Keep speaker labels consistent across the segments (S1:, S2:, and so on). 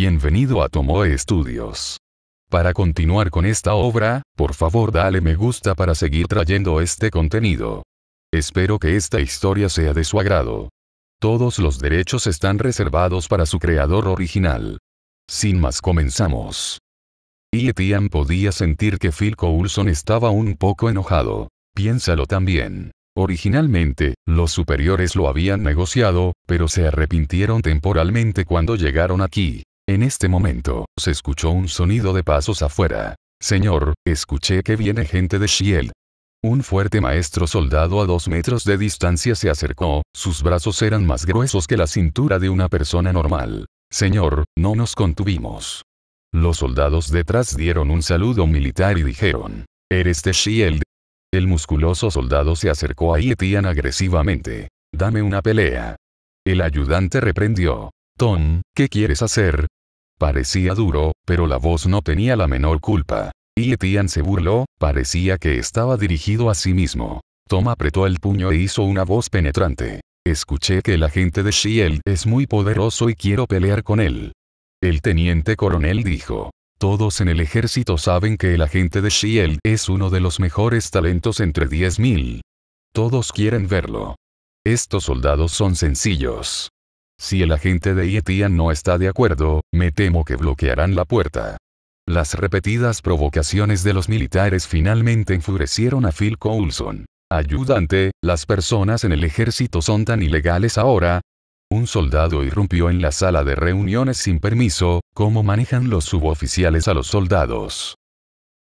S1: Bienvenido a Tomoe Studios. Para continuar con esta obra, por favor dale me gusta para seguir trayendo este contenido. Espero que esta historia sea de su agrado. Todos los derechos están reservados para su creador original. Sin más comenzamos. Y podía sentir que Phil Coulson estaba un poco enojado. Piénsalo también. Originalmente, los superiores lo habían negociado, pero se arrepintieron temporalmente cuando llegaron aquí. En este momento, se escuchó un sonido de pasos afuera. Señor, escuché que viene gente de Shield. Un fuerte maestro soldado a dos metros de distancia se acercó, sus brazos eran más gruesos que la cintura de una persona normal. Señor, no nos contuvimos. Los soldados detrás dieron un saludo militar y dijeron, ¿Eres de Shield? El musculoso soldado se acercó a Etian agresivamente. Dame una pelea. El ayudante reprendió. Tom, ¿qué quieres hacer? Parecía duro, pero la voz no tenía la menor culpa. Y Etienne se burló, parecía que estaba dirigido a sí mismo. Tom apretó el puño e hizo una voz penetrante. Escuché que el agente de Shield es muy poderoso y quiero pelear con él. El teniente coronel dijo. Todos en el ejército saben que el agente de Shield es uno de los mejores talentos entre 10.000. Todos quieren verlo. Estos soldados son sencillos. Si el agente de Ietian no está de acuerdo, me temo que bloquearán la puerta. Las repetidas provocaciones de los militares finalmente enfurecieron a Phil Coulson. Ayudante, las personas en el ejército son tan ilegales ahora. Un soldado irrumpió en la sala de reuniones sin permiso, ¿cómo manejan los suboficiales a los soldados?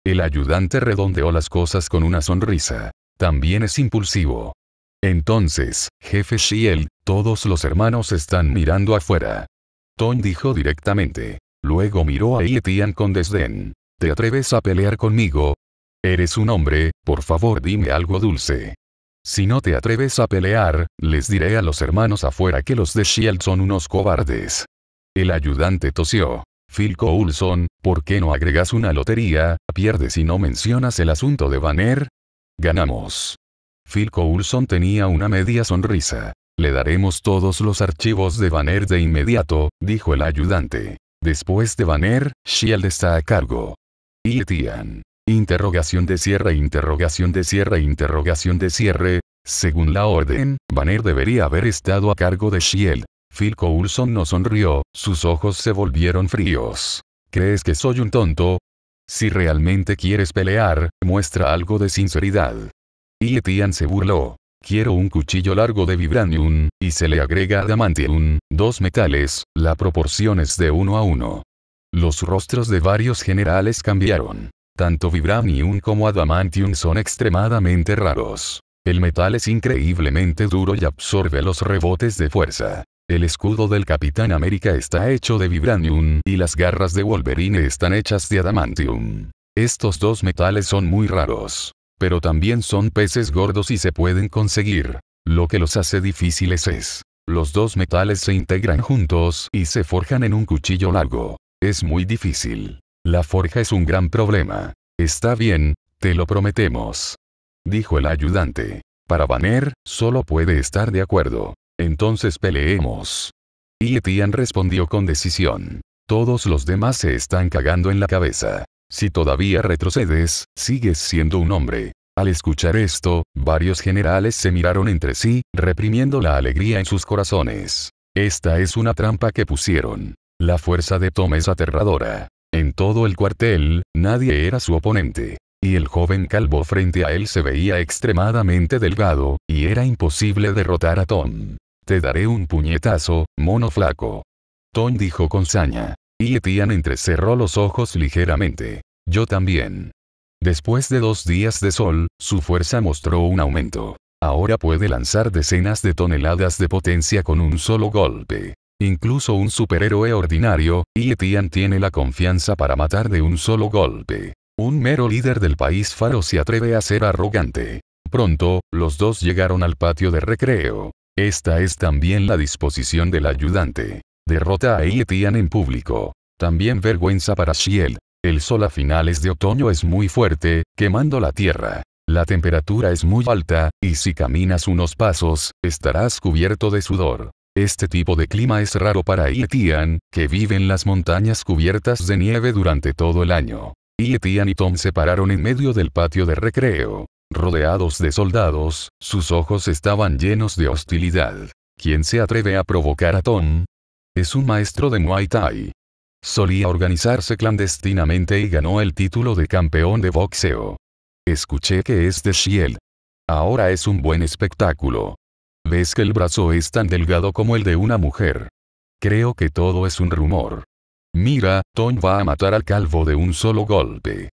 S1: El ayudante redondeó las cosas con una sonrisa. También es impulsivo. Entonces, jefe Shield, todos los hermanos están mirando afuera. Ton dijo directamente. Luego miró a Etian con desdén. ¿Te atreves a pelear conmigo? Eres un hombre, por favor dime algo dulce. Si no te atreves a pelear, les diré a los hermanos afuera que los de Shield son unos cobardes. El ayudante tosió. Phil Coulson, ¿por qué no agregas una lotería? Pierdes y no mencionas el asunto de Banner. Ganamos. Phil Coulson tenía una media sonrisa. Le daremos todos los archivos de Banner de inmediato, dijo el ayudante. Después de Banner, Shield está a cargo. Y Tian. Interrogación de cierre, interrogación de cierre, interrogación de cierre. Según la orden, Banner debería haber estado a cargo de Shield. Phil Coulson no sonrió, sus ojos se volvieron fríos. ¿Crees que soy un tonto? Si realmente quieres pelear, muestra algo de sinceridad. Y Etian se burló. Quiero un cuchillo largo de vibranium, y se le agrega adamantium, dos metales, la proporción es de uno a uno. Los rostros de varios generales cambiaron. Tanto vibranium como adamantium son extremadamente raros. El metal es increíblemente duro y absorbe los rebotes de fuerza. El escudo del Capitán América está hecho de vibranium y las garras de Wolverine están hechas de adamantium. Estos dos metales son muy raros pero también son peces gordos y se pueden conseguir. Lo que los hace difíciles es, los dos metales se integran juntos y se forjan en un cuchillo largo. Es muy difícil. La forja es un gran problema. Está bien, te lo prometemos. Dijo el ayudante. Para Banner, solo puede estar de acuerdo. Entonces peleemos. Y Etian respondió con decisión. Todos los demás se están cagando en la cabeza. Si todavía retrocedes, sigues siendo un hombre. Al escuchar esto, varios generales se miraron entre sí, reprimiendo la alegría en sus corazones. Esta es una trampa que pusieron. La fuerza de Tom es aterradora. En todo el cuartel, nadie era su oponente. Y el joven calvo frente a él se veía extremadamente delgado, y era imposible derrotar a Tom. Te daré un puñetazo, mono flaco. Tom dijo con saña. Y Etienne entrecerró los ojos ligeramente. Yo también. Después de dos días de sol, su fuerza mostró un aumento. Ahora puede lanzar decenas de toneladas de potencia con un solo golpe. Incluso un superhéroe ordinario, Yetian tiene la confianza para matar de un solo golpe. Un mero líder del país faro se atreve a ser arrogante. Pronto, los dos llegaron al patio de recreo. Esta es también la disposición del ayudante. Derrota a Yetian en público. También vergüenza para Shield. El sol a finales de otoño es muy fuerte, quemando la tierra. La temperatura es muy alta, y si caminas unos pasos, estarás cubierto de sudor. Este tipo de clima es raro para Ietian, que vive en las montañas cubiertas de nieve durante todo el año. Ietian y Tom se pararon en medio del patio de recreo. Rodeados de soldados, sus ojos estaban llenos de hostilidad. ¿Quién se atreve a provocar a Tom? Es un maestro de Muay Thai solía organizarse clandestinamente y ganó el título de campeón de boxeo. Escuché que es de Shield. Ahora es un buen espectáculo. Ves que el brazo es tan delgado como el de una mujer. Creo que todo es un rumor. Mira, Tony va a matar al calvo de un solo golpe.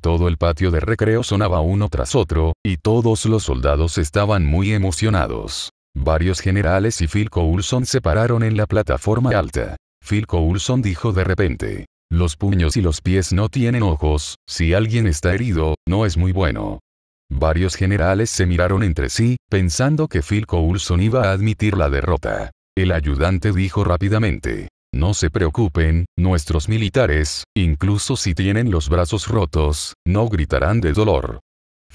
S1: Todo el patio de recreo sonaba uno tras otro, y todos los soldados estaban muy emocionados. Varios generales y Phil Coulson se pararon en la plataforma alta. Phil Coulson dijo de repente. Los puños y los pies no tienen ojos, si alguien está herido, no es muy bueno. Varios generales se miraron entre sí, pensando que Phil Coulson iba a admitir la derrota. El ayudante dijo rápidamente. No se preocupen, nuestros militares, incluso si tienen los brazos rotos, no gritarán de dolor.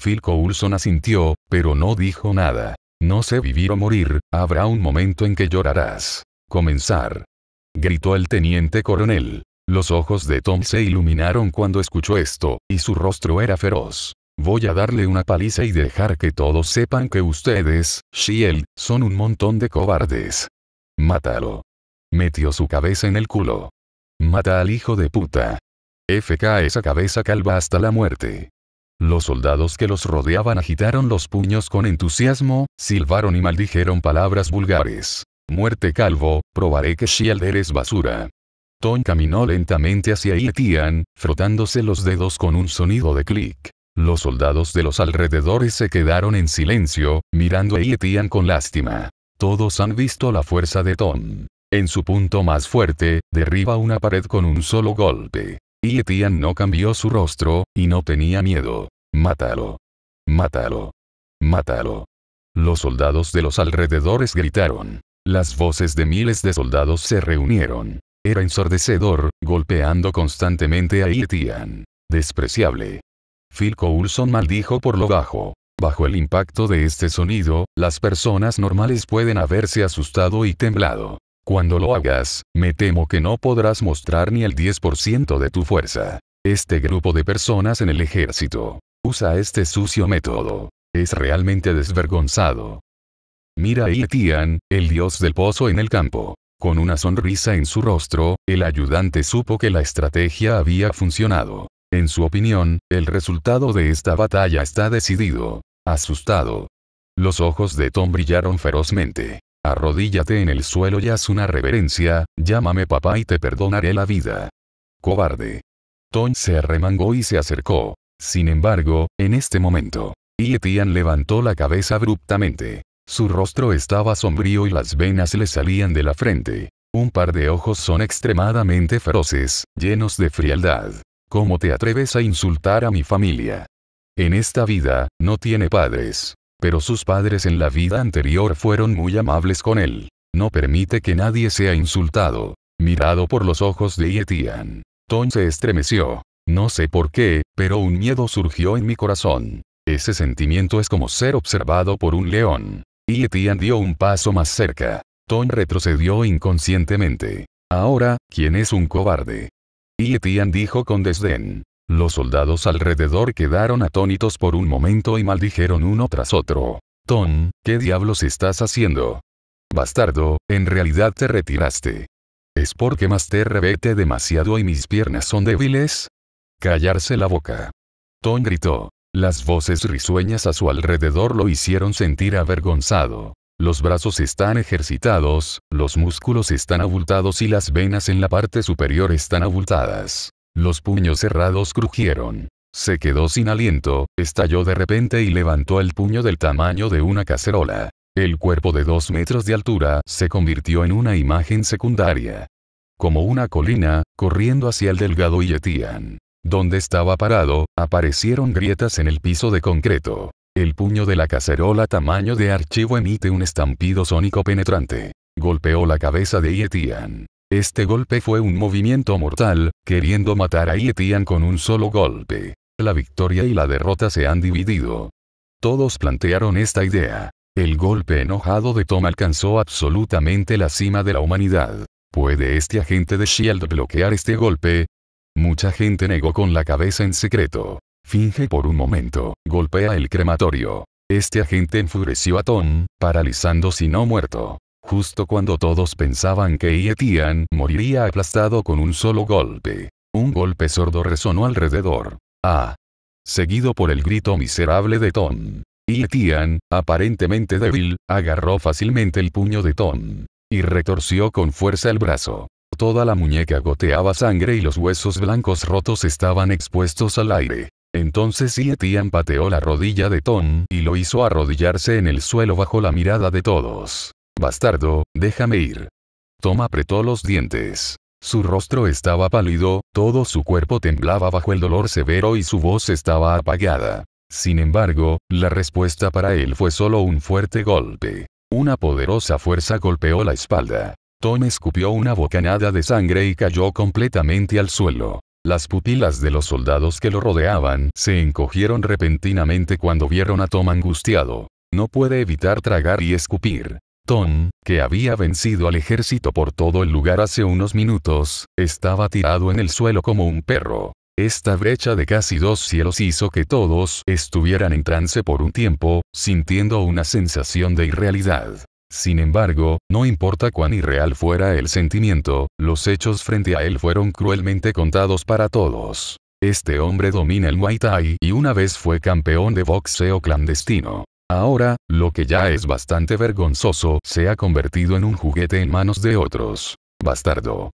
S1: Phil Coulson asintió, pero no dijo nada. No sé vivir o morir, habrá un momento en que llorarás. Comenzar gritó el teniente coronel. Los ojos de Tom se iluminaron cuando escuchó esto, y su rostro era feroz. Voy a darle una paliza y dejar que todos sepan que ustedes, Shield, son un montón de cobardes. Mátalo. Metió su cabeza en el culo. Mata al hijo de puta. FK esa cabeza calva hasta la muerte. Los soldados que los rodeaban agitaron los puños con entusiasmo, silbaron y maldijeron palabras vulgares. Muerte calvo, probaré que Shield eres basura. Ton caminó lentamente hacia Itian, frotándose los dedos con un sonido de clic. Los soldados de los alrededores se quedaron en silencio, mirando a Itian con lástima. Todos han visto la fuerza de Ton. En su punto más fuerte, derriba una pared con un solo golpe. Yetian no cambió su rostro, y no tenía miedo. Mátalo. Mátalo. Mátalo. Los soldados de los alrededores gritaron. Las voces de miles de soldados se reunieron. Era ensordecedor, golpeando constantemente a Itian. Despreciable. Phil Coulson maldijo por lo bajo. Bajo el impacto de este sonido, las personas normales pueden haberse asustado y temblado. Cuando lo hagas, me temo que no podrás mostrar ni el 10% de tu fuerza. Este grupo de personas en el ejército usa este sucio método. Es realmente desvergonzado. Mira a el dios del pozo en el campo. Con una sonrisa en su rostro, el ayudante supo que la estrategia había funcionado. En su opinión, el resultado de esta batalla está decidido. Asustado. Los ojos de Tom brillaron ferozmente. Arrodíllate en el suelo y haz una reverencia, llámame papá y te perdonaré la vida. Cobarde. Tom se arremangó y se acercó. Sin embargo, en este momento, Ietian levantó la cabeza abruptamente. Su rostro estaba sombrío y las venas le salían de la frente. Un par de ojos son extremadamente feroces, llenos de frialdad. ¿Cómo te atreves a insultar a mi familia? En esta vida, no tiene padres. Pero sus padres en la vida anterior fueron muy amables con él. No permite que nadie sea insultado. Mirado por los ojos de Yetian. Ton se estremeció. No sé por qué, pero un miedo surgió en mi corazón. Ese sentimiento es como ser observado por un león. Y dio un paso más cerca. Tom retrocedió inconscientemente. Ahora, ¿quién es un cobarde? Y dijo con desdén. Los soldados alrededor quedaron atónitos por un momento y maldijeron uno tras otro. Tom, ¿qué diablos estás haciendo? Bastardo, en realidad te retiraste. ¿Es porque más te rebete demasiado y mis piernas son débiles? Callarse la boca. Tom gritó. Las voces risueñas a su alrededor lo hicieron sentir avergonzado. Los brazos están ejercitados, los músculos están abultados y las venas en la parte superior están abultadas. Los puños cerrados crujieron. Se quedó sin aliento, estalló de repente y levantó el puño del tamaño de una cacerola. El cuerpo de dos metros de altura se convirtió en una imagen secundaria. Como una colina, corriendo hacia el delgado yetían donde estaba parado, aparecieron grietas en el piso de concreto. El puño de la cacerola tamaño de archivo emite un estampido sónico penetrante. Golpeó la cabeza de Yetian. Este golpe fue un movimiento mortal, queriendo matar a Yetian con un solo golpe. La victoria y la derrota se han dividido. Todos plantearon esta idea. El golpe enojado de Tom alcanzó absolutamente la cima de la humanidad. ¿Puede este agente de Shield bloquear este golpe? Mucha gente negó con la cabeza en secreto. Finge por un momento, golpea el crematorio. Este agente enfureció a Tom, paralizando si no muerto. Justo cuando todos pensaban que Ietian moriría aplastado con un solo golpe. Un golpe sordo resonó alrededor. Ah. Seguido por el grito miserable de Tom. Ietian, aparentemente débil, agarró fácilmente el puño de Tom. Y retorció con fuerza el brazo. Toda la muñeca goteaba sangre y los huesos blancos rotos estaban expuestos al aire. Entonces Yetian pateó la rodilla de Tom y lo hizo arrodillarse en el suelo bajo la mirada de todos. Bastardo, déjame ir. Tom apretó los dientes. Su rostro estaba pálido, todo su cuerpo temblaba bajo el dolor severo y su voz estaba apagada. Sin embargo, la respuesta para él fue solo un fuerte golpe. Una poderosa fuerza golpeó la espalda. Tom escupió una bocanada de sangre y cayó completamente al suelo. Las pupilas de los soldados que lo rodeaban se encogieron repentinamente cuando vieron a Tom angustiado. No puede evitar tragar y escupir. Tom, que había vencido al ejército por todo el lugar hace unos minutos, estaba tirado en el suelo como un perro. Esta brecha de casi dos cielos hizo que todos estuvieran en trance por un tiempo, sintiendo una sensación de irrealidad. Sin embargo, no importa cuán irreal fuera el sentimiento, los hechos frente a él fueron cruelmente contados para todos. Este hombre domina el Muay Thai y una vez fue campeón de boxeo clandestino. Ahora, lo que ya es bastante vergonzoso, se ha convertido en un juguete en manos de otros. Bastardo.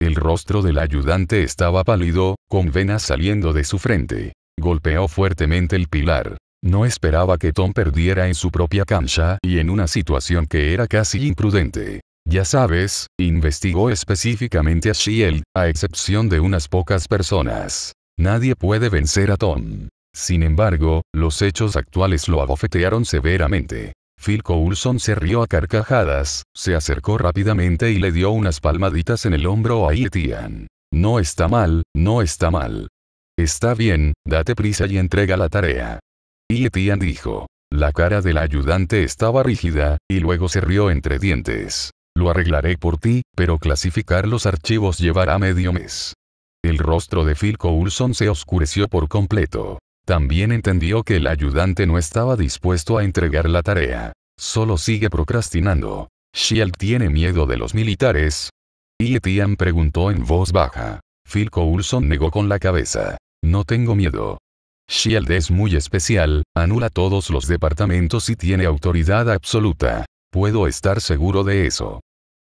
S1: El rostro del ayudante estaba pálido, con venas saliendo de su frente. Golpeó fuertemente el pilar. No esperaba que Tom perdiera en su propia cancha y en una situación que era casi imprudente. Ya sabes, investigó específicamente a Shield, a excepción de unas pocas personas. Nadie puede vencer a Tom. Sin embargo, los hechos actuales lo abofetearon severamente. Phil Coulson se rió a carcajadas, se acercó rápidamente y le dio unas palmaditas en el hombro a irtian No está mal, no está mal. Está bien, date prisa y entrega la tarea. Y dijo. La cara del ayudante estaba rígida, y luego se rió entre dientes. Lo arreglaré por ti, pero clasificar los archivos llevará medio mes. El rostro de Phil Coulson se oscureció por completo. También entendió que el ayudante no estaba dispuesto a entregar la tarea. Solo sigue procrastinando. Shield tiene miedo de los militares. Y preguntó en voz baja. Phil Coulson negó con la cabeza. No tengo miedo. Shield es muy especial, anula todos los departamentos y tiene autoridad absoluta. Puedo estar seguro de eso.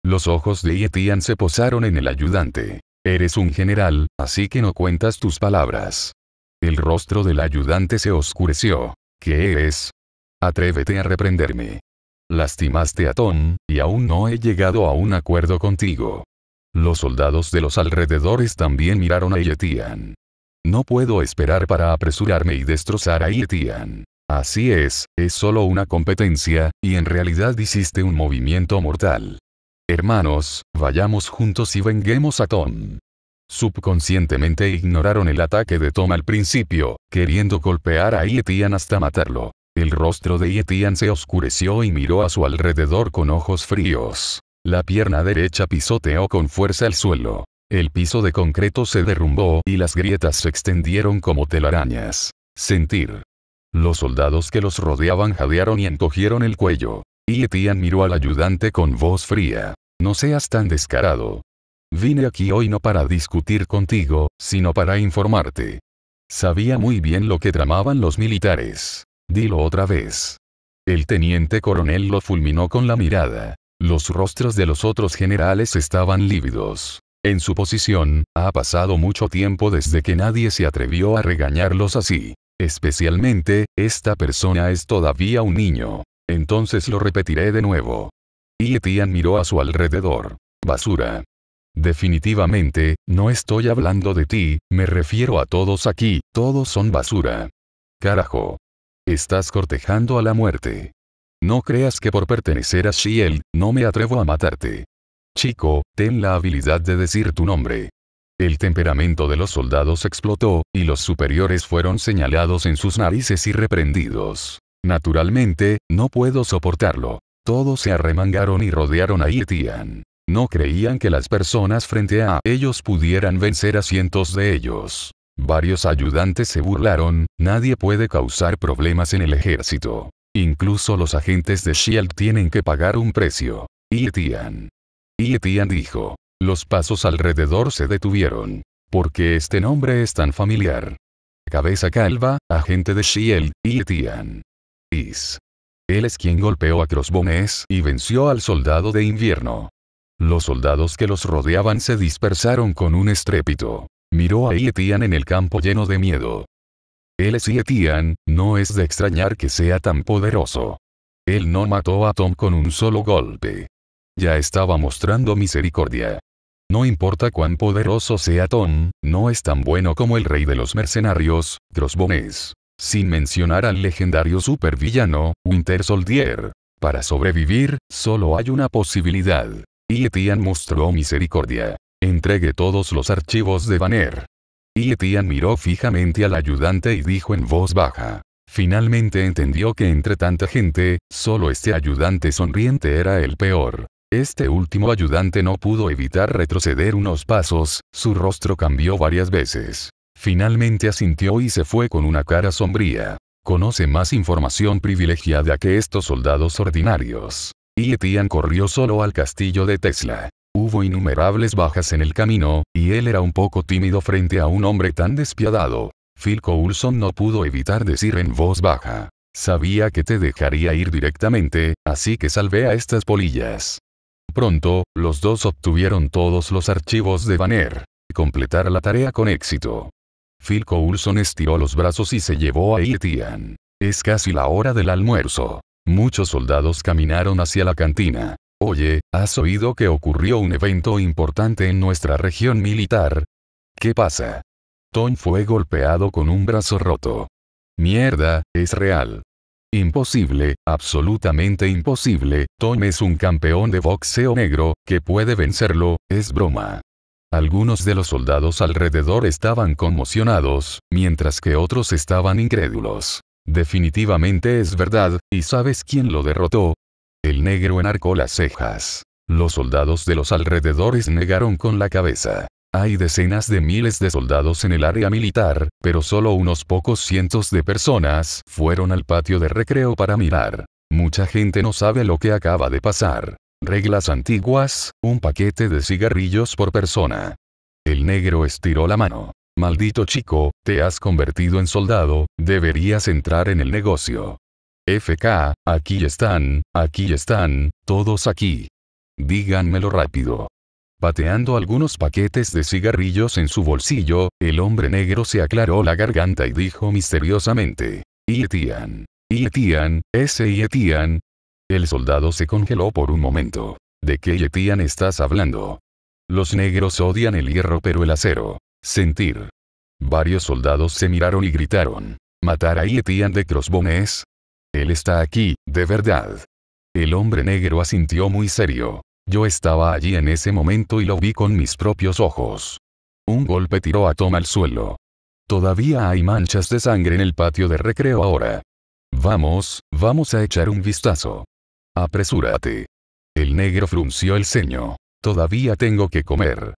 S1: Los ojos de Yetian se posaron en el ayudante. Eres un general, así que no cuentas tus palabras. El rostro del ayudante se oscureció. ¿Qué eres? Atrévete a reprenderme. Lastimaste a Tom, y aún no he llegado a un acuerdo contigo. Los soldados de los alrededores también miraron a Yetian. No puedo esperar para apresurarme y destrozar a Etian. Así es, es solo una competencia, y en realidad hiciste un movimiento mortal. Hermanos, vayamos juntos y venguemos a Tom. Subconscientemente ignoraron el ataque de Tom al principio, queriendo golpear a Etian hasta matarlo. El rostro de Etian se oscureció y miró a su alrededor con ojos fríos. La pierna derecha pisoteó con fuerza el suelo. El piso de concreto se derrumbó y las grietas se extendieron como telarañas. Sentir. Los soldados que los rodeaban jadearon y encogieron el cuello. Y Etienne miró al ayudante con voz fría. No seas tan descarado. Vine aquí hoy no para discutir contigo, sino para informarte. Sabía muy bien lo que tramaban los militares. Dilo otra vez. El teniente coronel lo fulminó con la mirada. Los rostros de los otros generales estaban lívidos. En su posición, ha pasado mucho tiempo desde que nadie se atrevió a regañarlos así. Especialmente, esta persona es todavía un niño. Entonces lo repetiré de nuevo. Y Etienne miró a su alrededor. Basura. Definitivamente, no estoy hablando de ti, me refiero a todos aquí, todos son basura. Carajo. Estás cortejando a la muerte. No creas que por pertenecer a Shield, no me atrevo a matarte. Chico, ten la habilidad de decir tu nombre. El temperamento de los soldados explotó, y los superiores fueron señalados en sus narices y reprendidos. Naturalmente, no puedo soportarlo. Todos se arremangaron y rodearon a Irtian. No creían que las personas frente a ellos pudieran vencer a cientos de ellos. Varios ayudantes se burlaron, nadie puede causar problemas en el ejército. Incluso los agentes de SHIELD tienen que pagar un precio. Irtian. Y Etian dijo. Los pasos alrededor se detuvieron. Porque este nombre es tan familiar. Cabeza calva, agente de Shield, y Etian. Is. Él es quien golpeó a Crossbones y venció al soldado de invierno. Los soldados que los rodeaban se dispersaron con un estrépito. Miró a Etian en el campo lleno de miedo. Él es Etian, no es de extrañar que sea tan poderoso. Él no mató a Tom con un solo golpe ya estaba mostrando misericordia. No importa cuán poderoso sea Tom, no es tan bueno como el rey de los mercenarios, Grosbones. Sin mencionar al legendario supervillano, Winter Soldier. Para sobrevivir, solo hay una posibilidad. Y Etian mostró misericordia. Entregue todos los archivos de Banner. Y Etian miró fijamente al ayudante y dijo en voz baja. Finalmente entendió que entre tanta gente, solo este ayudante sonriente era el peor. Este último ayudante no pudo evitar retroceder unos pasos, su rostro cambió varias veces. Finalmente asintió y se fue con una cara sombría. Conoce más información privilegiada que estos soldados ordinarios. Y Etian corrió solo al castillo de Tesla. Hubo innumerables bajas en el camino, y él era un poco tímido frente a un hombre tan despiadado. Phil Coulson no pudo evitar decir en voz baja. Sabía que te dejaría ir directamente, así que salvé a estas polillas. Pronto, los dos obtuvieron todos los archivos de Banner. Completar la tarea con éxito. Phil Coulson estiró los brazos y se llevó a Irtian. Es casi la hora del almuerzo. Muchos soldados caminaron hacia la cantina. Oye, ¿has oído que ocurrió un evento importante en nuestra región militar? ¿Qué pasa? Tom fue golpeado con un brazo roto. Mierda, es real. Imposible, absolutamente imposible, Tom es un campeón de boxeo negro, que puede vencerlo, es broma. Algunos de los soldados alrededor estaban conmocionados, mientras que otros estaban incrédulos. Definitivamente es verdad, ¿y sabes quién lo derrotó? El negro enarcó las cejas. Los soldados de los alrededores negaron con la cabeza. Hay decenas de miles de soldados en el área militar, pero solo unos pocos cientos de personas fueron al patio de recreo para mirar. Mucha gente no sabe lo que acaba de pasar. Reglas antiguas, un paquete de cigarrillos por persona. El negro estiró la mano. Maldito chico, te has convertido en soldado, deberías entrar en el negocio. FK, aquí están, aquí están, todos aquí. Díganmelo rápido. Pateando algunos paquetes de cigarrillos en su bolsillo, el hombre negro se aclaró la garganta y dijo misteriosamente, Yetian. Yetian, ese Yetian. El soldado se congeló por un momento. ¿De qué Yetian estás hablando? Los negros odian el hierro pero el acero. Sentir. Varios soldados se miraron y gritaron. ¿Matar a Yetian de Crossbones? Él está aquí, de verdad. El hombre negro asintió muy serio. Yo estaba allí en ese momento y lo vi con mis propios ojos. Un golpe tiró a Tom al suelo. Todavía hay manchas de sangre en el patio de recreo ahora. Vamos, vamos a echar un vistazo. Apresúrate. El negro frunció el ceño. Todavía tengo que comer.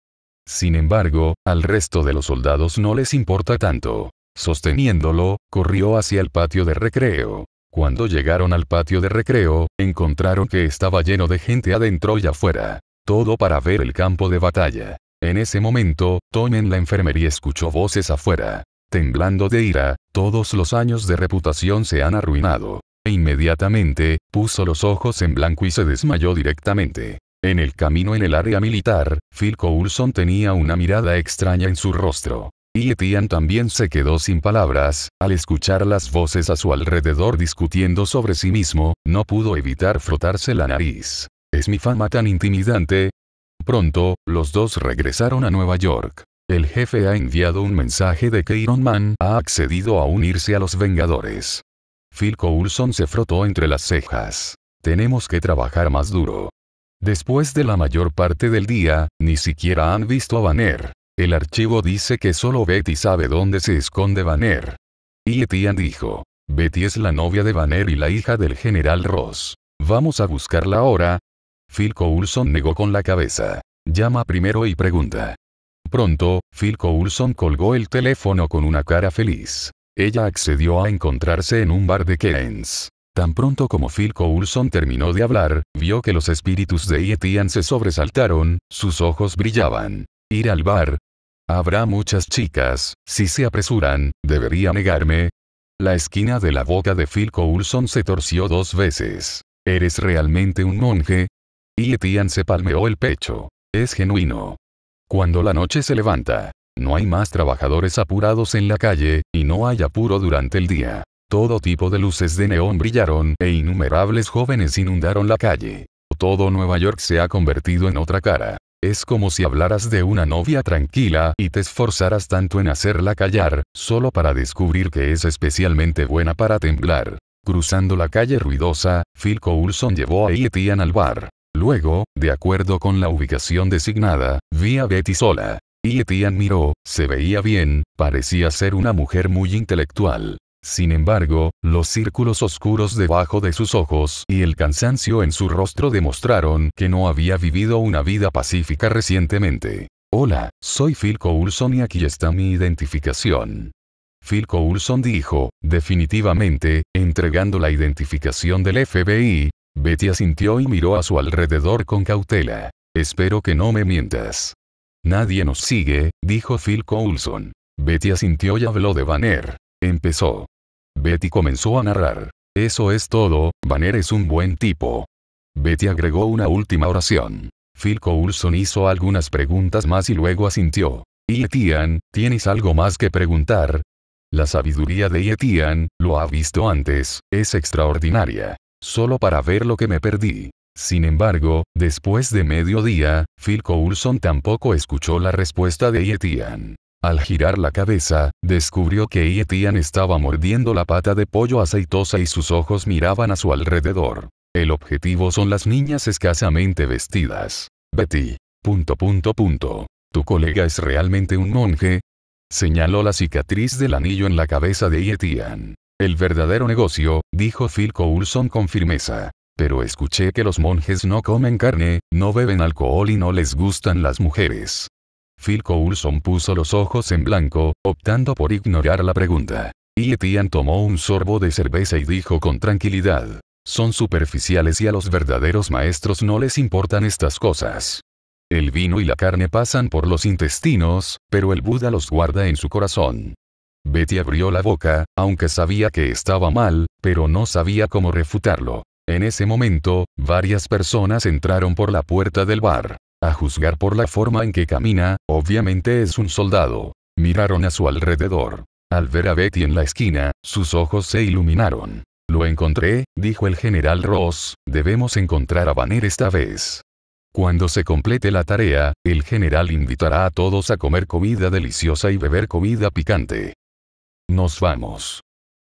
S1: Sin embargo, al resto de los soldados no les importa tanto. Sosteniéndolo, corrió hacia el patio de recreo. Cuando llegaron al patio de recreo, encontraron que estaba lleno de gente adentro y afuera. Todo para ver el campo de batalla. En ese momento, Tom en la enfermería escuchó voces afuera. Temblando de ira, todos los años de reputación se han arruinado. E inmediatamente, puso los ojos en blanco y se desmayó directamente. En el camino en el área militar, Phil Coulson tenía una mirada extraña en su rostro. Y Etienne también se quedó sin palabras, al escuchar las voces a su alrededor discutiendo sobre sí mismo, no pudo evitar frotarse la nariz. ¿Es mi fama tan intimidante? Pronto, los dos regresaron a Nueva York. El jefe ha enviado un mensaje de que Iron Man ha accedido a unirse a los Vengadores. Phil Coulson se frotó entre las cejas. Tenemos que trabajar más duro. Después de la mayor parte del día, ni siquiera han visto a Banner. El archivo dice que solo Betty sabe dónde se esconde Banner. Y e dijo, Betty es la novia de Banner y la hija del general Ross. Vamos a buscarla ahora. Phil Coulson negó con la cabeza. Llama primero y pregunta. Pronto, Phil Coulson colgó el teléfono con una cara feliz. Ella accedió a encontrarse en un bar de Keynes. Tan pronto como Phil Coulson terminó de hablar, vio que los espíritus de Etienne se sobresaltaron, sus ojos brillaban ir al bar. Habrá muchas chicas, si se apresuran, debería negarme. La esquina de la boca de Phil Coulson se torció dos veces. ¿Eres realmente un monje? Y Etienne se palmeó el pecho. Es genuino. Cuando la noche se levanta, no hay más trabajadores apurados en la calle, y no hay apuro durante el día. Todo tipo de luces de neón brillaron e innumerables jóvenes inundaron la calle. Todo Nueva York se ha convertido en otra cara. Es como si hablaras de una novia tranquila y te esforzaras tanto en hacerla callar, solo para descubrir que es especialmente buena para temblar. Cruzando la calle ruidosa, Phil Coulson llevó a Etienne al bar. Luego, de acuerdo con la ubicación designada, vi a Betty sola. Etienne miró, se veía bien, parecía ser una mujer muy intelectual. Sin embargo, los círculos oscuros debajo de sus ojos y el cansancio en su rostro demostraron que no había vivido una vida pacífica recientemente. Hola, soy Phil Coulson y aquí está mi identificación. Phil Coulson dijo, definitivamente, entregando la identificación del FBI, Betty asintió y miró a su alrededor con cautela. Espero que no me mientas. Nadie nos sigue, dijo Phil Coulson. Betty asintió y habló de Banner. Empezó. Betty comenzó a narrar. Eso es todo, Banner es un buen tipo. Betty agregó una última oración. Phil Coulson hizo algunas preguntas más y luego asintió. Y ¿tienes algo más que preguntar? La sabiduría de Yetian, lo ha visto antes, es extraordinaria. Solo para ver lo que me perdí. Sin embargo, después de mediodía, Phil Coulson tampoco escuchó la respuesta de Yetian. Al girar la cabeza, descubrió que Ietian estaba mordiendo la pata de pollo aceitosa y sus ojos miraban a su alrededor. El objetivo son las niñas escasamente vestidas. Betty. Punto punto punto. ¿Tu colega es realmente un monje? Señaló la cicatriz del anillo en la cabeza de Ietian. El verdadero negocio, dijo Phil Coulson con firmeza. Pero escuché que los monjes no comen carne, no beben alcohol y no les gustan las mujeres. Phil Coulson puso los ojos en blanco, optando por ignorar la pregunta. Y Etienne tomó un sorbo de cerveza y dijo con tranquilidad. Son superficiales y a los verdaderos maestros no les importan estas cosas. El vino y la carne pasan por los intestinos, pero el Buda los guarda en su corazón. Betty abrió la boca, aunque sabía que estaba mal, pero no sabía cómo refutarlo. En ese momento, varias personas entraron por la puerta del bar. A juzgar por la forma en que camina, obviamente es un soldado. Miraron a su alrededor. Al ver a Betty en la esquina, sus ojos se iluminaron. Lo encontré, dijo el general Ross, debemos encontrar a Banner esta vez. Cuando se complete la tarea, el general invitará a todos a comer comida deliciosa y beber comida picante. Nos vamos.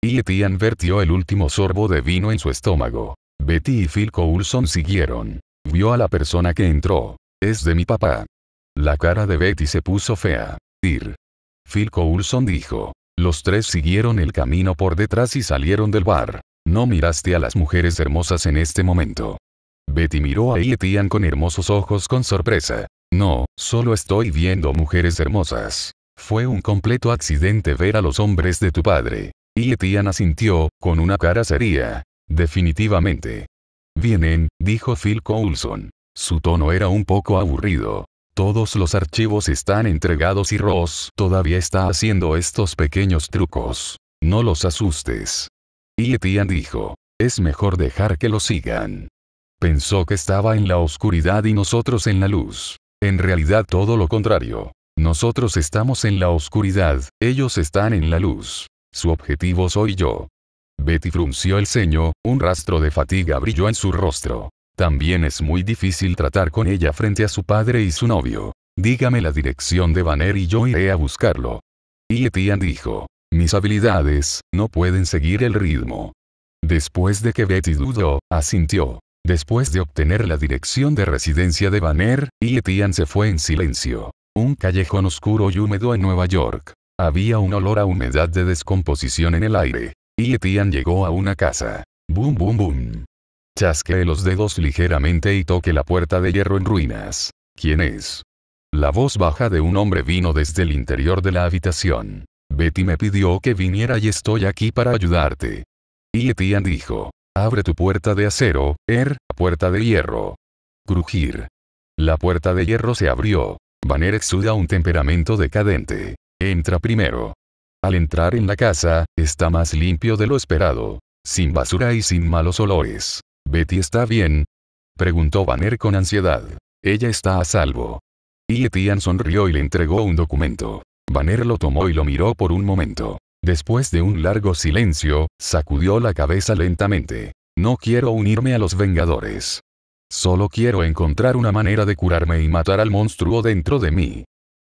S1: Y Etienne vertió el último sorbo de vino en su estómago. Betty y Phil Coulson siguieron. Vio a la persona que entró. Es de mi papá. La cara de Betty se puso fea. Ir. Phil Coulson dijo. Los tres siguieron el camino por detrás y salieron del bar. No miraste a las mujeres hermosas en este momento. Betty miró a Etian con hermosos ojos con sorpresa. No, solo estoy viendo mujeres hermosas. Fue un completo accidente ver a los hombres de tu padre. Y Etian asintió, con una cara seria. Definitivamente. Vienen, dijo Phil Coulson. Su tono era un poco aburrido. Todos los archivos están entregados y Ross todavía está haciendo estos pequeños trucos. No los asustes. Y Etienne dijo, es mejor dejar que lo sigan. Pensó que estaba en la oscuridad y nosotros en la luz. En realidad todo lo contrario. Nosotros estamos en la oscuridad, ellos están en la luz. Su objetivo soy yo. Betty frunció el ceño, un rastro de fatiga brilló en su rostro. También es muy difícil tratar con ella frente a su padre y su novio. Dígame la dirección de Banner y yo iré a buscarlo. Y Etienne dijo, mis habilidades no pueden seguir el ritmo. Después de que Betty dudó, asintió. Después de obtener la dirección de residencia de Banner, Etienne se fue en silencio. Un callejón oscuro y húmedo en Nueva York. Había un olor a humedad de descomposición en el aire. Y Etienne llegó a una casa. Boom, boom, boom. Chasquee los dedos ligeramente y toque la puerta de hierro en ruinas. ¿Quién es? La voz baja de un hombre vino desde el interior de la habitación. Betty me pidió que viniera y estoy aquí para ayudarte. Y Etian dijo, abre tu puerta de acero, Er, puerta de hierro. Crujir. La puerta de hierro se abrió. Banner exuda un temperamento decadente. Entra primero. Al entrar en la casa, está más limpio de lo esperado. Sin basura y sin malos olores. ¿Betty está bien? Preguntó Banner con ansiedad. Ella está a salvo. Y Etian sonrió y le entregó un documento. Banner lo tomó y lo miró por un momento. Después de un largo silencio, sacudió la cabeza lentamente. No quiero unirme a los Vengadores. Solo quiero encontrar una manera de curarme y matar al monstruo dentro de mí.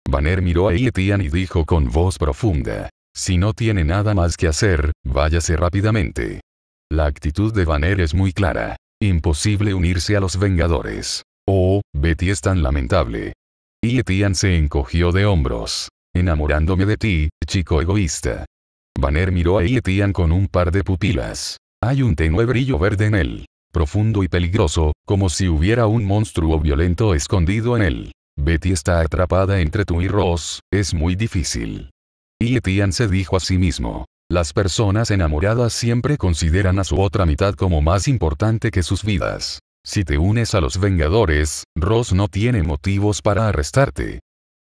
S1: Banner miró a Etian y dijo con voz profunda. Si no tiene nada más que hacer, váyase rápidamente. La actitud de Banner es muy clara. Imposible unirse a los Vengadores. Oh, Betty es tan lamentable. Y se encogió de hombros. Enamorándome de ti, chico egoísta. Banner miró a Etian con un par de pupilas. Hay un tenue brillo verde en él. Profundo y peligroso, como si hubiera un monstruo violento escondido en él. Betty está atrapada entre tú y Ross, es muy difícil. Y se dijo a sí mismo. Las personas enamoradas siempre consideran a su otra mitad como más importante que sus vidas. Si te unes a los Vengadores, Ross no tiene motivos para arrestarte.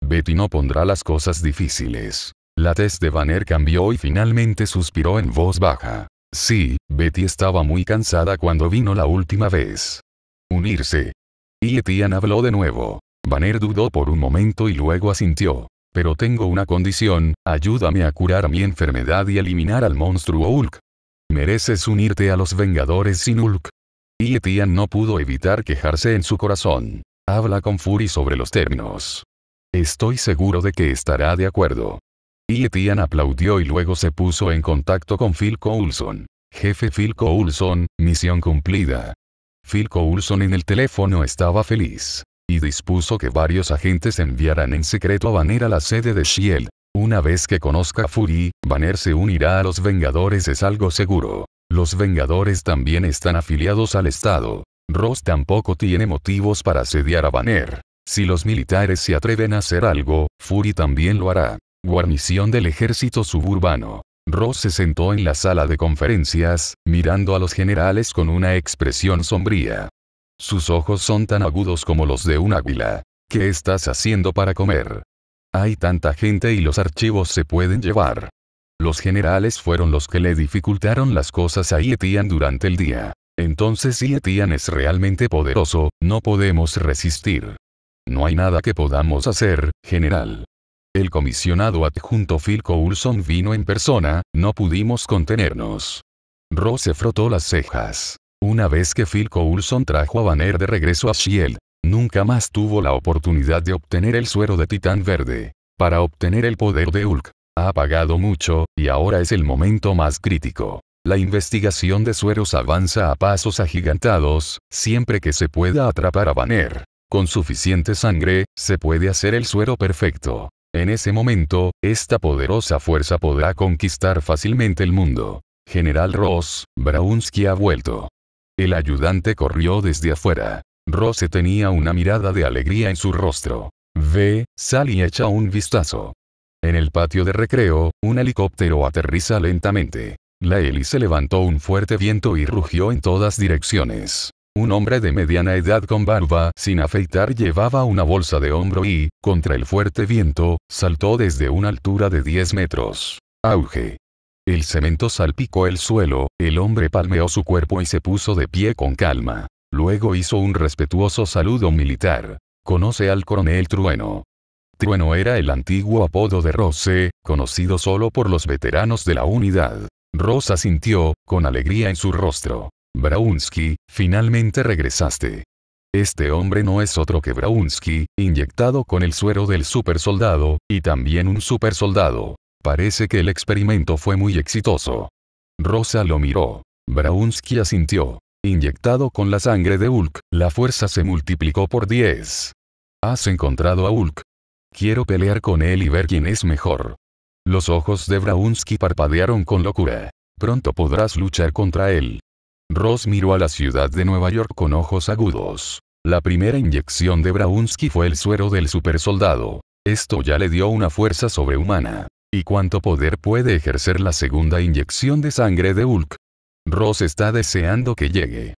S1: Betty no pondrá las cosas difíciles. La tez de Banner cambió y finalmente suspiró en voz baja. Sí, Betty estaba muy cansada cuando vino la última vez. Unirse. Y Etienne habló de nuevo. Banner dudó por un momento y luego asintió. Pero tengo una condición, ayúdame a curar mi enfermedad y eliminar al monstruo Hulk. Mereces unirte a los Vengadores sin Hulk. Y Etian no pudo evitar quejarse en su corazón. Habla con Fury sobre los términos. Estoy seguro de que estará de acuerdo. Y Etian aplaudió y luego se puso en contacto con Phil Coulson. Jefe Phil Coulson, misión cumplida. Phil Coulson en el teléfono estaba feliz y dispuso que varios agentes enviaran en secreto a Banner a la sede de Shield. Una vez que conozca a Fury, Banner se unirá a los Vengadores es algo seguro. Los Vengadores también están afiliados al Estado. Ross tampoco tiene motivos para asediar a Banner. Si los militares se atreven a hacer algo, Fury también lo hará. Guarnición del ejército suburbano. Ross se sentó en la sala de conferencias, mirando a los generales con una expresión sombría. Sus ojos son tan agudos como los de un águila. ¿Qué estás haciendo para comer? Hay tanta gente y los archivos se pueden llevar. Los generales fueron los que le dificultaron las cosas a Yetian durante el día. Entonces si es realmente poderoso, no podemos resistir. No hay nada que podamos hacer, general. El comisionado adjunto Phil Coulson vino en persona, no pudimos contenernos. Rose frotó las cejas. Una vez que Phil Coulson trajo a Banner de regreso a Shield, nunca más tuvo la oportunidad de obtener el suero de Titán Verde. Para obtener el poder de Hulk, ha pagado mucho, y ahora es el momento más crítico. La investigación de sueros avanza a pasos agigantados, siempre que se pueda atrapar a Banner. Con suficiente sangre, se puede hacer el suero perfecto. En ese momento, esta poderosa fuerza podrá conquistar fácilmente el mundo. General Ross, Braunsky ha vuelto. El ayudante corrió desde afuera. Rose tenía una mirada de alegría en su rostro. Ve, sal y echa un vistazo. En el patio de recreo, un helicóptero aterriza lentamente. La hélice levantó un fuerte viento y rugió en todas direcciones. Un hombre de mediana edad con barba, sin afeitar, llevaba una bolsa de hombro y, contra el fuerte viento, saltó desde una altura de 10 metros. Auge. El cemento salpicó el suelo, el hombre palmeó su cuerpo y se puso de pie con calma. Luego hizo un respetuoso saludo militar. Conoce al coronel Trueno. Trueno era el antiguo apodo de Rose, conocido solo por los veteranos de la unidad. Rosa sintió, con alegría en su rostro. Braunsky, finalmente regresaste. Este hombre no es otro que Braunsky, inyectado con el suero del supersoldado, y también un supersoldado. Parece que el experimento fue muy exitoso. Rosa lo miró. Braunsky asintió. Inyectado con la sangre de Hulk, la fuerza se multiplicó por 10. Has encontrado a Hulk. Quiero pelear con él y ver quién es mejor. Los ojos de Braunsky parpadearon con locura. Pronto podrás luchar contra él. Ross miró a la ciudad de Nueva York con ojos agudos. La primera inyección de Braunsky fue el suero del supersoldado. Esto ya le dio una fuerza sobrehumana. ¿Y cuánto poder puede ejercer la segunda inyección de sangre de Hulk? Ross está deseando que llegue.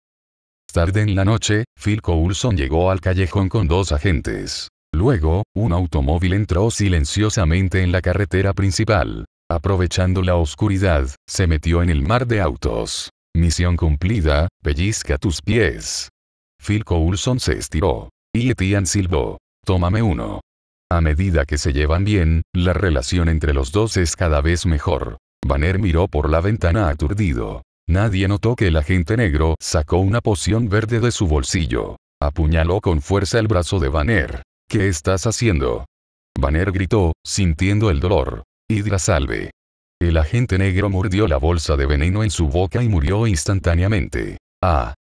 S1: Tarde en la noche, Phil Coulson llegó al callejón con dos agentes. Luego, un automóvil entró silenciosamente en la carretera principal. Aprovechando la oscuridad, se metió en el mar de autos. Misión cumplida, pellizca tus pies. Phil Coulson se estiró. Y Etienne silbó. Tómame uno. A medida que se llevan bien, la relación entre los dos es cada vez mejor. Banner miró por la ventana aturdido. Nadie notó que el agente negro sacó una poción verde de su bolsillo. Apuñaló con fuerza el brazo de Banner. ¿Qué estás haciendo? Banner gritó, sintiendo el dolor. Hidra salve. El agente negro mordió la bolsa de veneno en su boca y murió instantáneamente. Ah.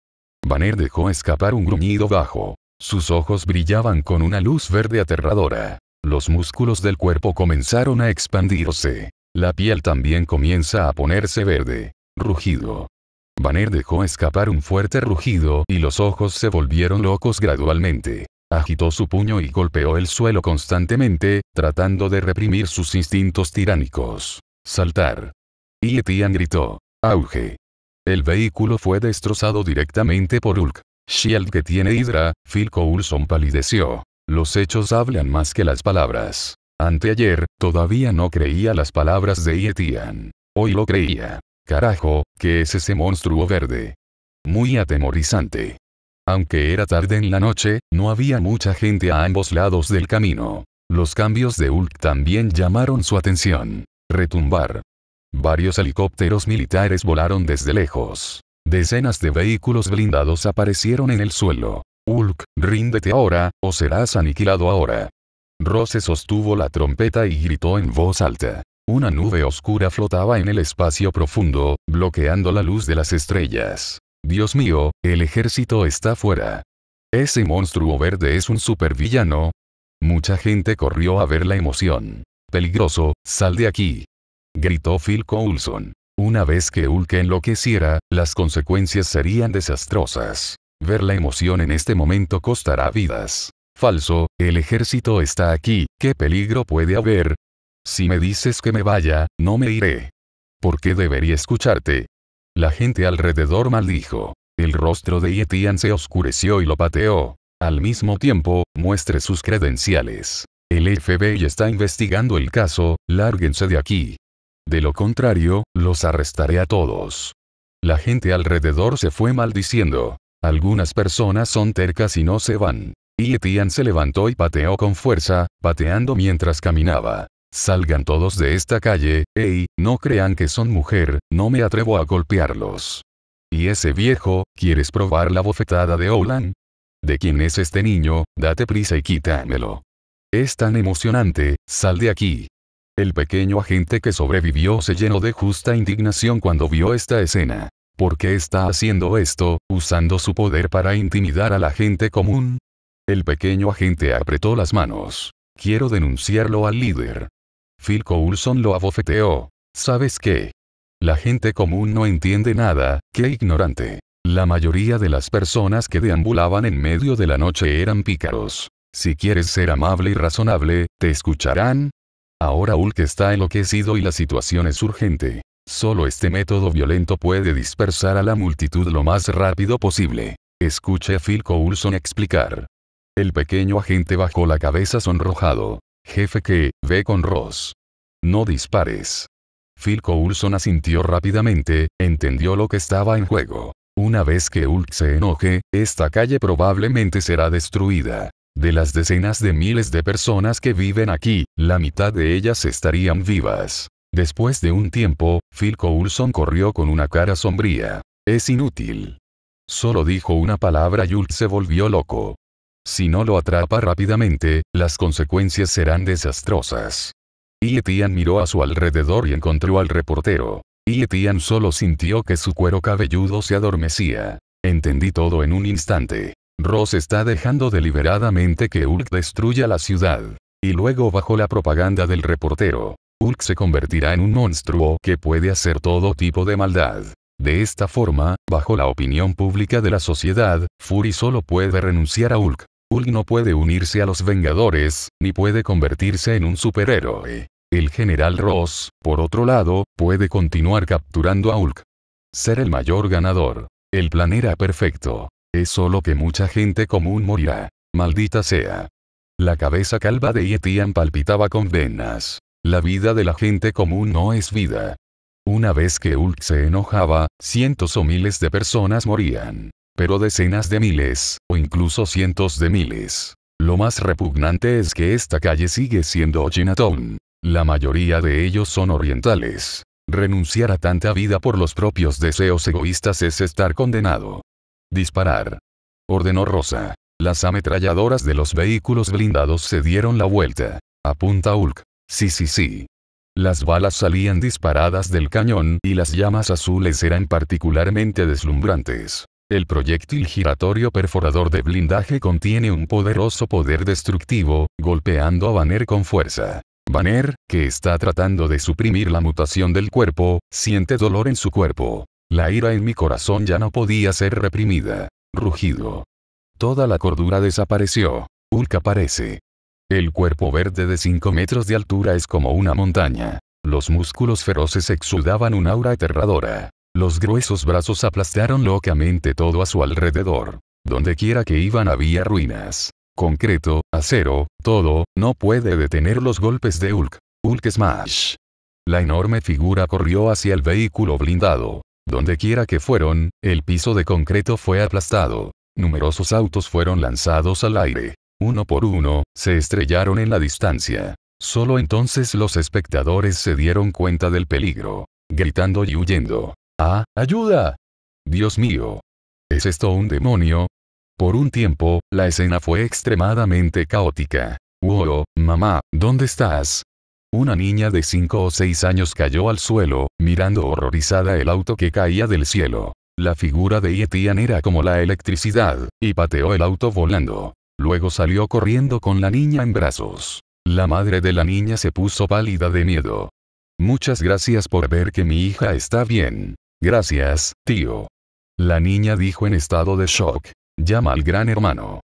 S1: Banner dejó escapar un gruñido bajo. Sus ojos brillaban con una luz verde aterradora. Los músculos del cuerpo comenzaron a expandirse. La piel también comienza a ponerse verde. Rugido. Banner dejó escapar un fuerte rugido y los ojos se volvieron locos gradualmente. Agitó su puño y golpeó el suelo constantemente, tratando de reprimir sus instintos tiránicos. Saltar. Y Etian gritó. Auge. El vehículo fue destrozado directamente por Ulk. Shield que tiene Hydra, Phil Coulson palideció. Los hechos hablan más que las palabras. Anteayer, todavía no creía las palabras de Yetian. Hoy lo creía. Carajo, ¿qué es ese monstruo verde? Muy atemorizante. Aunque era tarde en la noche, no había mucha gente a ambos lados del camino. Los cambios de Hulk también llamaron su atención. Retumbar. Varios helicópteros militares volaron desde lejos. Decenas de vehículos blindados aparecieron en el suelo. Hulk, ríndete ahora, o serás aniquilado ahora. Rose sostuvo la trompeta y gritó en voz alta. Una nube oscura flotaba en el espacio profundo, bloqueando la luz de las estrellas. Dios mío, el ejército está fuera. Ese monstruo verde es un supervillano. Mucha gente corrió a ver la emoción. Peligroso, sal de aquí. Gritó Phil Coulson. Una vez que Hulk enloqueciera, las consecuencias serían desastrosas. Ver la emoción en este momento costará vidas. Falso, el ejército está aquí, ¿qué peligro puede haber? Si me dices que me vaya, no me iré. ¿Por qué debería escucharte? La gente alrededor maldijo. El rostro de Yetian se oscureció y lo pateó. Al mismo tiempo, muestre sus credenciales. El FBI está investigando el caso, lárguense de aquí. De lo contrario, los arrestaré a todos. La gente alrededor se fue maldiciendo. Algunas personas son tercas y no se van. Y Etian se levantó y pateó con fuerza, pateando mientras caminaba. Salgan todos de esta calle, ey, no crean que son mujer, no me atrevo a golpearlos. ¿Y ese viejo, quieres probar la bofetada de Olan? ¿De quién es este niño? Date prisa y quítamelo. Es tan emocionante, sal de aquí. El pequeño agente que sobrevivió se llenó de justa indignación cuando vio esta escena. ¿Por qué está haciendo esto, usando su poder para intimidar a la gente común? El pequeño agente apretó las manos. Quiero denunciarlo al líder. Phil Coulson lo abofeteó. ¿Sabes qué? La gente común no entiende nada, qué ignorante. La mayoría de las personas que deambulaban en medio de la noche eran pícaros. Si quieres ser amable y razonable, te escucharán, Ahora Hulk está enloquecido y la situación es urgente. Solo este método violento puede dispersar a la multitud lo más rápido posible. Escuche a Phil Coulson explicar. El pequeño agente bajó la cabeza sonrojado. Jefe que, ve con Ross. No dispares. Phil Coulson asintió rápidamente, entendió lo que estaba en juego. Una vez que Hulk se enoje, esta calle probablemente será destruida. De las decenas de miles de personas que viven aquí, la mitad de ellas estarían vivas. Después de un tiempo, Phil Coulson corrió con una cara sombría. Es inútil. Solo dijo una palabra y Ult se volvió loco. Si no lo atrapa rápidamente, las consecuencias serán desastrosas. Y Etienne miró a su alrededor y encontró al reportero. Y e solo sintió que su cuero cabelludo se adormecía. Entendí todo en un instante. Ross está dejando deliberadamente que Hulk destruya la ciudad. Y luego bajo la propaganda del reportero, Hulk se convertirá en un monstruo que puede hacer todo tipo de maldad. De esta forma, bajo la opinión pública de la sociedad, Fury solo puede renunciar a Hulk. Hulk no puede unirse a los Vengadores, ni puede convertirse en un superhéroe. El general Ross, por otro lado, puede continuar capturando a Hulk. Ser el mayor ganador. El plan era perfecto. Es solo que mucha gente común morirá. Maldita sea. La cabeza calva de Yetian palpitaba con venas. La vida de la gente común no es vida. Una vez que Ulk se enojaba, cientos o miles de personas morían. Pero decenas de miles, o incluso cientos de miles. Lo más repugnante es que esta calle sigue siendo Chinatown. La mayoría de ellos son orientales. Renunciar a tanta vida por los propios deseos egoístas es estar condenado. Disparar. Ordenó Rosa. Las ametralladoras de los vehículos blindados se dieron la vuelta. Apunta Hulk. Sí, sí, sí. Las balas salían disparadas del cañón y las llamas azules eran particularmente deslumbrantes. El proyectil giratorio perforador de blindaje contiene un poderoso poder destructivo, golpeando a Banner con fuerza. Banner, que está tratando de suprimir la mutación del cuerpo, siente dolor en su cuerpo. La ira en mi corazón ya no podía ser reprimida. Rugido. Toda la cordura desapareció. Hulk aparece. El cuerpo verde de 5 metros de altura es como una montaña. Los músculos feroces exudaban un aura aterradora. Los gruesos brazos aplastaron locamente todo a su alrededor. Dondequiera que iban había ruinas. Concreto, acero, todo, no puede detener los golpes de Hulk. Hulk Smash. La enorme figura corrió hacia el vehículo blindado. Dondequiera quiera que fueron, el piso de concreto fue aplastado. Numerosos autos fueron lanzados al aire. Uno por uno, se estrellaron en la distancia. Solo entonces los espectadores se dieron cuenta del peligro, gritando y huyendo. ¡Ah, ayuda! Dios mío. ¿Es esto un demonio? Por un tiempo, la escena fue extremadamente caótica. Wow, mamá, ¿dónde estás? Una niña de 5 o 6 años cayó al suelo, mirando horrorizada el auto que caía del cielo. La figura de Etian era como la electricidad, y pateó el auto volando. Luego salió corriendo con la niña en brazos. La madre de la niña se puso pálida de miedo. Muchas gracias por ver que mi hija está bien. Gracias, tío. La niña dijo en estado de shock. Llama al gran hermano.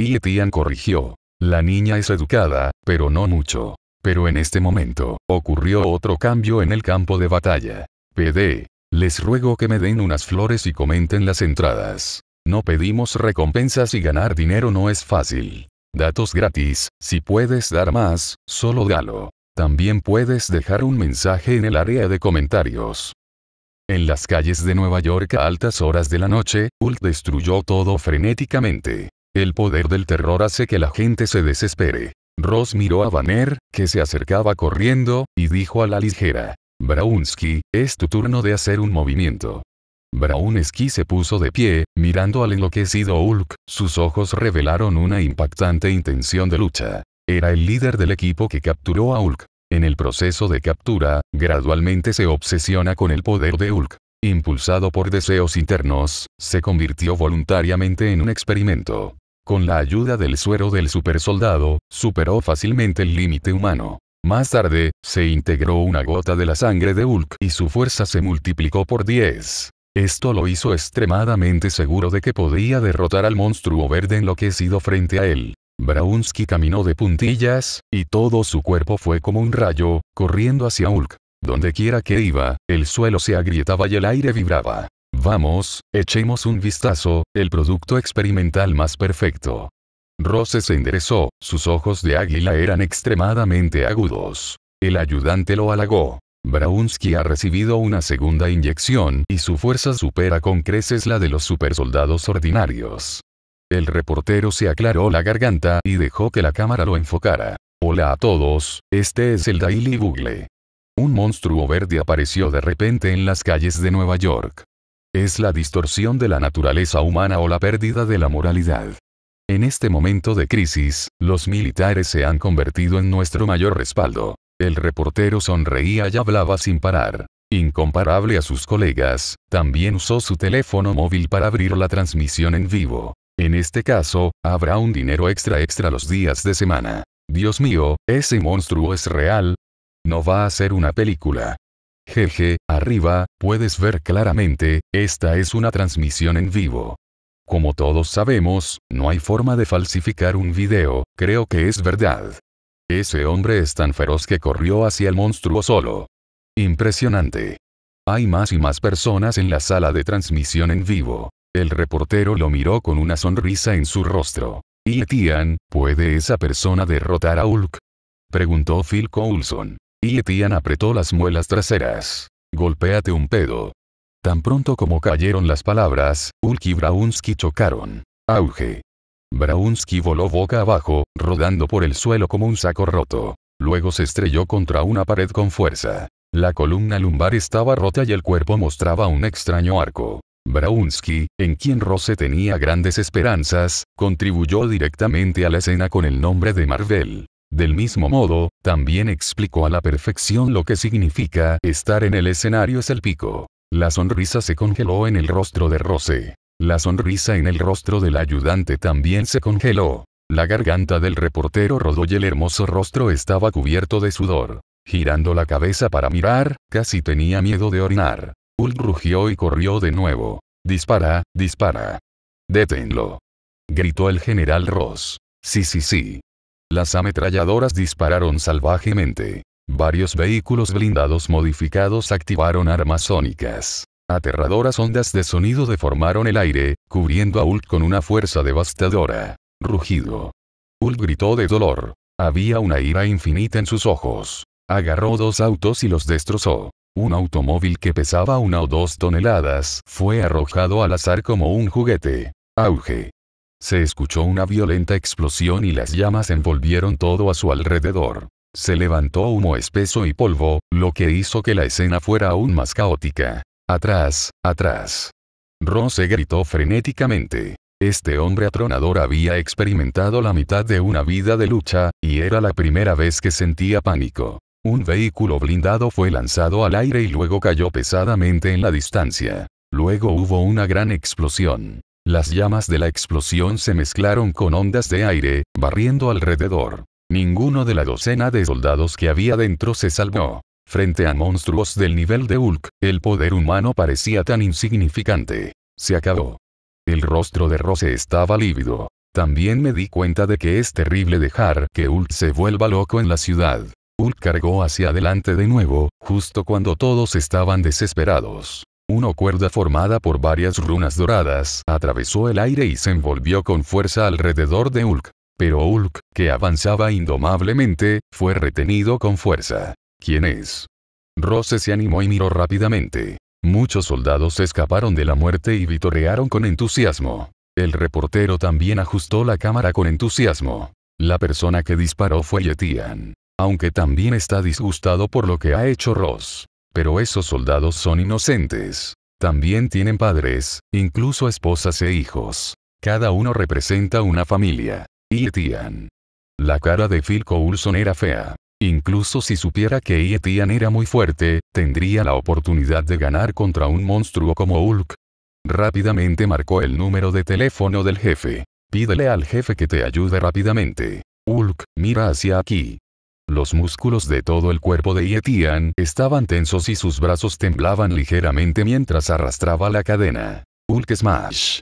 S1: Y Etian corrigió. La niña es educada, pero no mucho. Pero en este momento, ocurrió otro cambio en el campo de batalla. PD. Les ruego que me den unas flores y comenten las entradas. No pedimos recompensas y ganar dinero no es fácil. Datos gratis, si puedes dar más, solo dalo. También puedes dejar un mensaje en el área de comentarios. En las calles de Nueva York a altas horas de la noche, Hulk destruyó todo frenéticamente. El poder del terror hace que la gente se desespere. Ross miró a Banner, que se acercaba corriendo, y dijo a la ligera. Braunsky, es tu turno de hacer un movimiento. Braunsky se puso de pie, mirando al enloquecido Hulk, sus ojos revelaron una impactante intención de lucha. Era el líder del equipo que capturó a Hulk. En el proceso de captura, gradualmente se obsesiona con el poder de Hulk. Impulsado por deseos internos, se convirtió voluntariamente en un experimento con la ayuda del suero del supersoldado, superó fácilmente el límite humano. Más tarde, se integró una gota de la sangre de Hulk y su fuerza se multiplicó por 10. Esto lo hizo extremadamente seguro de que podía derrotar al monstruo verde enloquecido frente a él. Braunsky caminó de puntillas, y todo su cuerpo fue como un rayo, corriendo hacia Hulk. Donde quiera que iba, el suelo se agrietaba y el aire vibraba. Vamos, echemos un vistazo, el producto experimental más perfecto. Rose se enderezó, sus ojos de águila eran extremadamente agudos. El ayudante lo halagó. Braunsky ha recibido una segunda inyección y su fuerza supera con creces la de los supersoldados ordinarios. El reportero se aclaró la garganta y dejó que la cámara lo enfocara. Hola a todos, este es el Daily Bugle. Un monstruo verde apareció de repente en las calles de Nueva York es la distorsión de la naturaleza humana o la pérdida de la moralidad. En este momento de crisis, los militares se han convertido en nuestro mayor respaldo. El reportero sonreía y hablaba sin parar. Incomparable a sus colegas, también usó su teléfono móvil para abrir la transmisión en vivo. En este caso, habrá un dinero extra extra los días de semana. Dios mío, ese monstruo es real. No va a ser una película. Jeje, arriba, puedes ver claramente, esta es una transmisión en vivo. Como todos sabemos, no hay forma de falsificar un video, creo que es verdad. Ese hombre es tan feroz que corrió hacia el monstruo solo. Impresionante. Hay más y más personas en la sala de transmisión en vivo. El reportero lo miró con una sonrisa en su rostro. Y Tian, ¿puede esa persona derrotar a Hulk? Preguntó Phil Coulson. Y apretó las muelas traseras. Golpéate un pedo. Tan pronto como cayeron las palabras, Ulki y Braunsky chocaron. Auge. Braunsky voló boca abajo, rodando por el suelo como un saco roto. Luego se estrelló contra una pared con fuerza. La columna lumbar estaba rota y el cuerpo mostraba un extraño arco. Braunsky, en quien Rose tenía grandes esperanzas, contribuyó directamente a la escena con el nombre de Marvel. Del mismo modo, también explicó a la perfección lo que significa estar en el escenario es el pico. La sonrisa se congeló en el rostro de Rose. La sonrisa en el rostro del ayudante también se congeló. La garganta del reportero rodó y el hermoso rostro estaba cubierto de sudor. Girando la cabeza para mirar, casi tenía miedo de orinar. Ul rugió y corrió de nuevo. Dispara, dispara. Détenlo. Gritó el general Ross. Sí, sí, sí. Las ametralladoras dispararon salvajemente. Varios vehículos blindados modificados activaron armas sónicas. Aterradoras ondas de sonido deformaron el aire, cubriendo a Ult con una fuerza devastadora. Rugido. Ult gritó de dolor. Había una ira infinita en sus ojos. Agarró dos autos y los destrozó. Un automóvil que pesaba una o dos toneladas fue arrojado al azar como un juguete. Auge. Se escuchó una violenta explosión y las llamas envolvieron todo a su alrededor. Se levantó humo espeso y polvo, lo que hizo que la escena fuera aún más caótica. Atrás, atrás. Rose gritó frenéticamente. Este hombre atronador había experimentado la mitad de una vida de lucha, y era la primera vez que sentía pánico. Un vehículo blindado fue lanzado al aire y luego cayó pesadamente en la distancia. Luego hubo una gran explosión. Las llamas de la explosión se mezclaron con ondas de aire, barriendo alrededor. Ninguno de la docena de soldados que había dentro se salvó. Frente a monstruos del nivel de Hulk, el poder humano parecía tan insignificante. Se acabó. El rostro de Rose estaba lívido. También me di cuenta de que es terrible dejar que Hulk se vuelva loco en la ciudad. Hulk cargó hacia adelante de nuevo, justo cuando todos estaban desesperados. Una cuerda formada por varias runas doradas atravesó el aire y se envolvió con fuerza alrededor de Hulk. Pero Hulk, que avanzaba indomablemente, fue retenido con fuerza. ¿Quién es? Ross se animó y miró rápidamente. Muchos soldados escaparon de la muerte y vitorearon con entusiasmo. El reportero también ajustó la cámara con entusiasmo. La persona que disparó fue Yetian. Aunque también está disgustado por lo que ha hecho Ross pero esos soldados son inocentes. También tienen padres, incluso esposas e hijos. Cada uno representa una familia. Etian. La cara de Phil Coulson era fea. Incluso si supiera que Etian era muy fuerte, tendría la oportunidad de ganar contra un monstruo como Hulk. Rápidamente marcó el número de teléfono del jefe. Pídele al jefe que te ayude rápidamente. Hulk, mira hacia aquí. Los músculos de todo el cuerpo de Yetian estaban tensos y sus brazos temblaban ligeramente mientras arrastraba la cadena. Hulk Smash.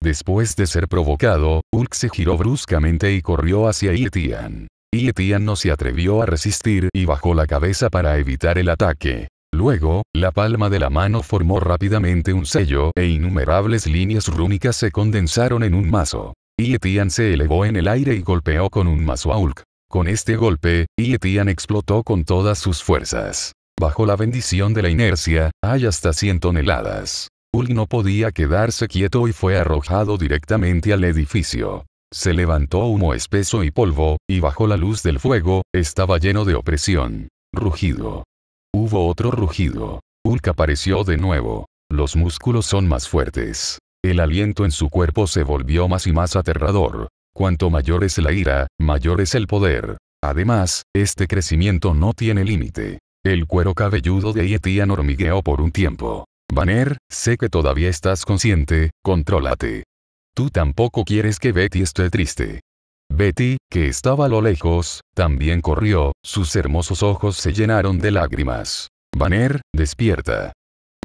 S1: Después de ser provocado, Hulk se giró bruscamente y corrió hacia Yetian. Yetian no se atrevió a resistir y bajó la cabeza para evitar el ataque. Luego, la palma de la mano formó rápidamente un sello e innumerables líneas rúnicas se condensaron en un mazo. Yetian se elevó en el aire y golpeó con un mazo a Hulk. Con este golpe, Ietian explotó con todas sus fuerzas. Bajo la bendición de la inercia, hay hasta 100 toneladas. Hulk no podía quedarse quieto y fue arrojado directamente al edificio. Se levantó humo espeso y polvo, y bajo la luz del fuego, estaba lleno de opresión. Rugido. Hubo otro rugido. Hulk apareció de nuevo. Los músculos son más fuertes. El aliento en su cuerpo se volvió más y más aterrador. Cuanto mayor es la ira, mayor es el poder. Además, este crecimiento no tiene límite. El cuero cabelludo de Yetian hormigueó por un tiempo. Banner, sé que todavía estás consciente, contrólate. Tú tampoco quieres que Betty esté triste. Betty, que estaba a lo lejos, también corrió, sus hermosos ojos se llenaron de lágrimas. Banner, despierta.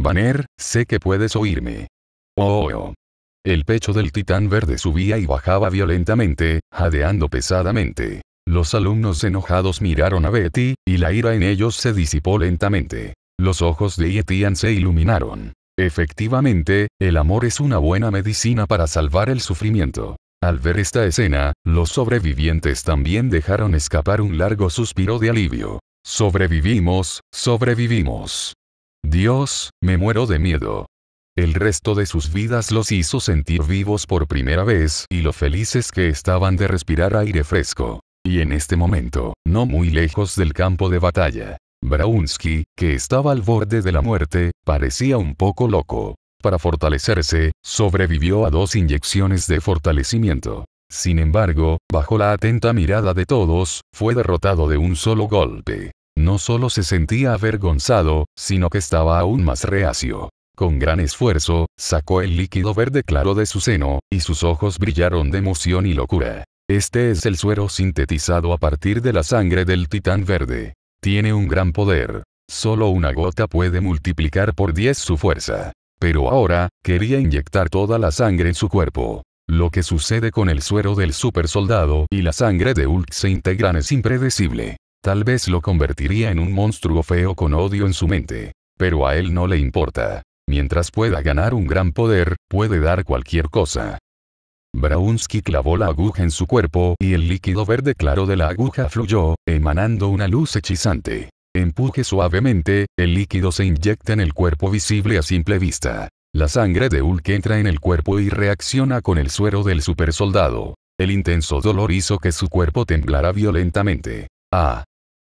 S1: Banner, sé que puedes oírme. Oh, oh, oh. El pecho del titán verde subía y bajaba violentamente, jadeando pesadamente. Los alumnos enojados miraron a Betty, y la ira en ellos se disipó lentamente. Los ojos de Yetian se iluminaron. Efectivamente, el amor es una buena medicina para salvar el sufrimiento. Al ver esta escena, los sobrevivientes también dejaron escapar un largo suspiro de alivio. Sobrevivimos, sobrevivimos. Dios, me muero de miedo. El resto de sus vidas los hizo sentir vivos por primera vez y lo felices que estaban de respirar aire fresco. Y en este momento, no muy lejos del campo de batalla, Braunsky, que estaba al borde de la muerte, parecía un poco loco. Para fortalecerse, sobrevivió a dos inyecciones de fortalecimiento. Sin embargo, bajo la atenta mirada de todos, fue derrotado de un solo golpe. No solo se sentía avergonzado, sino que estaba aún más reacio. Con gran esfuerzo, sacó el líquido verde claro de su seno, y sus ojos brillaron de emoción y locura. Este es el suero sintetizado a partir de la sangre del titán verde. Tiene un gran poder. Solo una gota puede multiplicar por 10 su fuerza. Pero ahora, quería inyectar toda la sangre en su cuerpo. Lo que sucede con el suero del supersoldado y la sangre de Hulk se integran es impredecible. Tal vez lo convertiría en un monstruo feo con odio en su mente. Pero a él no le importa. Mientras pueda ganar un gran poder, puede dar cualquier cosa. Braunsky clavó la aguja en su cuerpo y el líquido verde claro de la aguja fluyó, emanando una luz hechizante. Empuje suavemente, el líquido se inyecta en el cuerpo visible a simple vista. La sangre de Hulk entra en el cuerpo y reacciona con el suero del supersoldado. El intenso dolor hizo que su cuerpo temblara violentamente. Ah.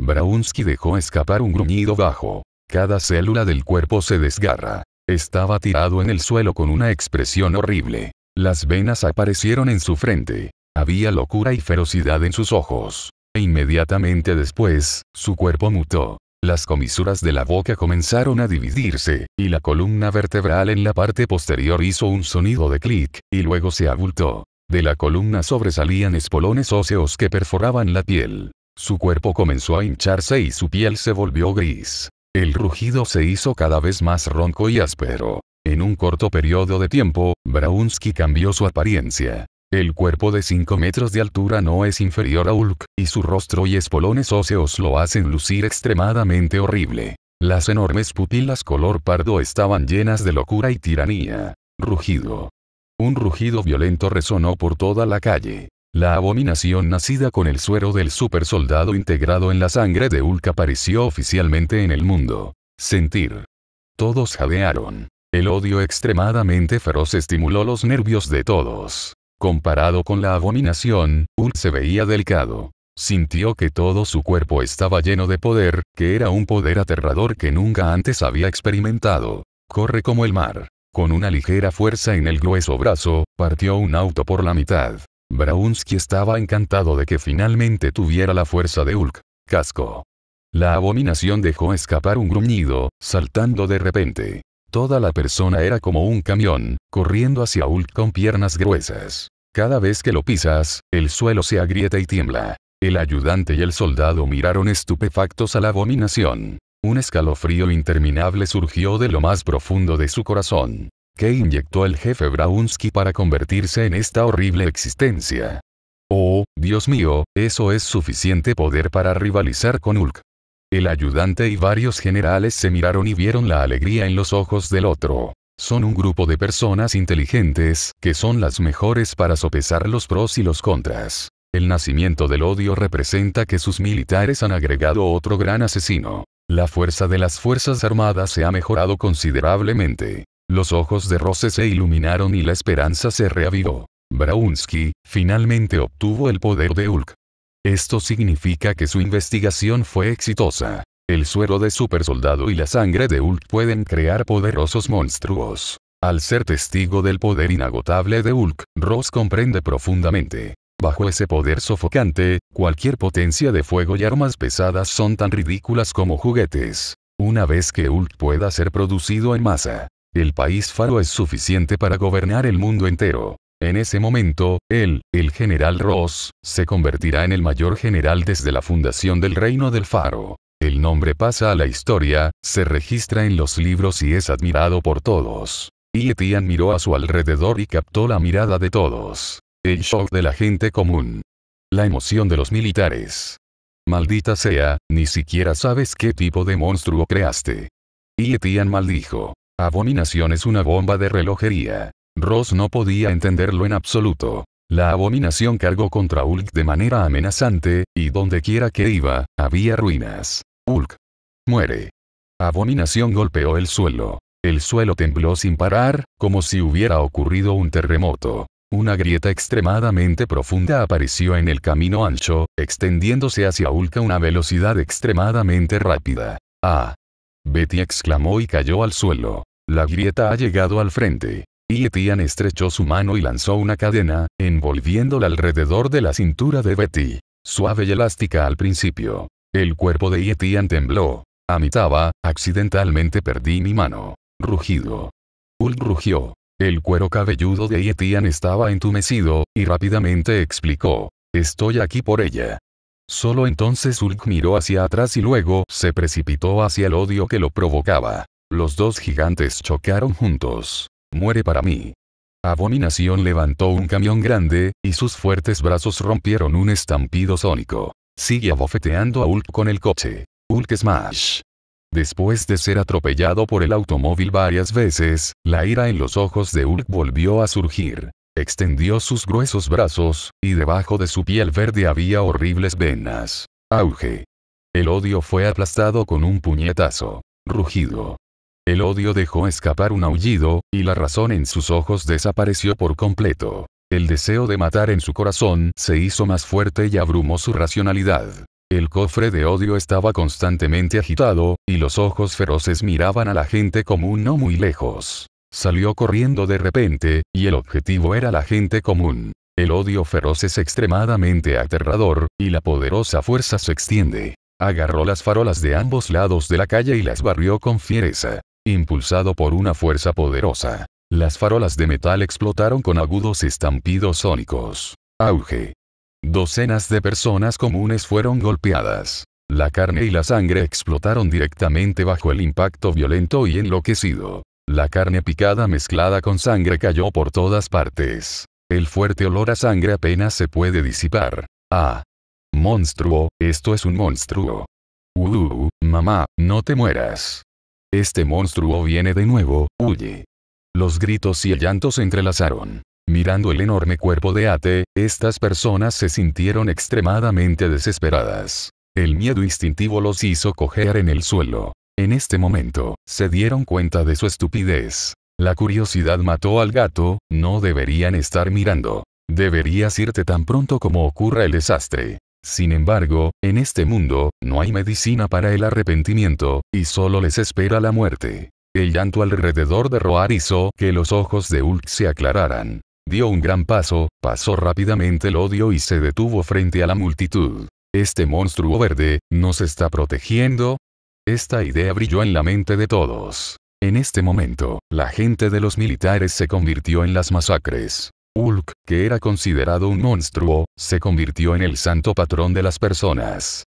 S1: Braunsky dejó escapar un gruñido bajo. Cada célula del cuerpo se desgarra. Estaba tirado en el suelo con una expresión horrible. Las venas aparecieron en su frente. Había locura y ferocidad en sus ojos. E inmediatamente después, su cuerpo mutó. Las comisuras de la boca comenzaron a dividirse, y la columna vertebral en la parte posterior hizo un sonido de clic, y luego se abultó. De la columna sobresalían espolones óseos que perforaban la piel. Su cuerpo comenzó a hincharse y su piel se volvió gris. El rugido se hizo cada vez más ronco y áspero. En un corto periodo de tiempo, Braunsky cambió su apariencia. El cuerpo de 5 metros de altura no es inferior a Hulk, y su rostro y espolones óseos lo hacen lucir extremadamente horrible. Las enormes pupilas color pardo estaban llenas de locura y tiranía. Rugido. Un rugido violento resonó por toda la calle. La abominación nacida con el suero del supersoldado integrado en la sangre de Hulk apareció oficialmente en el mundo. Sentir. Todos jadearon. El odio extremadamente feroz estimuló los nervios de todos. Comparado con la abominación, Hulk se veía delicado. Sintió que todo su cuerpo estaba lleno de poder, que era un poder aterrador que nunca antes había experimentado. Corre como el mar. Con una ligera fuerza en el grueso brazo, partió un auto por la mitad. Braunsky estaba encantado de que finalmente tuviera la fuerza de Hulk. Casco. La abominación dejó escapar un gruñido, saltando de repente. Toda la persona era como un camión, corriendo hacia Hulk con piernas gruesas. Cada vez que lo pisas, el suelo se agrieta y tiembla. El ayudante y el soldado miraron estupefactos a la abominación. Un escalofrío interminable surgió de lo más profundo de su corazón que inyectó el jefe Braunsky para convertirse en esta horrible existencia. Oh, Dios mío, eso es suficiente poder para rivalizar con Hulk. El ayudante y varios generales se miraron y vieron la alegría en los ojos del otro. Son un grupo de personas inteligentes, que son las mejores para sopesar los pros y los contras. El nacimiento del odio representa que sus militares han agregado otro gran asesino. La fuerza de las Fuerzas Armadas se ha mejorado considerablemente. Los ojos de Rose se iluminaron y la esperanza se reavivó. Braunsky, finalmente obtuvo el poder de Hulk. Esto significa que su investigación fue exitosa. El suero de supersoldado y la sangre de Hulk pueden crear poderosos monstruos. Al ser testigo del poder inagotable de Hulk, Ross comprende profundamente. Bajo ese poder sofocante, cualquier potencia de fuego y armas pesadas son tan ridículas como juguetes. Una vez que Hulk pueda ser producido en masa, el país faro es suficiente para gobernar el mundo entero. En ese momento, él, el general Ross, se convertirá en el mayor general desde la fundación del reino del faro. El nombre pasa a la historia, se registra en los libros y es admirado por todos. Y e miró a su alrededor y captó la mirada de todos. El shock de la gente común. La emoción de los militares. Maldita sea, ni siquiera sabes qué tipo de monstruo creaste. Y e maldijo. Abominación es una bomba de relojería. Ross no podía entenderlo en absoluto. La abominación cargó contra Ulk de manera amenazante, y donde quiera que iba, había ruinas. Ulk Muere. Abominación golpeó el suelo. El suelo tembló sin parar, como si hubiera ocurrido un terremoto. Una grieta extremadamente profunda apareció en el camino ancho, extendiéndose hacia Ulk a una velocidad extremadamente rápida. ¡Ah! Betty exclamó y cayó al suelo. La grieta ha llegado al frente. Y estrechó su mano y lanzó una cadena, envolviéndola alrededor de la cintura de Betty. Suave y elástica al principio. El cuerpo de Etian tembló. Amitaba, accidentalmente perdí mi mano. Rugido. Hulk rugió. El cuero cabelludo de Etian estaba entumecido, y rápidamente explicó. Estoy aquí por ella. Solo entonces Hulk miró hacia atrás y luego se precipitó hacia el odio que lo provocaba. Los dos gigantes chocaron juntos. Muere para mí. Abominación levantó un camión grande, y sus fuertes brazos rompieron un estampido sónico. Sigue abofeteando a Hulk con el coche. Hulk Smash. Después de ser atropellado por el automóvil varias veces, la ira en los ojos de Hulk volvió a surgir. Extendió sus gruesos brazos, y debajo de su piel verde había horribles venas. Auge. El odio fue aplastado con un puñetazo. Rugido. El odio dejó escapar un aullido, y la razón en sus ojos desapareció por completo. El deseo de matar en su corazón se hizo más fuerte y abrumó su racionalidad. El cofre de odio estaba constantemente agitado, y los ojos feroces miraban a la gente común no muy lejos. Salió corriendo de repente, y el objetivo era la gente común. El odio feroz es extremadamente aterrador, y la poderosa fuerza se extiende. Agarró las farolas de ambos lados de la calle y las barrió con fiereza impulsado por una fuerza poderosa. Las farolas de metal explotaron con agudos estampidos sónicos. Auge. Docenas de personas comunes fueron golpeadas. La carne y la sangre explotaron directamente bajo el impacto violento y enloquecido. La carne picada mezclada con sangre cayó por todas partes. El fuerte olor a sangre apenas se puede disipar. Ah. Monstruo, esto es un monstruo. Uh, mamá, no te mueras. Este monstruo viene de nuevo, huye. Los gritos y el llanto se entrelazaron. Mirando el enorme cuerpo de Ate, estas personas se sintieron extremadamente desesperadas. El miedo instintivo los hizo coger en el suelo. En este momento, se dieron cuenta de su estupidez. La curiosidad mató al gato, no deberían estar mirando. Deberías irte tan pronto como ocurra el desastre. Sin embargo, en este mundo, no hay medicina para el arrepentimiento, y solo les espera la muerte. El llanto alrededor de Roar hizo que los ojos de Ulk se aclararan. Dio un gran paso, pasó rápidamente el odio y se detuvo frente a la multitud. ¿Este monstruo verde, nos está protegiendo? Esta idea brilló en la mente de todos. En este momento, la gente de los militares se convirtió en las masacres. Hulk, que era considerado un monstruo, se convirtió en el santo patrón de las personas.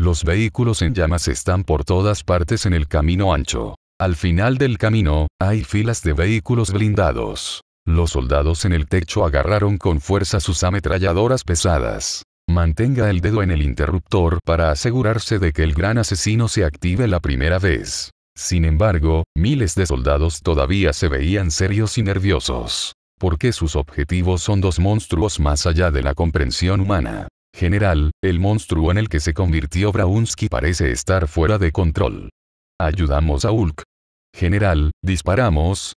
S1: Los vehículos en llamas están por todas partes en el camino ancho. Al final del camino, hay filas de vehículos blindados. Los soldados en el techo agarraron con fuerza sus ametralladoras pesadas. Mantenga el dedo en el interruptor para asegurarse de que el gran asesino se active la primera vez. Sin embargo, miles de soldados todavía se veían serios y nerviosos porque sus objetivos son dos monstruos más allá de la comprensión humana. General, el monstruo en el que se convirtió Braunsky parece estar fuera de control. Ayudamos a Hulk. General, disparamos.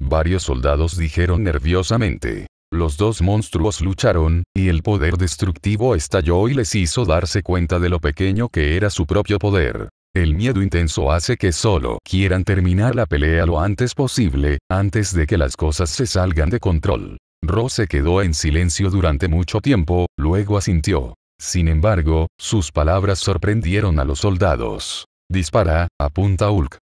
S1: Varios soldados dijeron nerviosamente. Los dos monstruos lucharon, y el poder destructivo estalló y les hizo darse cuenta de lo pequeño que era su propio poder. El miedo intenso hace que solo quieran terminar la pelea lo antes posible, antes de que las cosas se salgan de control. Ro se quedó en silencio durante mucho tiempo, luego asintió. Sin embargo, sus palabras sorprendieron a los soldados. Dispara, apunta Ulk.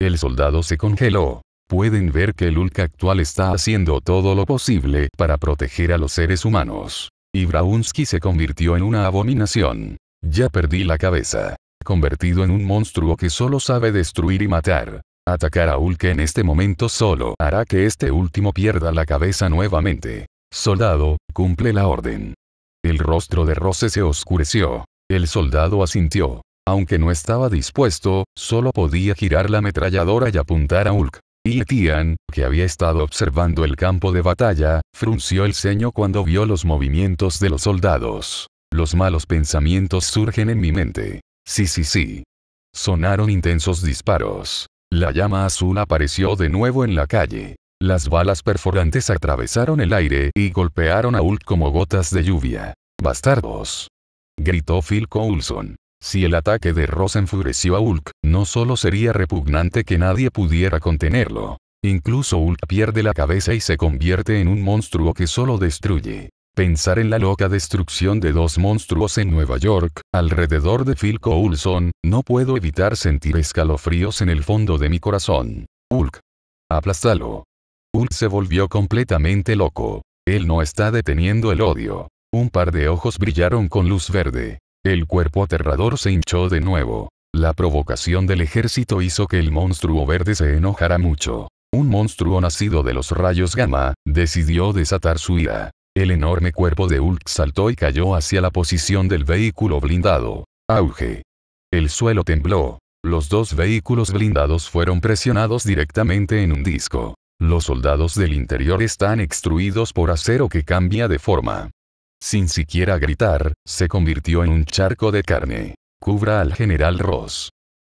S1: El soldado se congeló. Pueden ver que el Ulk actual está haciendo todo lo posible para proteger a los seres humanos. Y Braunsky se convirtió en una abominación. Ya perdí la cabeza convertido en un monstruo que solo sabe destruir y matar. Atacar a Hulk en este momento solo hará que este último pierda la cabeza nuevamente. Soldado, cumple la orden. El rostro de Rose se oscureció. El soldado asintió. Aunque no estaba dispuesto, solo podía girar la ametralladora y apuntar a Hulk. Y Tian, que había estado observando el campo de batalla, frunció el ceño cuando vio los movimientos de los soldados. Los malos pensamientos surgen en mi mente. Sí, sí, sí. Sonaron intensos disparos. La llama azul apareció de nuevo en la calle. Las balas perforantes atravesaron el aire y golpearon a Hulk como gotas de lluvia. ¡Bastardos! gritó Phil Coulson. Si el ataque de Ross enfureció a Hulk, no solo sería repugnante que nadie pudiera contenerlo. Incluso Hulk pierde la cabeza y se convierte en un monstruo que solo destruye. Pensar en la loca destrucción de dos monstruos en Nueva York, alrededor de Phil Coulson, no puedo evitar sentir escalofríos en el fondo de mi corazón. Hulk. Aplástalo. Hulk se volvió completamente loco. Él no está deteniendo el odio. Un par de ojos brillaron con luz verde. El cuerpo aterrador se hinchó de nuevo. La provocación del ejército hizo que el monstruo verde se enojara mucho. Un monstruo nacido de los rayos gamma, decidió desatar su ira. El enorme cuerpo de Hulk saltó y cayó hacia la posición del vehículo blindado. Auge. El suelo tembló. Los dos vehículos blindados fueron presionados directamente en un disco. Los soldados del interior están extruidos por acero que cambia de forma. Sin siquiera gritar, se convirtió en un charco de carne. Cubra al general Ross.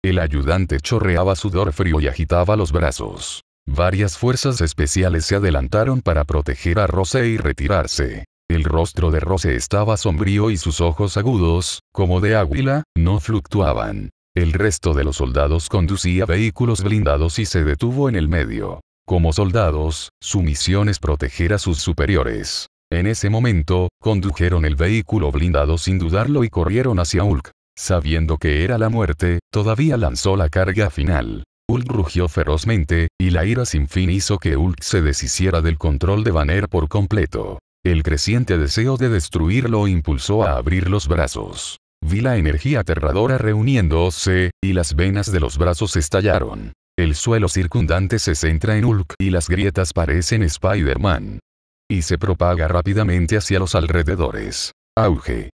S1: El ayudante chorreaba sudor frío y agitaba los brazos. Varias fuerzas especiales se adelantaron para proteger a Rose y retirarse. El rostro de Rose estaba sombrío y sus ojos agudos, como de águila, no fluctuaban. El resto de los soldados conducía vehículos blindados y se detuvo en el medio. Como soldados, su misión es proteger a sus superiores. En ese momento, condujeron el vehículo blindado sin dudarlo y corrieron hacia Ulk. Sabiendo que era la muerte, todavía lanzó la carga final. Hulk rugió ferozmente, y la ira sin fin hizo que Hulk se deshiciera del control de Banner por completo. El creciente deseo de destruirlo impulsó a abrir los brazos. Vi la energía aterradora reuniéndose, y las venas de los brazos estallaron. El suelo circundante se centra en Hulk y las grietas parecen Spider-Man. Y se propaga rápidamente hacia los alrededores. Auge.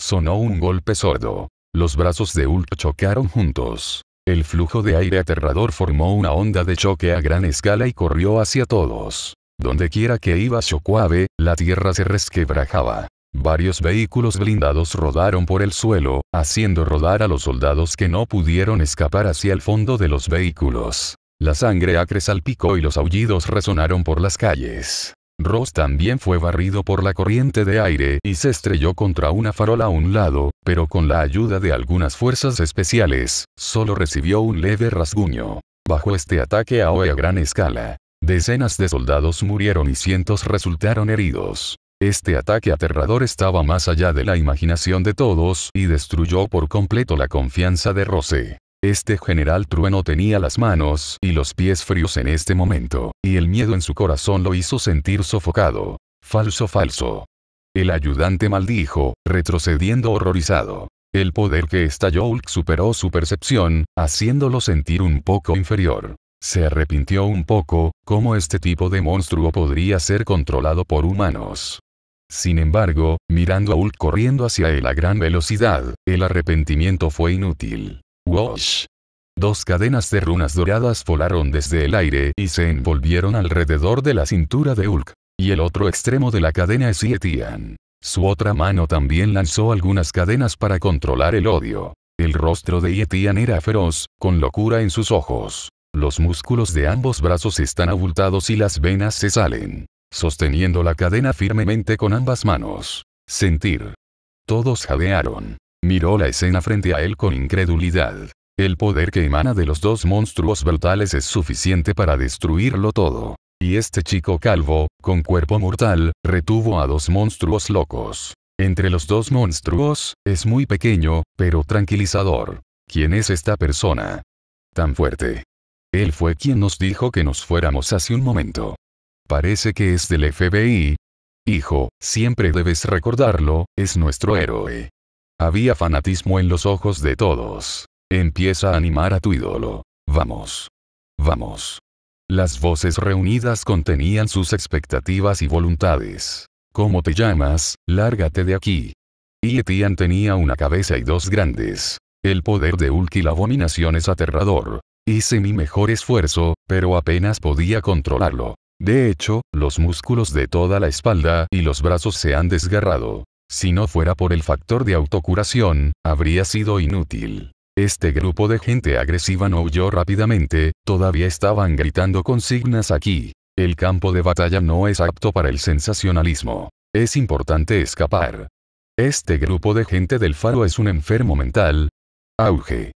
S1: Sonó un golpe sordo. Los brazos de Hulk chocaron juntos. El flujo de aire aterrador formó una onda de choque a gran escala y corrió hacia todos. Donde quiera que iba Shokuabe, la tierra se resquebrajaba. Varios vehículos blindados rodaron por el suelo, haciendo rodar a los soldados que no pudieron escapar hacia el fondo de los vehículos. La sangre acre salpicó y los aullidos resonaron por las calles. Ross también fue barrido por la corriente de aire y se estrelló contra una farola a un lado, pero con la ayuda de algunas fuerzas especiales, solo recibió un leve rasguño. Bajo este ataque a OE a gran escala, decenas de soldados murieron y cientos resultaron heridos. Este ataque aterrador estaba más allá de la imaginación de todos y destruyó por completo la confianza de Rose. Este general trueno tenía las manos y los pies fríos en este momento, y el miedo en su corazón lo hizo sentir sofocado. Falso, falso. El ayudante maldijo, retrocediendo horrorizado. El poder que estalló Hulk superó su percepción, haciéndolo sentir un poco inferior. Se arrepintió un poco, cómo este tipo de monstruo podría ser controlado por humanos. Sin embargo, mirando a Hulk corriendo hacia él a gran velocidad, el arrepentimiento fue inútil. Dos cadenas de runas doradas volaron desde el aire y se envolvieron alrededor de la cintura de Hulk. Y el otro extremo de la cadena es Yetian. Su otra mano también lanzó algunas cadenas para controlar el odio. El rostro de Yetian era feroz, con locura en sus ojos. Los músculos de ambos brazos están abultados y las venas se salen. Sosteniendo la cadena firmemente con ambas manos. Sentir. Todos jadearon. Miró la escena frente a él con incredulidad. El poder que emana de los dos monstruos brutales es suficiente para destruirlo todo. Y este chico calvo, con cuerpo mortal, retuvo a dos monstruos locos. Entre los dos monstruos, es muy pequeño, pero tranquilizador. ¿Quién es esta persona? Tan fuerte. Él fue quien nos dijo que nos fuéramos hace un momento. Parece que es del FBI. Hijo, siempre debes recordarlo, es nuestro héroe. Había fanatismo en los ojos de todos. Empieza a animar a tu ídolo. Vamos. Vamos. Las voces reunidas contenían sus expectativas y voluntades. ¿Cómo te llamas? Lárgate de aquí. Y Etian tenía una cabeza y dos grandes. El poder de Ulk la abominación es aterrador. Hice mi mejor esfuerzo, pero apenas podía controlarlo. De hecho, los músculos de toda la espalda y los brazos se han desgarrado. Si no fuera por el factor de autocuración, habría sido inútil. Este grupo de gente agresiva no huyó rápidamente, todavía estaban gritando consignas aquí. El campo de batalla no es apto para el sensacionalismo. Es importante escapar. Este grupo de gente del faro es un enfermo mental. Auge.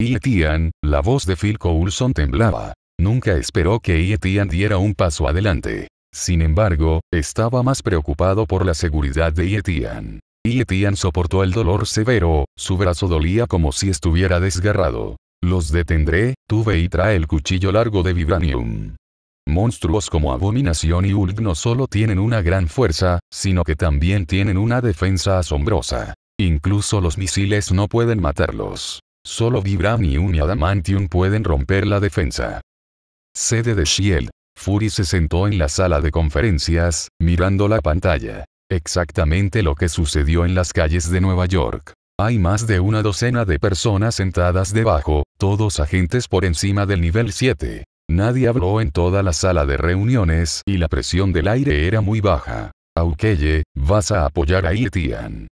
S1: Etian, la voz de Phil Coulson temblaba. Nunca esperó que Etian diera un paso adelante. Sin embargo, estaba más preocupado por la seguridad de Yetian. Yetian soportó el dolor severo, su brazo dolía como si estuviera desgarrado. Los detendré, tuve y trae el cuchillo largo de Vibranium. Monstruos como Abominación y Ulg no solo tienen una gran fuerza, sino que también tienen una defensa asombrosa. Incluso los misiles no pueden matarlos. Solo Vibranium y Adamantium pueden romper la defensa. Sede de Shield, Fury se sentó en la sala de conferencias, mirando la pantalla. Exactamente lo que sucedió en las calles de Nueva York. Hay más de una docena de personas sentadas debajo, todos agentes por encima del nivel 7. Nadie habló en toda la sala de reuniones y la presión del aire era muy baja. Aukeye, vas a apoyar a irtian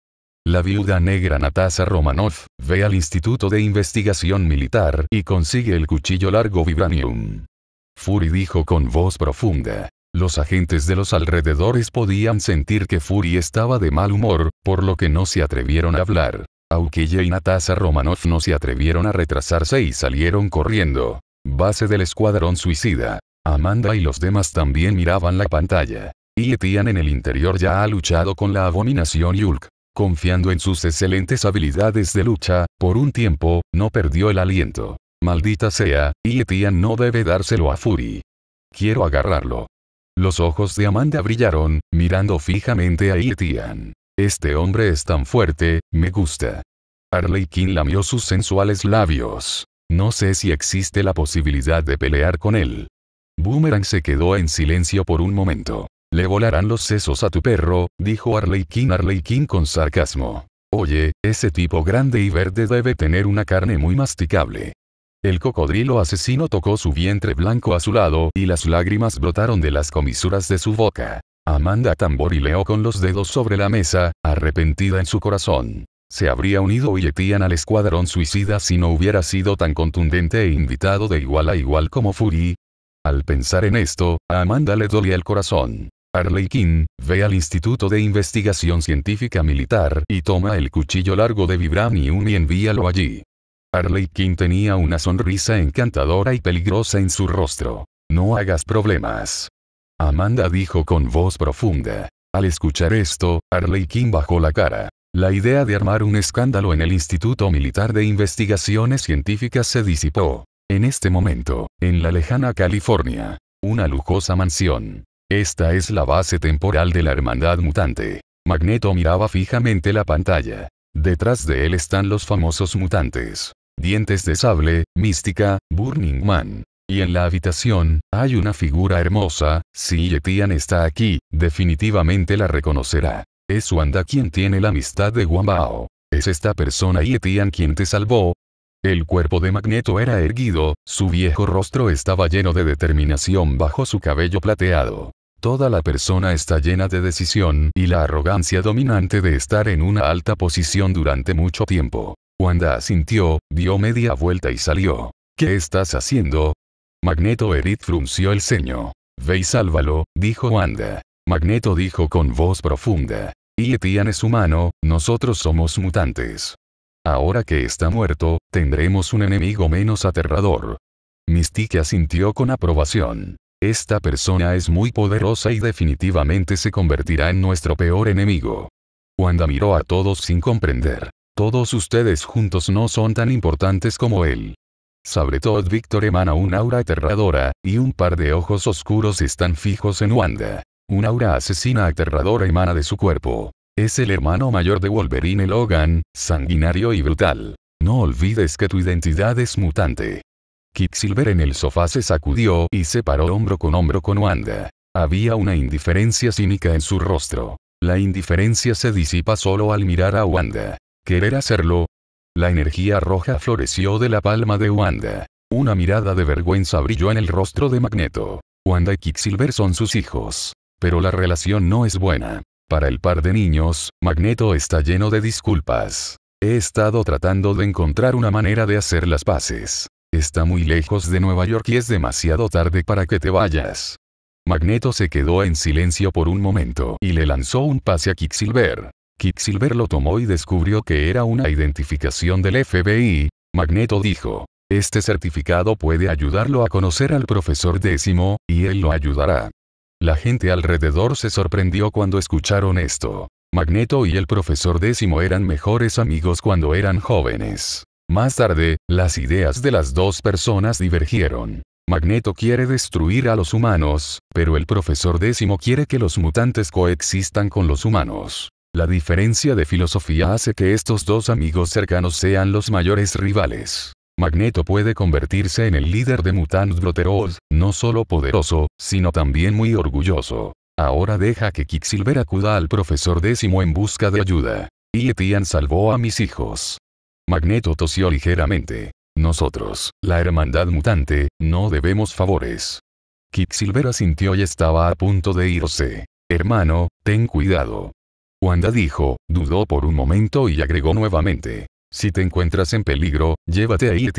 S1: La viuda negra Natasha Romanoff, ve al Instituto de Investigación Militar y consigue el cuchillo largo Vibranium. Fury dijo con voz profunda. Los agentes de los alrededores podían sentir que Fury estaba de mal humor, por lo que no se atrevieron a hablar. Aunque y Natasa Romanov no se atrevieron a retrasarse y salieron corriendo. Base del escuadrón suicida. Amanda y los demás también miraban la pantalla. Y Etian en el interior ya ha luchado con la abominación Yulk. Confiando en sus excelentes habilidades de lucha, por un tiempo, no perdió el aliento. Maldita sea, Etian no debe dárselo a Fury. Quiero agarrarlo. Los ojos de Amanda brillaron, mirando fijamente a Yetian. Este hombre es tan fuerte, me gusta. Harley King lamió sus sensuales labios. No sé si existe la posibilidad de pelear con él. Boomerang se quedó en silencio por un momento. Le volarán los sesos a tu perro, dijo Harley King con sarcasmo. Oye, ese tipo grande y verde debe tener una carne muy masticable. El cocodrilo asesino tocó su vientre blanco a su lado y las lágrimas brotaron de las comisuras de su boca. Amanda tamborileó con los dedos sobre la mesa, arrepentida en su corazón. Se habría unido y al escuadrón suicida si no hubiera sido tan contundente e invitado de igual a igual como Fury. Al pensar en esto, a Amanda le dolía el corazón. King, ve al Instituto de Investigación Científica Militar y toma el cuchillo largo de Vibranium y envíalo allí. Harley Quinn tenía una sonrisa encantadora y peligrosa en su rostro. No hagas problemas. Amanda dijo con voz profunda. Al escuchar esto, Harley Quinn bajó la cara. La idea de armar un escándalo en el Instituto Militar de Investigaciones Científicas se disipó. En este momento, en la lejana California, una lujosa mansión. Esta es la base temporal de la Hermandad Mutante. Magneto miraba fijamente la pantalla. Detrás de él están los famosos mutantes. Dientes de Sable, Mística, Burning Man. Y en la habitación, hay una figura hermosa, si Yetian está aquí, definitivamente la reconocerá. Es Wanda quien tiene la amistad de Wambao. ¿Es esta persona Yetian quien te salvó? El cuerpo de Magneto era erguido, su viejo rostro estaba lleno de determinación bajo su cabello plateado. Toda la persona está llena de decisión y la arrogancia dominante de estar en una alta posición durante mucho tiempo. Wanda asintió, dio media vuelta y salió. ¿Qué estás haciendo? Magneto erit frunció el ceño. Ve y sálvalo, dijo Wanda. Magneto dijo con voz profunda. Y Etian es humano, nosotros somos mutantes. Ahora que está muerto, tendremos un enemigo menos aterrador. Mystique asintió con aprobación. Esta persona es muy poderosa y definitivamente se convertirá en nuestro peor enemigo. Wanda miró a todos sin comprender. Todos ustedes juntos no son tan importantes como él. todo, Victor emana un aura aterradora, y un par de ojos oscuros están fijos en Wanda. Un aura asesina aterradora emana de su cuerpo. Es el hermano mayor de Wolverine Logan, sanguinario y brutal. No olvides que tu identidad es mutante. Quicksilver en el sofá se sacudió y se paró hombro con hombro con Wanda. Había una indiferencia cínica en su rostro. La indiferencia se disipa solo al mirar a Wanda querer hacerlo. La energía roja floreció de la palma de Wanda. Una mirada de vergüenza brilló en el rostro de Magneto. Wanda y Quicksilver son sus hijos. Pero la relación no es buena. Para el par de niños, Magneto está lleno de disculpas. He estado tratando de encontrar una manera de hacer las paces. Está muy lejos de Nueva York y es demasiado tarde para que te vayas. Magneto se quedó en silencio por un momento y le lanzó un pase a Quicksilver. Quicksilver lo tomó y descubrió que era una identificación del FBI. Magneto dijo, este certificado puede ayudarlo a conocer al profesor décimo, y él lo ayudará. La gente alrededor se sorprendió cuando escucharon esto. Magneto y el profesor décimo eran mejores amigos cuando eran jóvenes. Más tarde, las ideas de las dos personas divergieron. Magneto quiere destruir a los humanos, pero el profesor décimo quiere que los mutantes coexistan con los humanos. La diferencia de filosofía hace que estos dos amigos cercanos sean los mayores rivales. Magneto puede convertirse en el líder de Mutant Brotherhood, no solo poderoso, sino también muy orgulloso. Ahora deja que Quicksilver acuda al profesor décimo en busca de ayuda. Y Etian salvó a mis hijos. Magneto tosió ligeramente. Nosotros, la hermandad mutante, no debemos favores. Quicksilver asintió y estaba a punto de irse. Hermano, ten cuidado. Wanda dijo, dudó por un momento y agregó nuevamente. Si te encuentras en peligro, llévate a Kit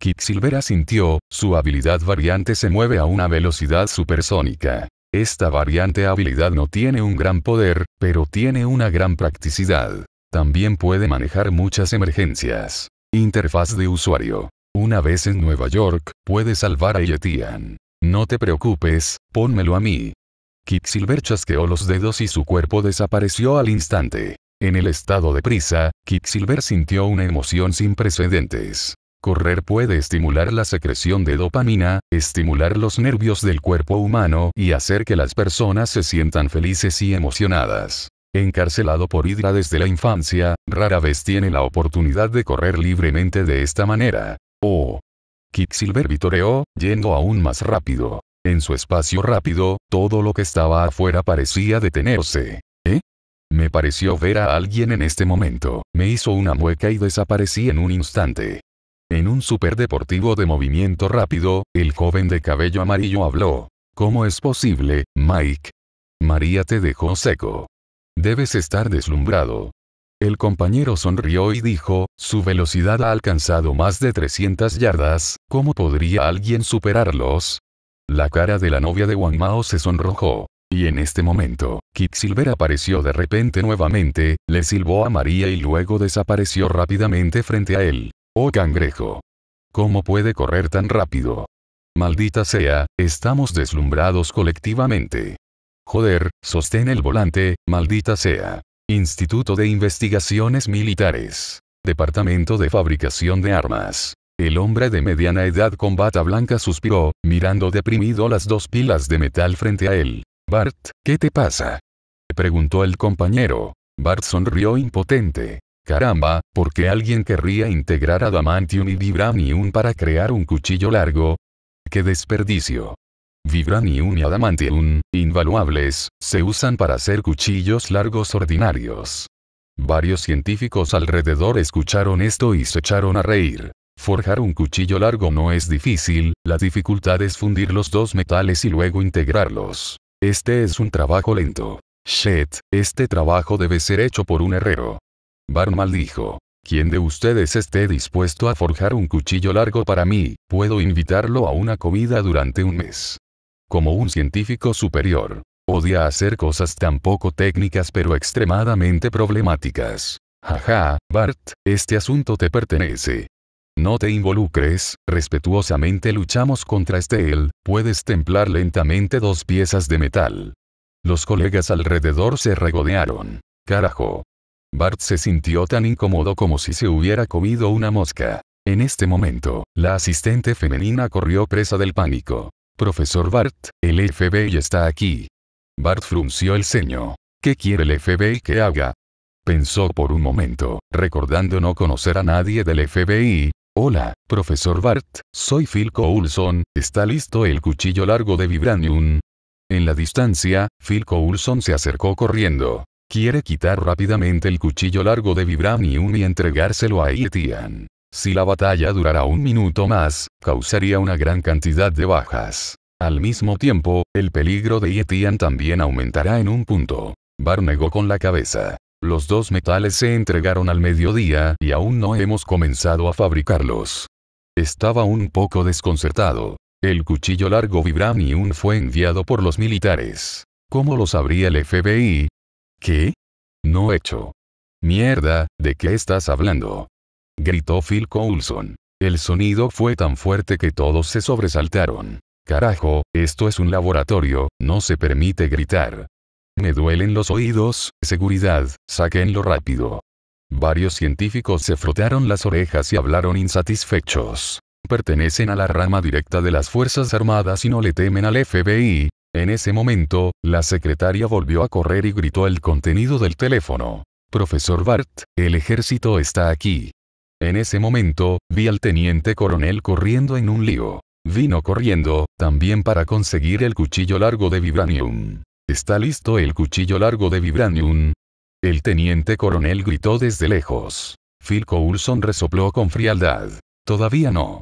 S1: Quicksilver sintió: su habilidad variante se mueve a una velocidad supersónica. Esta variante habilidad no tiene un gran poder, pero tiene una gran practicidad. También puede manejar muchas emergencias. Interfaz de usuario. Una vez en Nueva York, puede salvar a Yetian. No te preocupes, pónmelo a mí. Quicksilver chasqueó los dedos y su cuerpo desapareció al instante. En el estado de prisa, Quicksilver sintió una emoción sin precedentes. Correr puede estimular la secreción de dopamina, estimular los nervios del cuerpo humano y hacer que las personas se sientan felices y emocionadas. Encarcelado por Hydra desde la infancia, rara vez tiene la oportunidad de correr libremente de esta manera. Oh. Quicksilver vitoreó, yendo aún más rápido. En su espacio rápido, todo lo que estaba afuera parecía detenerse. ¿Eh? Me pareció ver a alguien en este momento. Me hizo una mueca y desaparecí en un instante. En un superdeportivo de movimiento rápido, el joven de cabello amarillo habló. ¿Cómo es posible, Mike? María te dejó seco. Debes estar deslumbrado. El compañero sonrió y dijo, su velocidad ha alcanzado más de 300 yardas, ¿cómo podría alguien superarlos? La cara de la novia de Wang Mao se sonrojó. Y en este momento, Silver apareció de repente nuevamente, le silbó a María y luego desapareció rápidamente frente a él. ¡Oh cangrejo! ¿Cómo puede correr tan rápido? Maldita sea, estamos deslumbrados colectivamente. Joder, sostén el volante, maldita sea. Instituto de Investigaciones Militares. Departamento de Fabricación de Armas. El hombre de mediana edad con bata blanca suspiró, mirando deprimido las dos pilas de metal frente a él. Bart, ¿qué te pasa? preguntó el compañero. Bart sonrió impotente. Caramba, ¿por qué alguien querría integrar adamantium y vibranium para crear un cuchillo largo? ¡Qué desperdicio! Vibranium y adamantium, invaluables, se usan para hacer cuchillos largos ordinarios. Varios científicos alrededor escucharon esto y se echaron a reír. Forjar un cuchillo largo no es difícil, la dificultad es fundir los dos metales y luego integrarlos. Este es un trabajo lento. Shit, este trabajo debe ser hecho por un herrero. mal dijo. Quien de ustedes esté dispuesto a forjar un cuchillo largo para mí, puedo invitarlo a una comida durante un mes. Como un científico superior. Odia hacer cosas tan poco técnicas pero extremadamente problemáticas. Jaja, Bart, este asunto te pertenece. No te involucres, respetuosamente luchamos contra este él, puedes templar lentamente dos piezas de metal. Los colegas alrededor se regodearon. Carajo. Bart se sintió tan incómodo como si se hubiera comido una mosca. En este momento, la asistente femenina corrió presa del pánico. Profesor Bart, el FBI está aquí. Bart frunció el ceño. ¿Qué quiere el FBI que haga? Pensó por un momento, recordando no conocer a nadie del FBI, Hola, profesor Bart, soy Phil Coulson, ¿está listo el cuchillo largo de Vibranium? En la distancia, Phil Coulson se acercó corriendo. Quiere quitar rápidamente el cuchillo largo de Vibranium y entregárselo a Etian. Si la batalla durara un minuto más, causaría una gran cantidad de bajas. Al mismo tiempo, el peligro de Etian también aumentará en un punto. Bart negó con la cabeza. Los dos metales se entregaron al mediodía y aún no hemos comenzado a fabricarlos. Estaba un poco desconcertado. El cuchillo largo Vibranium fue enviado por los militares. ¿Cómo lo sabría el FBI? ¿Qué? No hecho. Mierda, ¿de qué estás hablando? Gritó Phil Coulson. El sonido fue tan fuerte que todos se sobresaltaron. Carajo, esto es un laboratorio, no se permite gritar. Me duelen los oídos, seguridad, sáquenlo rápido. Varios científicos se frotaron las orejas y hablaron insatisfechos. Pertenecen a la rama directa de las Fuerzas Armadas y no le temen al FBI. En ese momento, la secretaria volvió a correr y gritó el contenido del teléfono. Profesor Bart, el ejército está aquí. En ese momento, vi al teniente coronel corriendo en un lío. Vino corriendo, también para conseguir el cuchillo largo de Vibranium. Está listo el cuchillo largo de Vibranium. El teniente coronel gritó desde lejos. Phil Coulson resopló con frialdad. Todavía no.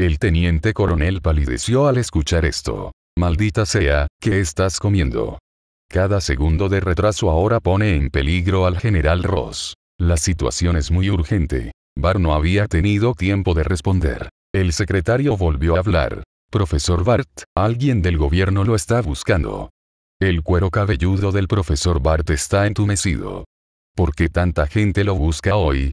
S1: El teniente coronel palideció al escuchar esto. Maldita sea, ¿qué estás comiendo? Cada segundo de retraso ahora pone en peligro al general Ross. La situación es muy urgente. Bar no había tenido tiempo de responder. El secretario volvió a hablar. Profesor Bart, alguien del gobierno lo está buscando. El cuero cabelludo del profesor Bart está entumecido. ¿Por qué tanta gente lo busca hoy?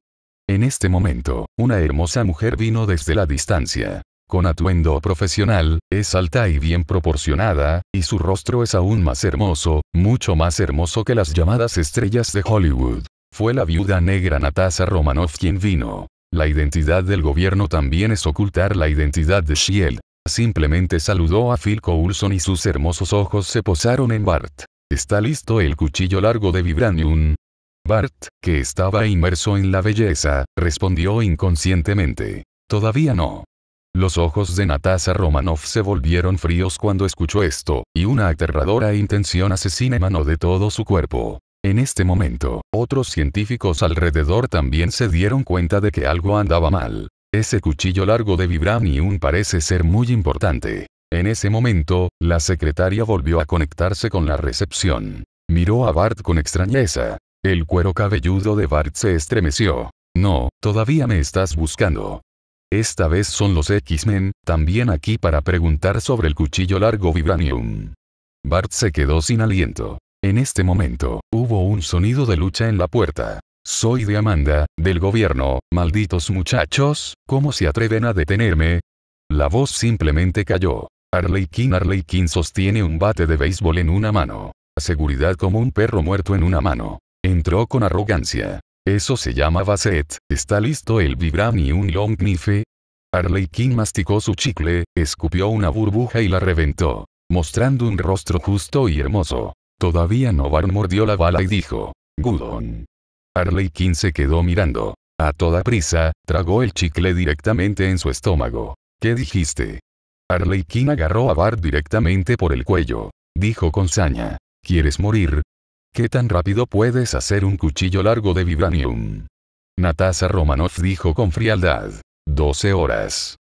S1: En este momento, una hermosa mujer vino desde la distancia. Con atuendo profesional, es alta y bien proporcionada, y su rostro es aún más hermoso, mucho más hermoso que las llamadas estrellas de Hollywood. Fue la viuda negra Natasha Romanoff quien vino. La identidad del gobierno también es ocultar la identidad de Shield. Simplemente saludó a Phil Coulson y sus hermosos ojos se posaron en Bart. ¿Está listo el cuchillo largo de Vibranium? Bart, que estaba inmerso en la belleza, respondió inconscientemente. Todavía no. Los ojos de Natasha Romanoff se volvieron fríos cuando escuchó esto, y una aterradora intención asesina emanó de todo su cuerpo. En este momento, otros científicos alrededor también se dieron cuenta de que algo andaba mal. Ese cuchillo largo de Vibranium parece ser muy importante. En ese momento, la secretaria volvió a conectarse con la recepción. Miró a Bart con extrañeza. El cuero cabelludo de Bart se estremeció. No, todavía me estás buscando. Esta vez son los X-Men, también aquí para preguntar sobre el cuchillo largo Vibranium. Bart se quedó sin aliento. En este momento, hubo un sonido de lucha en la puerta. Soy de Amanda, del gobierno, malditos muchachos, ¿cómo se atreven a detenerme? La voz simplemente cayó. Harley Quinn sostiene un bate de béisbol en una mano. Seguridad como un perro muerto en una mano. Entró con arrogancia. Eso se llama baset ¿está listo el Vibram y un long knife? Quinn masticó su chicle, escupió una burbuja y la reventó, mostrando un rostro justo y hermoso. Todavía Novar mordió la bala y dijo, Gudon, King se quedó mirando. A toda prisa, tragó el chicle directamente en su estómago. ¿Qué dijiste? Harley King agarró a Bart directamente por el cuello. Dijo con saña. ¿Quieres morir? ¿Qué tan rápido puedes hacer un cuchillo largo de vibranium? Natasha Romanoff dijo con frialdad. 12 horas.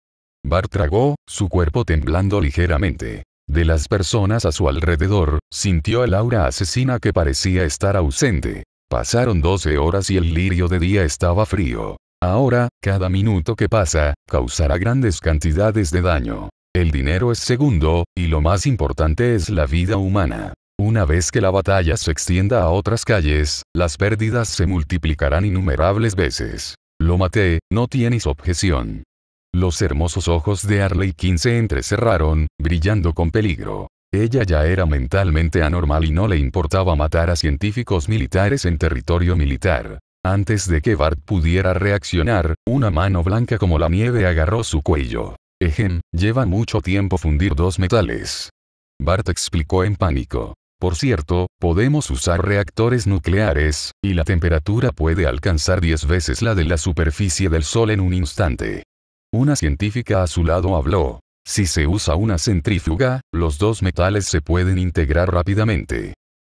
S1: Bart tragó, su cuerpo temblando ligeramente. De las personas a su alrededor, sintió el aura asesina que parecía estar ausente. Pasaron 12 horas y el lirio de día estaba frío. Ahora, cada minuto que pasa, causará grandes cantidades de daño. El dinero es segundo, y lo más importante es la vida humana. Una vez que la batalla se extienda a otras calles, las pérdidas se multiplicarán innumerables veces. Lo maté, no tienes objeción. Los hermosos ojos de Arley se entrecerraron, brillando con peligro. Ella ya era mentalmente anormal y no le importaba matar a científicos militares en territorio militar. Antes de que Bart pudiera reaccionar, una mano blanca como la nieve agarró su cuello. Ejem, lleva mucho tiempo fundir dos metales. Bart explicó en pánico. Por cierto, podemos usar reactores nucleares, y la temperatura puede alcanzar 10 veces la de la superficie del Sol en un instante. Una científica a su lado habló, si se usa una centrífuga, los dos metales se pueden integrar rápidamente.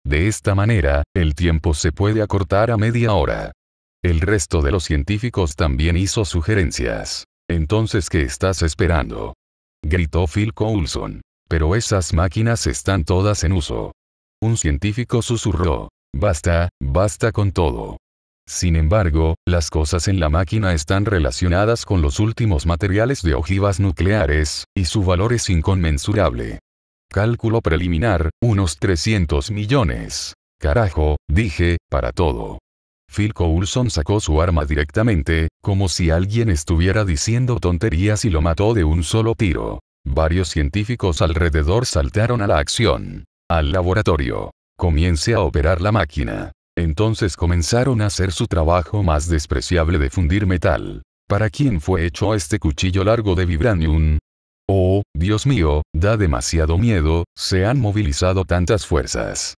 S1: De esta manera, el tiempo se puede acortar a media hora. El resto de los científicos también hizo sugerencias. Entonces, ¿qué estás esperando? Gritó Phil Coulson. Pero esas máquinas están todas en uso. Un científico susurró. Basta, basta con todo. Sin embargo, las cosas en la máquina están relacionadas con los últimos materiales de ojivas nucleares, y su valor es inconmensurable. Cálculo preliminar, unos 300 millones. Carajo, dije, para todo. Phil Coulson sacó su arma directamente, como si alguien estuviera diciendo tonterías y lo mató de un solo tiro. Varios científicos alrededor saltaron a la acción. Al laboratorio. Comience a operar la máquina. Entonces comenzaron a hacer su trabajo más despreciable de fundir metal. ¿Para quién fue hecho este cuchillo largo de vibranium? Oh, Dios mío, da demasiado miedo, se han movilizado tantas fuerzas.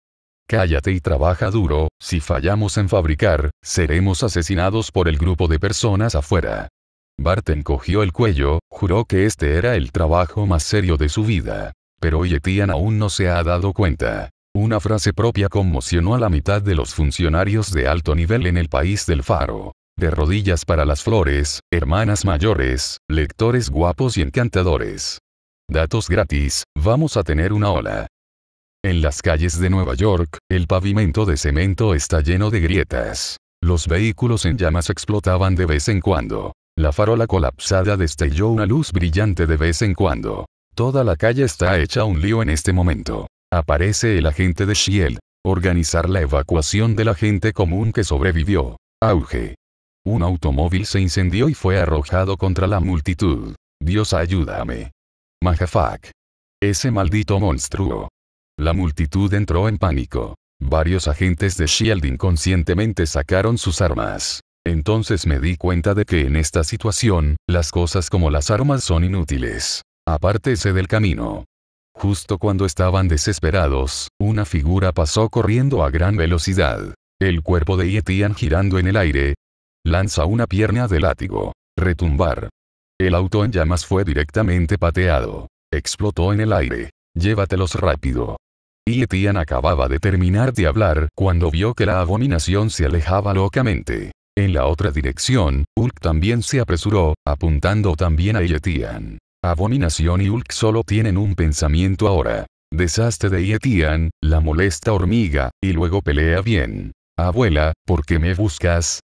S1: Cállate y trabaja duro, si fallamos en fabricar, seremos asesinados por el grupo de personas afuera. Barton cogió el cuello, juró que este era el trabajo más serio de su vida. Pero Yetian aún no se ha dado cuenta. Una frase propia conmocionó a la mitad de los funcionarios de alto nivel en el país del faro. De rodillas para las flores, hermanas mayores, lectores guapos y encantadores. Datos gratis, vamos a tener una ola. En las calles de Nueva York, el pavimento de cemento está lleno de grietas. Los vehículos en llamas explotaban de vez en cuando. La farola colapsada destelló una luz brillante de vez en cuando. Toda la calle está hecha un lío en este momento. Aparece el agente de Shield. Organizar la evacuación de la gente común que sobrevivió. Auge. Un automóvil se incendió y fue arrojado contra la multitud. Dios ayúdame. Majafak. Ese maldito monstruo. La multitud entró en pánico. Varios agentes de Shield inconscientemente sacaron sus armas. Entonces me di cuenta de que en esta situación, las cosas como las armas son inútiles. Apártese del camino. Justo cuando estaban desesperados, una figura pasó corriendo a gran velocidad. El cuerpo de Yetian girando en el aire. Lanza una pierna de látigo. Retumbar. El auto en llamas fue directamente pateado. Explotó en el aire. Llévatelos rápido. Yetian acababa de terminar de hablar cuando vio que la abominación se alejaba locamente. En la otra dirección, Hulk también se apresuró, apuntando también a Yetian. Abominación y Hulk solo tienen un pensamiento ahora. Desastre de Yetian, la molesta hormiga, y luego pelea bien. Abuela, ¿por qué me buscas?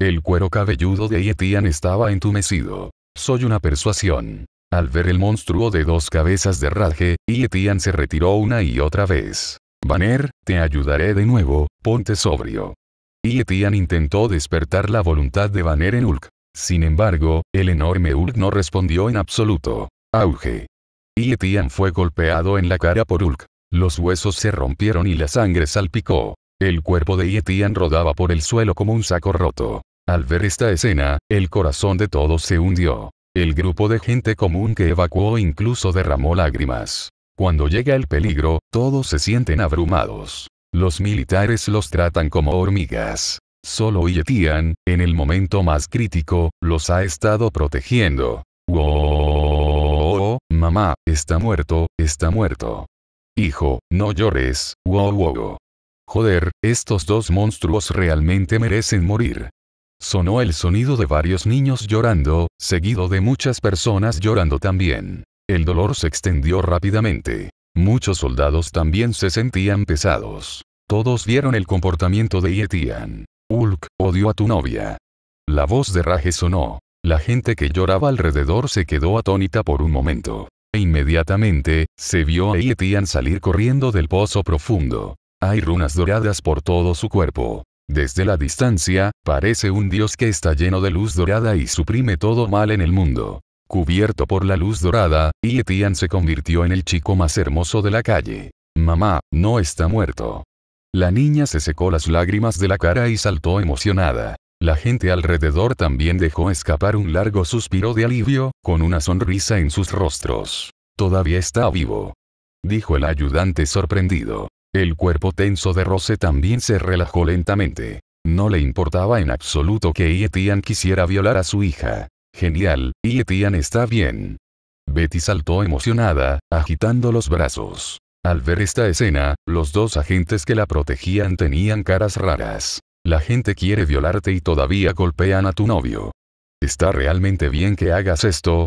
S1: El cuero cabelludo de Yetian estaba entumecido. Soy una persuasión. Al ver el monstruo de dos cabezas de Raje, Yetian se retiró una y otra vez. Banner, te ayudaré de nuevo, ponte sobrio. Yetian intentó despertar la voluntad de Banner en Ulk. Sin embargo, el enorme Hulk no respondió en absoluto. Auge. Y fue golpeado en la cara por Ulk. Los huesos se rompieron y la sangre salpicó. El cuerpo de Yetian rodaba por el suelo como un saco roto. Al ver esta escena, el corazón de todos se hundió. El grupo de gente común que evacuó incluso derramó lágrimas. Cuando llega el peligro, todos se sienten abrumados. Los militares los tratan como hormigas. Solo Yetian, en el momento más crítico, los ha estado protegiendo. Wow, mamá, está muerto, está muerto. Hijo, no llores, wow, wow. Joder, estos dos monstruos realmente merecen morir. Sonó el sonido de varios niños llorando, seguido de muchas personas llorando también. El dolor se extendió rápidamente. Muchos soldados también se sentían pesados. Todos vieron el comportamiento de Yetian. Hulk, odio a tu novia. La voz de Rage sonó. La gente que lloraba alrededor se quedó atónita por un momento. E inmediatamente, se vio a Etian salir corriendo del pozo profundo. Hay runas doradas por todo su cuerpo. Desde la distancia, parece un dios que está lleno de luz dorada y suprime todo mal en el mundo. Cubierto por la luz dorada, Etian se convirtió en el chico más hermoso de la calle. Mamá, no está muerto. La niña se secó las lágrimas de la cara y saltó emocionada. La gente alrededor también dejó escapar un largo suspiro de alivio, con una sonrisa en sus rostros. Todavía está vivo. Dijo el ayudante sorprendido. El cuerpo tenso de Rose también se relajó lentamente. No le importaba en absoluto que Ietian quisiera violar a su hija. Genial, Ietian está bien. Betty saltó emocionada, agitando los brazos. Al ver esta escena, los dos agentes que la protegían tenían caras raras. La gente quiere violarte y todavía golpean a tu novio. ¿Está realmente bien que hagas esto?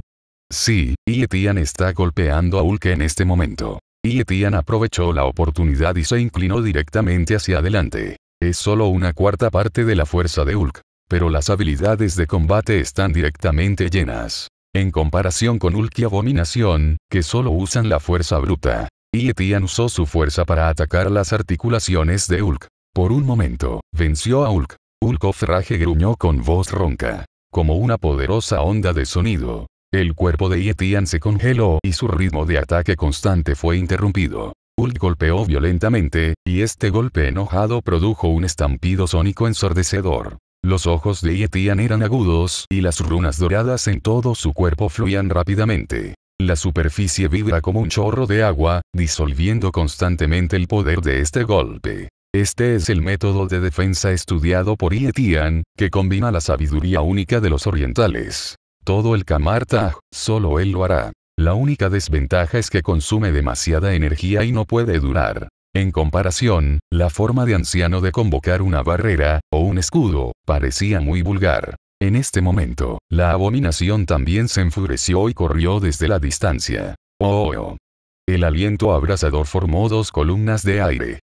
S1: Sí, Etian está golpeando a Ulk en este momento. Etian aprovechó la oportunidad y se inclinó directamente hacia adelante. Es solo una cuarta parte de la fuerza de Hulk. Pero las habilidades de combate están directamente llenas. En comparación con Hulk y Abominación, que solo usan la fuerza bruta. Y Etian usó su fuerza para atacar las articulaciones de Hulk. Por un momento, venció a Hulk. Hulk ofraje gruñó con voz ronca. Como una poderosa onda de sonido. El cuerpo de Etian se congeló y su ritmo de ataque constante fue interrumpido. Hulk golpeó violentamente, y este golpe enojado produjo un estampido sónico ensordecedor. Los ojos de Yetian eran agudos y las runas doradas en todo su cuerpo fluían rápidamente. La superficie vibra como un chorro de agua, disolviendo constantemente el poder de este golpe. Este es el método de defensa estudiado por Yetian, que combina la sabiduría única de los orientales. Todo el Kamarta solo él lo hará. La única desventaja es que consume demasiada energía y no puede durar. En comparación, la forma de anciano de convocar una barrera, o un escudo, parecía muy vulgar. En este momento, la abominación también se enfureció y corrió desde la distancia. Oh, oh, El aliento abrasador formó dos columnas de aire.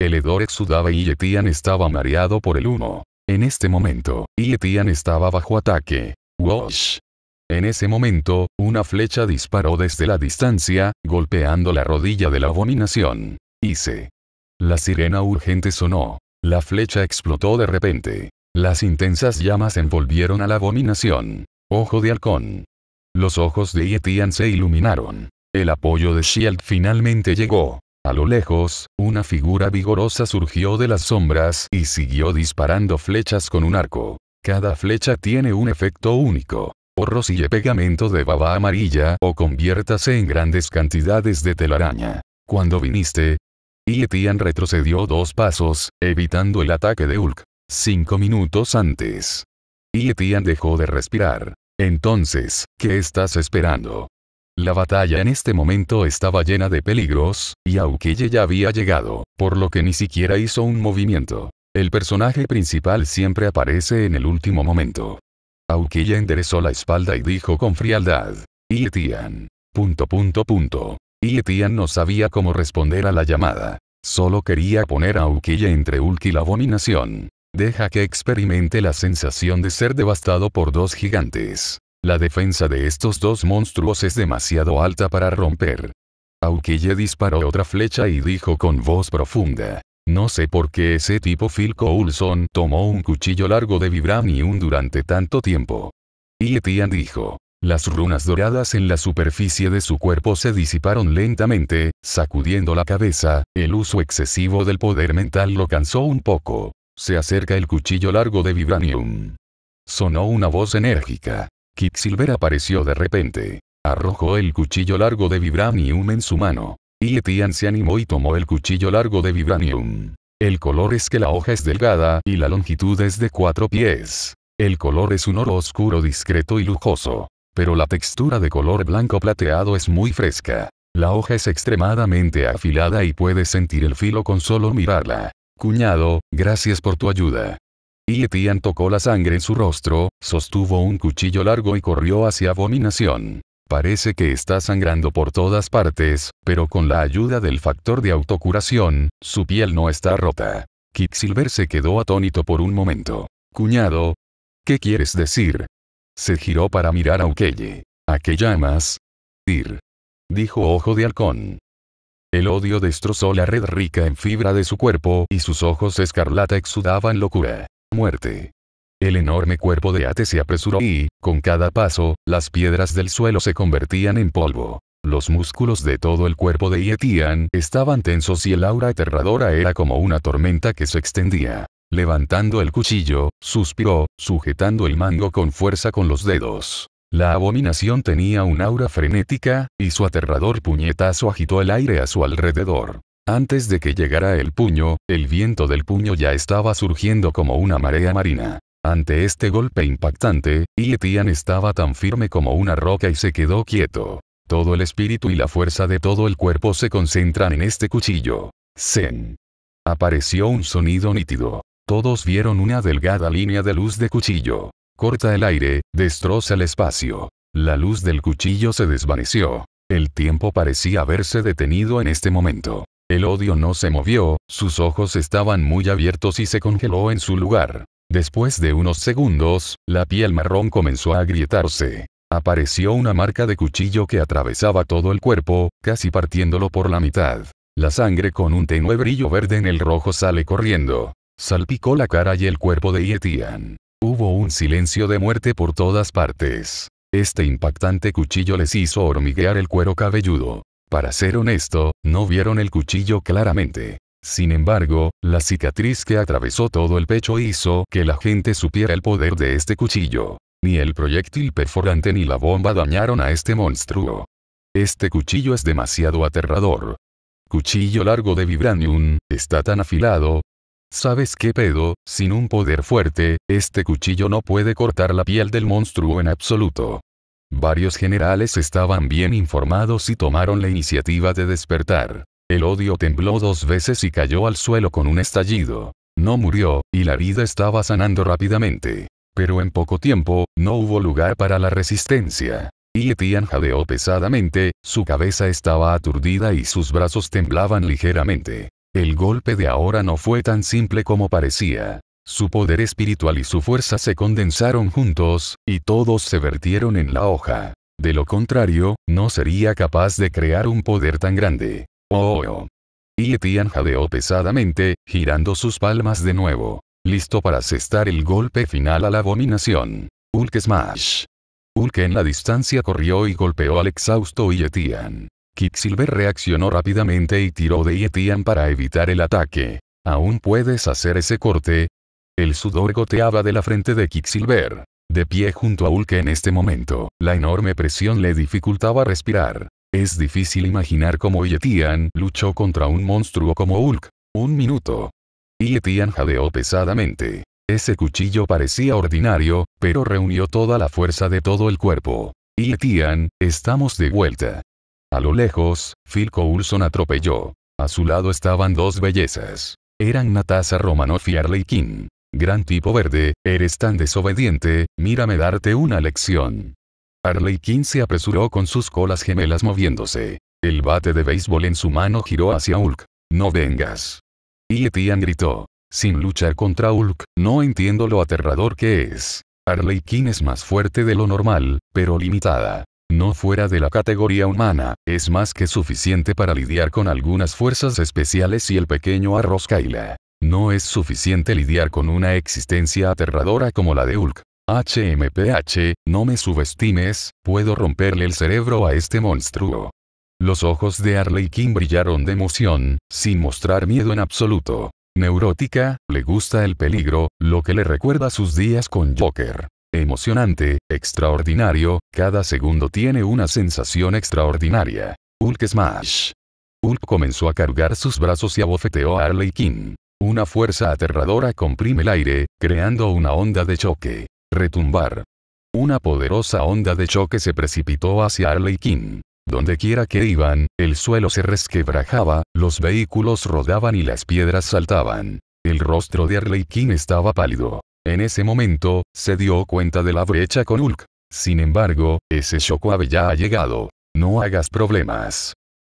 S1: El hedor exudaba y Yetian estaba mareado por el humo. En este momento, Yetian estaba bajo ataque. ¡Wosh! En ese momento, una flecha disparó desde la distancia, golpeando la rodilla de la abominación. Hice. La sirena urgente sonó. La flecha explotó de repente. Las intensas llamas envolvieron a la abominación. Ojo de halcón. Los ojos de Yetian se iluminaron. El apoyo de Shield finalmente llegó. A lo lejos, una figura vigorosa surgió de las sombras y siguió disparando flechas con un arco. Cada flecha tiene un efecto único. O rocíe pegamento de baba amarilla o conviértase en grandes cantidades de telaraña. Cuando viniste, Yetian retrocedió dos pasos, evitando el ataque de Hulk. Cinco minutos antes. Y Etian dejó de respirar. Entonces, ¿qué estás esperando? La batalla en este momento estaba llena de peligros, y Aukille ya había llegado, por lo que ni siquiera hizo un movimiento. El personaje principal siempre aparece en el último momento. Aukille enderezó la espalda y dijo con frialdad. Y Etian. Punto punto punto. Y Etian no sabía cómo responder a la llamada. Solo quería poner a Aukille entre Hulk y la abominación. Deja que experimente la sensación de ser devastado por dos gigantes. La defensa de estos dos monstruos es demasiado alta para romper. Aukille disparó otra flecha y dijo con voz profunda. No sé por qué ese tipo Phil Coulson tomó un cuchillo largo de Vibranium durante tanto tiempo. Y Etian dijo. Las runas doradas en la superficie de su cuerpo se disiparon lentamente, sacudiendo la cabeza, el uso excesivo del poder mental lo cansó un poco. Se acerca el cuchillo largo de Vibranium. Sonó una voz enérgica. Quicksilver apareció de repente. Arrojó el cuchillo largo de Vibranium en su mano. y Etienne se animó y tomó el cuchillo largo de Vibranium. El color es que la hoja es delgada y la longitud es de cuatro pies. El color es un oro oscuro discreto y lujoso. Pero la textura de color blanco plateado es muy fresca. La hoja es extremadamente afilada y puedes sentir el filo con solo mirarla. Cuñado, gracias por tu ayuda. Y Etian tocó la sangre en su rostro, sostuvo un cuchillo largo y corrió hacia Abominación. Parece que está sangrando por todas partes, pero con la ayuda del factor de autocuración, su piel no está rota. Quicksilver se quedó atónito por un momento. Cuñado. ¿Qué quieres decir? Se giró para mirar a Ukeye. ¿A qué llamas? Ir. Dijo Ojo de Halcón. El odio destrozó la red rica en fibra de su cuerpo y sus ojos escarlata exudaban locura. Muerte. El enorme cuerpo de Ate se apresuró y, con cada paso, las piedras del suelo se convertían en polvo. Los músculos de todo el cuerpo de Yetian estaban tensos y el aura aterradora era como una tormenta que se extendía. Levantando el cuchillo, suspiró, sujetando el mango con fuerza con los dedos. La abominación tenía un aura frenética, y su aterrador puñetazo agitó el aire a su alrededor. Antes de que llegara el puño, el viento del puño ya estaba surgiendo como una marea marina. Ante este golpe impactante, Yetian estaba tan firme como una roca y se quedó quieto. Todo el espíritu y la fuerza de todo el cuerpo se concentran en este cuchillo. Zen. Apareció un sonido nítido. Todos vieron una delgada línea de luz de cuchillo corta el aire, destroza el espacio. La luz del cuchillo se desvaneció. El tiempo parecía haberse detenido en este momento. El odio no se movió, sus ojos estaban muy abiertos y se congeló en su lugar. Después de unos segundos, la piel marrón comenzó a agrietarse. Apareció una marca de cuchillo que atravesaba todo el cuerpo, casi partiéndolo por la mitad. La sangre con un tenue brillo verde en el rojo sale corriendo. Salpicó la cara y el cuerpo de Ietian hubo un silencio de muerte por todas partes. Este impactante cuchillo les hizo hormiguear el cuero cabelludo. Para ser honesto, no vieron el cuchillo claramente. Sin embargo, la cicatriz que atravesó todo el pecho hizo que la gente supiera el poder de este cuchillo. Ni el proyectil perforante ni la bomba dañaron a este monstruo. Este cuchillo es demasiado aterrador. Cuchillo largo de Vibranium, está tan afilado, ¿Sabes qué pedo? Sin un poder fuerte, este cuchillo no puede cortar la piel del monstruo en absoluto. Varios generales estaban bien informados y tomaron la iniciativa de despertar. El odio tembló dos veces y cayó al suelo con un estallido. No murió, y la vida estaba sanando rápidamente. Pero en poco tiempo, no hubo lugar para la resistencia. Y Etian jadeó pesadamente, su cabeza estaba aturdida y sus brazos temblaban ligeramente. El golpe de ahora no fue tan simple como parecía. Su poder espiritual y su fuerza se condensaron juntos, y todos se vertieron en la hoja. De lo contrario, no sería capaz de crear un poder tan grande. Oh, oh, Y Etian jadeó pesadamente, girando sus palmas de nuevo. Listo para asestar el golpe final a la abominación. Hulk Smash. Hulk en la distancia corrió y golpeó al exhausto Yetian. Quicksilver reaccionó rápidamente y tiró de Yetian para evitar el ataque. ¿Aún puedes hacer ese corte? El sudor goteaba de la frente de Quicksilver. De pie junto a Hulk en este momento, la enorme presión le dificultaba respirar. Es difícil imaginar cómo Yetian luchó contra un monstruo como Hulk. Un minuto. Yetian jadeó pesadamente. Ese cuchillo parecía ordinario, pero reunió toda la fuerza de todo el cuerpo. Yetian, estamos de vuelta. A lo lejos, Phil Coulson atropelló. A su lado estaban dos bellezas. Eran Natasha Romanoff y Harley King. Gran tipo verde, eres tan desobediente, mírame darte una lección. Harley Quinn se apresuró con sus colas gemelas moviéndose. El bate de béisbol en su mano giró hacia Hulk. No vengas. Y Etienne gritó. Sin luchar contra Hulk, no entiendo lo aterrador que es. Harley Quinn es más fuerte de lo normal, pero limitada no fuera de la categoría humana, es más que suficiente para lidiar con algunas fuerzas especiales y el pequeño arroz Kaila. No es suficiente lidiar con una existencia aterradora como la de Hulk. HMPH, no me subestimes, puedo romperle el cerebro a este monstruo. Los ojos de Harley Quinn brillaron de emoción, sin mostrar miedo en absoluto. Neurótica, le gusta el peligro, lo que le recuerda sus días con Joker emocionante, extraordinario, cada segundo tiene una sensación extraordinaria. Hulk Smash. Hulk comenzó a cargar sus brazos y abofeteó a Harley King. Una fuerza aterradora comprime el aire, creando una onda de choque. Retumbar. Una poderosa onda de choque se precipitó hacia Harley King. Donde quiera que iban, el suelo se resquebrajaba, los vehículos rodaban y las piedras saltaban. El rostro de Harley King estaba pálido. En ese momento, se dio cuenta de la brecha con Hulk. Sin embargo, ese shockwave ya ha llegado. No hagas problemas.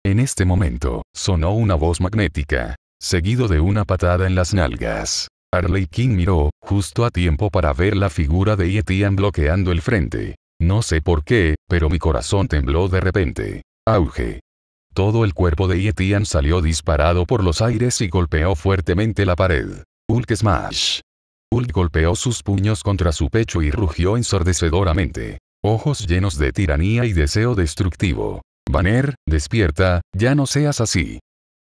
S1: En este momento, sonó una voz magnética, seguido de una patada en las nalgas. Harley King miró, justo a tiempo para ver la figura de Yetian bloqueando el frente. No sé por qué, pero mi corazón tembló de repente. Auge. Todo el cuerpo de Yetian salió disparado por los aires y golpeó fuertemente la pared. Hulk Smash. Hulk golpeó sus puños contra su pecho y rugió ensordecedoramente. Ojos llenos de tiranía y deseo destructivo. Banner, despierta, ya no seas así.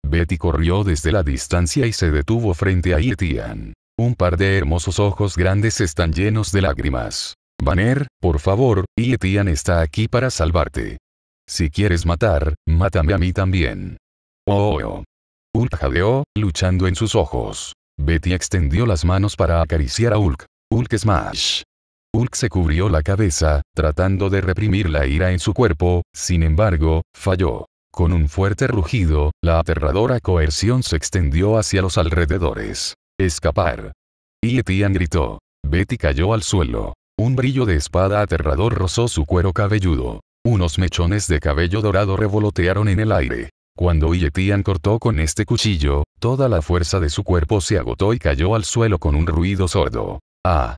S1: Betty corrió desde la distancia y se detuvo frente a Etian. Un par de hermosos ojos grandes están llenos de lágrimas. Banner, por favor, Etian está aquí para salvarte. Si quieres matar, mátame a mí también. Oh, oh, oh. jadeó, luchando en sus ojos. Betty extendió las manos para acariciar a Hulk. Hulk Smash. Hulk se cubrió la cabeza, tratando de reprimir la ira en su cuerpo, sin embargo, falló. Con un fuerte rugido, la aterradora coerción se extendió hacia los alrededores. Escapar. Y Etian gritó. Betty cayó al suelo. Un brillo de espada aterrador rozó su cuero cabelludo. Unos mechones de cabello dorado revolotearon en el aire. Cuando Yetian cortó con este cuchillo, toda la fuerza de su cuerpo se agotó y cayó al suelo con un ruido sordo. ¡Ah!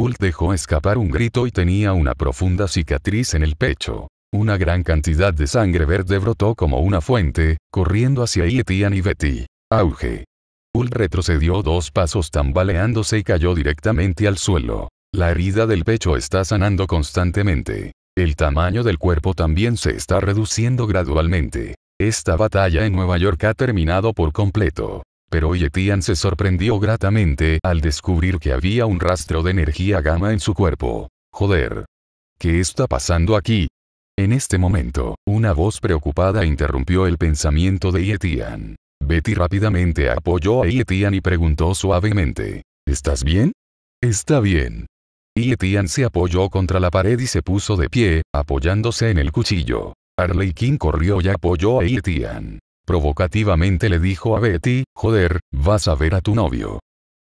S1: Ult dejó escapar un grito y tenía una profunda cicatriz en el pecho. Una gran cantidad de sangre verde brotó como una fuente, corriendo hacia Yetian y Betty. Auge. Ul retrocedió dos pasos tambaleándose y cayó directamente al suelo. La herida del pecho está sanando constantemente. El tamaño del cuerpo también se está reduciendo gradualmente. Esta batalla en Nueva York ha terminado por completo. Pero Yetian se sorprendió gratamente al descubrir que había un rastro de energía gamma en su cuerpo. Joder. ¿Qué está pasando aquí? En este momento, una voz preocupada interrumpió el pensamiento de Yetian. Betty rápidamente apoyó a Yetian y preguntó suavemente. ¿Estás bien? Está bien. Yetian se apoyó contra la pared y se puso de pie, apoyándose en el cuchillo. King corrió y apoyó a Etian. Provocativamente le dijo a Betty, joder, vas a ver a tu novio.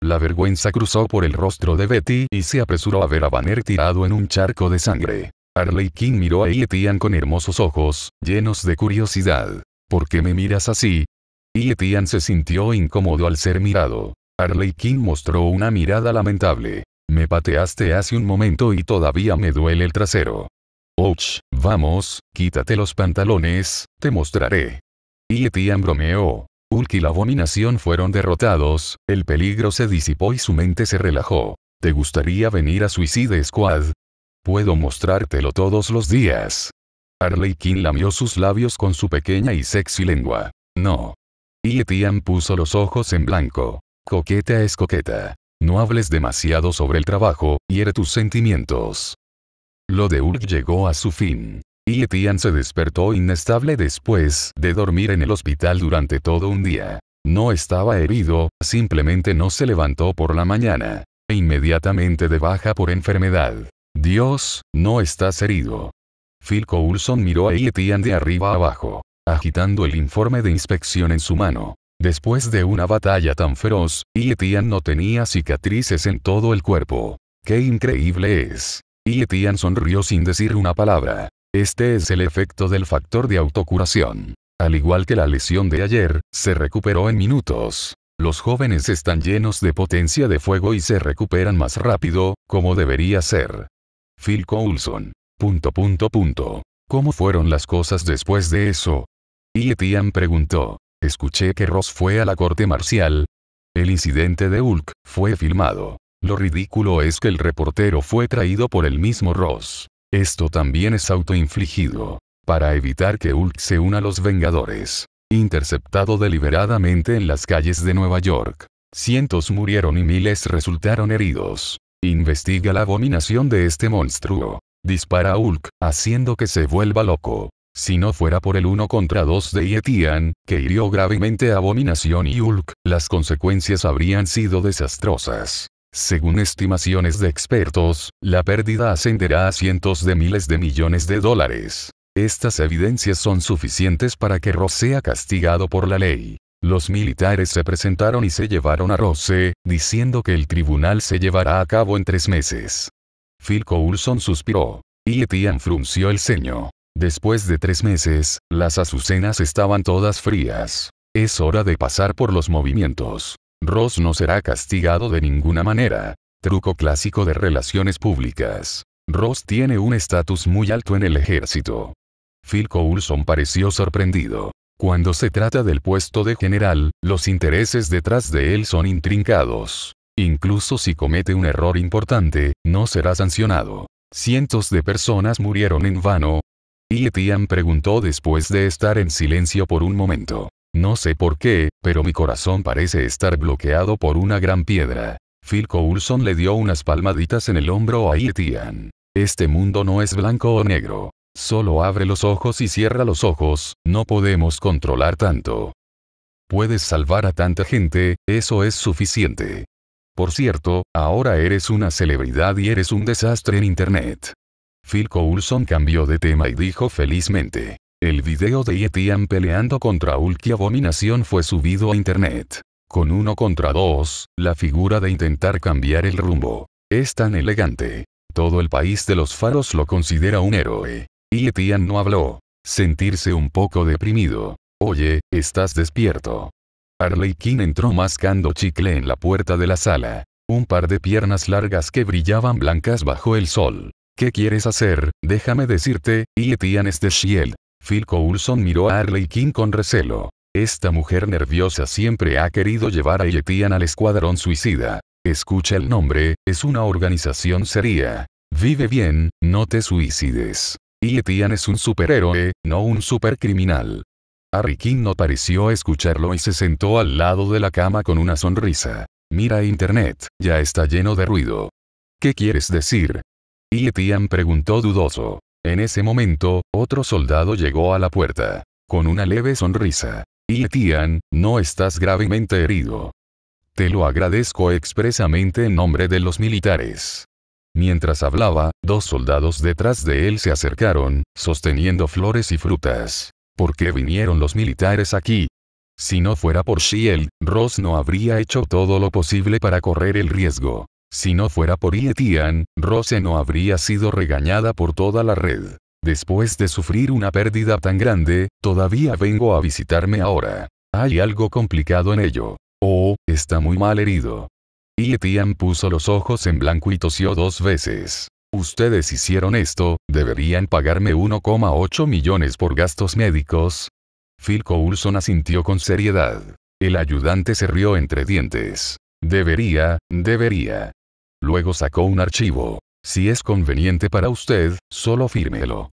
S1: La vergüenza cruzó por el rostro de Betty y se apresuró a ver a Banner tirado en un charco de sangre. King miró a Etian con hermosos ojos, llenos de curiosidad. ¿Por qué me miras así? Etian se sintió incómodo al ser mirado. King mostró una mirada lamentable. Me pateaste hace un momento y todavía me duele el trasero. Ouch. Vamos, quítate los pantalones, te mostraré. Y bromeó. Ulki y la abominación fueron derrotados, el peligro se disipó y su mente se relajó. ¿Te gustaría venir a Suicide Squad? Puedo mostrártelo todos los días. Harley Quinn lamió sus labios con su pequeña y sexy lengua. No. Y puso los ojos en blanco. Coqueta es coqueta. No hables demasiado sobre el trabajo, hiere tus sentimientos. Lo de Urg llegó a su fin. Y e se despertó inestable después de dormir en el hospital durante todo un día. No estaba herido, simplemente no se levantó por la mañana. E inmediatamente de baja por enfermedad. Dios, no estás herido. Phil Coulson miró a Etienne de arriba abajo, agitando el informe de inspección en su mano. Después de una batalla tan feroz, Etienne no tenía cicatrices en todo el cuerpo. ¡Qué increíble es! Y sonrió sin decir una palabra. Este es el efecto del factor de autocuración. Al igual que la lesión de ayer, se recuperó en minutos. Los jóvenes están llenos de potencia de fuego y se recuperan más rápido, como debería ser. Phil Coulson. Punto punto punto. ¿Cómo fueron las cosas después de eso? Y preguntó. Escuché que Ross fue a la corte marcial. El incidente de Hulk fue filmado. Lo ridículo es que el reportero fue traído por el mismo Ross. Esto también es autoinfligido. Para evitar que Hulk se una a los Vengadores. Interceptado deliberadamente en las calles de Nueva York. Cientos murieron y miles resultaron heridos. Investiga la abominación de este monstruo. Dispara a Hulk, haciendo que se vuelva loco. Si no fuera por el uno contra dos de Yetian, que hirió gravemente a Abominación y Hulk, las consecuencias habrían sido desastrosas. Según estimaciones de expertos, la pérdida ascenderá a cientos de miles de millones de dólares. Estas evidencias son suficientes para que Ross sea castigado por la ley. Los militares se presentaron y se llevaron a Rose, eh, diciendo que el tribunal se llevará a cabo en tres meses. Phil Coulson suspiró. Y Etienne frunció el ceño. Después de tres meses, las azucenas estaban todas frías. Es hora de pasar por los movimientos. Ross no será castigado de ninguna manera. Truco clásico de relaciones públicas. Ross tiene un estatus muy alto en el ejército. Phil Coulson pareció sorprendido. Cuando se trata del puesto de general, los intereses detrás de él son intrincados. Incluso si comete un error importante, no será sancionado. Cientos de personas murieron en vano. Y Etian preguntó después de estar en silencio por un momento. No sé por qué, pero mi corazón parece estar bloqueado por una gran piedra. Phil Coulson le dio unas palmaditas en el hombro a Etian. Este mundo no es blanco o negro. Solo abre los ojos y cierra los ojos, no podemos controlar tanto. Puedes salvar a tanta gente, eso es suficiente. Por cierto, ahora eres una celebridad y eres un desastre en Internet. Phil Coulson cambió de tema y dijo felizmente. El video de Yetian peleando contra Ulki Abominación fue subido a internet. Con uno contra dos, la figura de intentar cambiar el rumbo. Es tan elegante. Todo el país de los faros lo considera un héroe. Y Yetian no habló. Sentirse un poco deprimido. Oye, estás despierto. Harley Quinn entró mascando chicle en la puerta de la sala. Un par de piernas largas que brillaban blancas bajo el sol. ¿Qué quieres hacer? Déjame decirte, Yetian es de Shield. Phil Coulson miró a Harley King con recelo. Esta mujer nerviosa siempre ha querido llevar a Yetian al escuadrón suicida. Escucha el nombre, es una organización seria. Vive bien, no te suicides. Yetian es un superhéroe, no un supercriminal. Harry King no pareció escucharlo y se sentó al lado de la cama con una sonrisa. Mira internet, ya está lleno de ruido. ¿Qué quieres decir? Yetian preguntó dudoso. En ese momento, otro soldado llegó a la puerta. Con una leve sonrisa. Y Tian, no estás gravemente herido. Te lo agradezco expresamente en nombre de los militares. Mientras hablaba, dos soldados detrás de él se acercaron, sosteniendo flores y frutas. ¿Por qué vinieron los militares aquí? Si no fuera por Shiel, Ross no habría hecho todo lo posible para correr el riesgo. Si no fuera por Ietian, Rose no habría sido regañada por toda la red. Después de sufrir una pérdida tan grande, todavía vengo a visitarme ahora. Hay algo complicado en ello. Oh, está muy mal herido. Ietian puso los ojos en blanco y tosió dos veces. Ustedes hicieron esto, deberían pagarme 1,8 millones por gastos médicos. Phil Coulson asintió con seriedad. El ayudante se rió entre dientes. Debería, debería. Luego sacó un archivo. Si es conveniente para usted, solo fírmelo.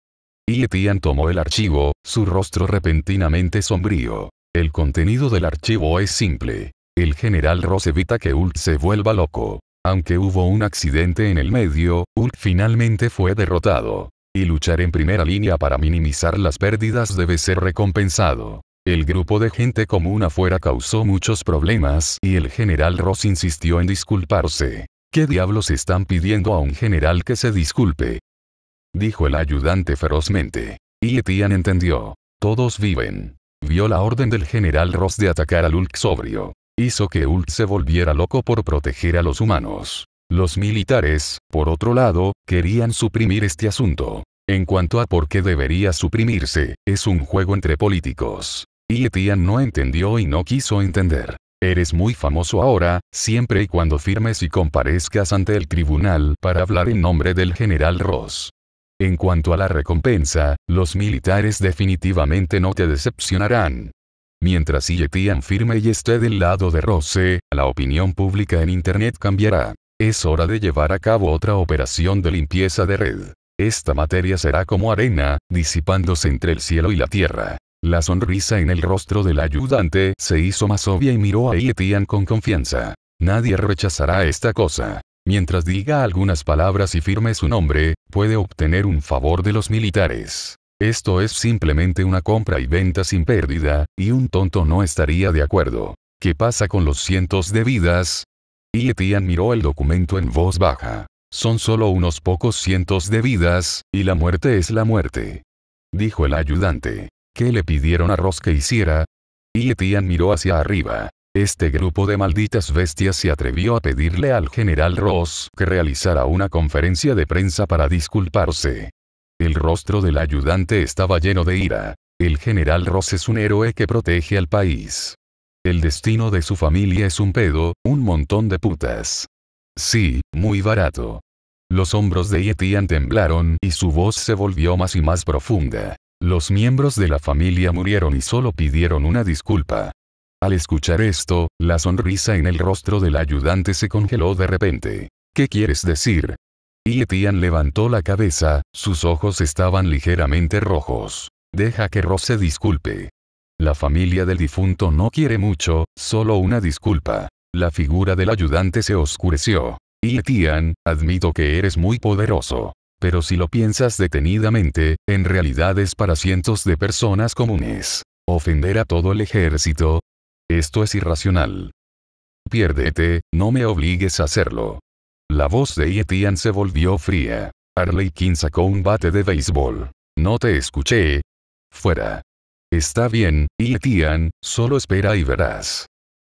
S1: Y Etian tomó el archivo, su rostro repentinamente sombrío. El contenido del archivo es simple. El general Ross evita que Ult se vuelva loco. Aunque hubo un accidente en el medio, Ult finalmente fue derrotado. Y luchar en primera línea para minimizar las pérdidas debe ser recompensado. El grupo de gente común afuera causó muchos problemas y el general Ross insistió en disculparse. ¿Qué diablos están pidiendo a un general que se disculpe? Dijo el ayudante ferozmente. Y Etian entendió. Todos viven. Vio la orden del general Ross de atacar al Ulk sobrio. Hizo que Ulk se volviera loco por proteger a los humanos. Los militares, por otro lado, querían suprimir este asunto. En cuanto a por qué debería suprimirse, es un juego entre políticos. Y Etian no entendió y no quiso entender. Eres muy famoso ahora, siempre y cuando firmes y comparezcas ante el tribunal para hablar en nombre del general Ross. En cuanto a la recompensa, los militares definitivamente no te decepcionarán. Mientras Yetian firme y esté del lado de Ross, la opinión pública en Internet cambiará. Es hora de llevar a cabo otra operación de limpieza de red. Esta materia será como arena, disipándose entre el cielo y la tierra. La sonrisa en el rostro del ayudante se hizo más obvia y miró a Ietian con confianza. Nadie rechazará esta cosa. Mientras diga algunas palabras y firme su nombre, puede obtener un favor de los militares. Esto es simplemente una compra y venta sin pérdida, y un tonto no estaría de acuerdo. ¿Qué pasa con los cientos de vidas? Ietian miró el documento en voz baja. Son solo unos pocos cientos de vidas, y la muerte es la muerte. Dijo el ayudante. ¿Qué le pidieron a Ross que hiciera? Y Etienne miró hacia arriba. Este grupo de malditas bestias se atrevió a pedirle al general Ross que realizara una conferencia de prensa para disculparse. El rostro del ayudante estaba lleno de ira. El general Ross es un héroe que protege al país. El destino de su familia es un pedo, un montón de putas. Sí, muy barato. Los hombros de Etienne temblaron y su voz se volvió más y más profunda. Los miembros de la familia murieron y solo pidieron una disculpa. Al escuchar esto, la sonrisa en el rostro del ayudante se congeló de repente. ¿Qué quieres decir? Y Etian levantó la cabeza, sus ojos estaban ligeramente rojos. Deja que Rose disculpe. La familia del difunto no quiere mucho, solo una disculpa. La figura del ayudante se oscureció. Y Etian, admito que eres muy poderoso. Pero si lo piensas detenidamente, en realidad es para cientos de personas comunes. Ofender a todo el ejército. Esto es irracional. Piérdete, no me obligues a hacerlo. La voz de Ietian se volvió fría. Harley King sacó un bate de béisbol. No te escuché. Fuera. Está bien, Ietian. solo espera y verás.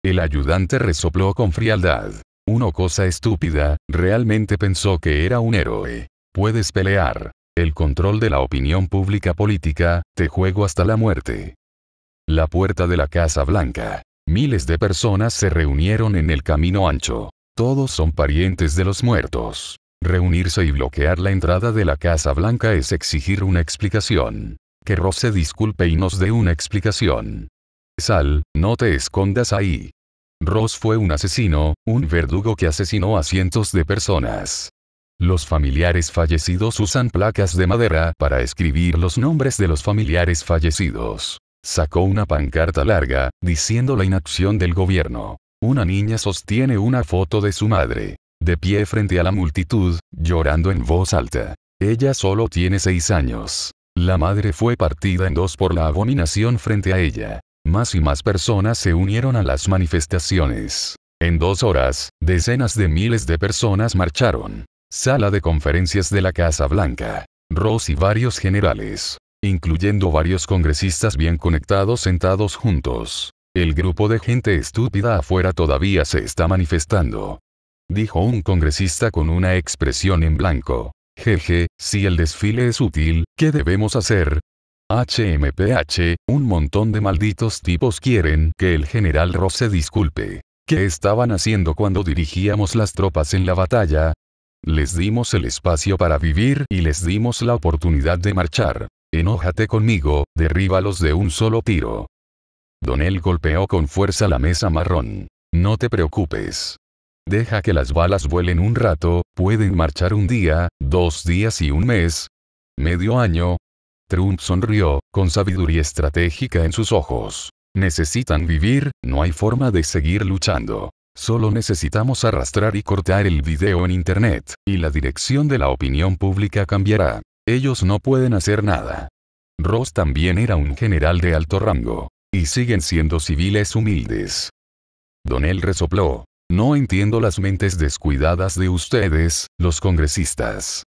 S1: El ayudante resopló con frialdad. Una cosa estúpida, realmente pensó que era un héroe. Puedes pelear. El control de la opinión pública política, te juego hasta la muerte. La puerta de la Casa Blanca. Miles de personas se reunieron en el camino ancho. Todos son parientes de los muertos. Reunirse y bloquear la entrada de la Casa Blanca es exigir una explicación. Que Ross se disculpe y nos dé una explicación. Sal, no te escondas ahí. Ross fue un asesino, un verdugo que asesinó a cientos de personas. Los familiares fallecidos usan placas de madera para escribir los nombres de los familiares fallecidos. Sacó una pancarta larga, diciendo la inacción del gobierno. Una niña sostiene una foto de su madre, de pie frente a la multitud, llorando en voz alta. Ella solo tiene seis años. La madre fue partida en dos por la abominación frente a ella. Más y más personas se unieron a las manifestaciones. En dos horas, decenas de miles de personas marcharon sala de conferencias de la Casa Blanca. Ross y varios generales, incluyendo varios congresistas bien conectados sentados juntos. El grupo de gente estúpida afuera todavía se está manifestando. Dijo un congresista con una expresión en blanco. Jeje, si el desfile es útil, ¿qué debemos hacer? HMPH, un montón de malditos tipos quieren que el general Ross se disculpe. ¿Qué estaban haciendo cuando dirigíamos las tropas en la batalla? Les dimos el espacio para vivir y les dimos la oportunidad de marchar. Enójate conmigo, derríbalos de un solo tiro. Donel golpeó con fuerza la mesa marrón. No te preocupes. Deja que las balas vuelen un rato, pueden marchar un día, dos días y un mes. Medio año. Trump sonrió, con sabiduría estratégica en sus ojos. Necesitan vivir, no hay forma de seguir luchando. Solo necesitamos arrastrar y cortar el video en Internet, y la dirección de la opinión pública cambiará. Ellos no pueden hacer nada. Ross también era un general de alto rango. Y siguen siendo civiles humildes. Donel resopló. No entiendo las mentes descuidadas de ustedes, los congresistas.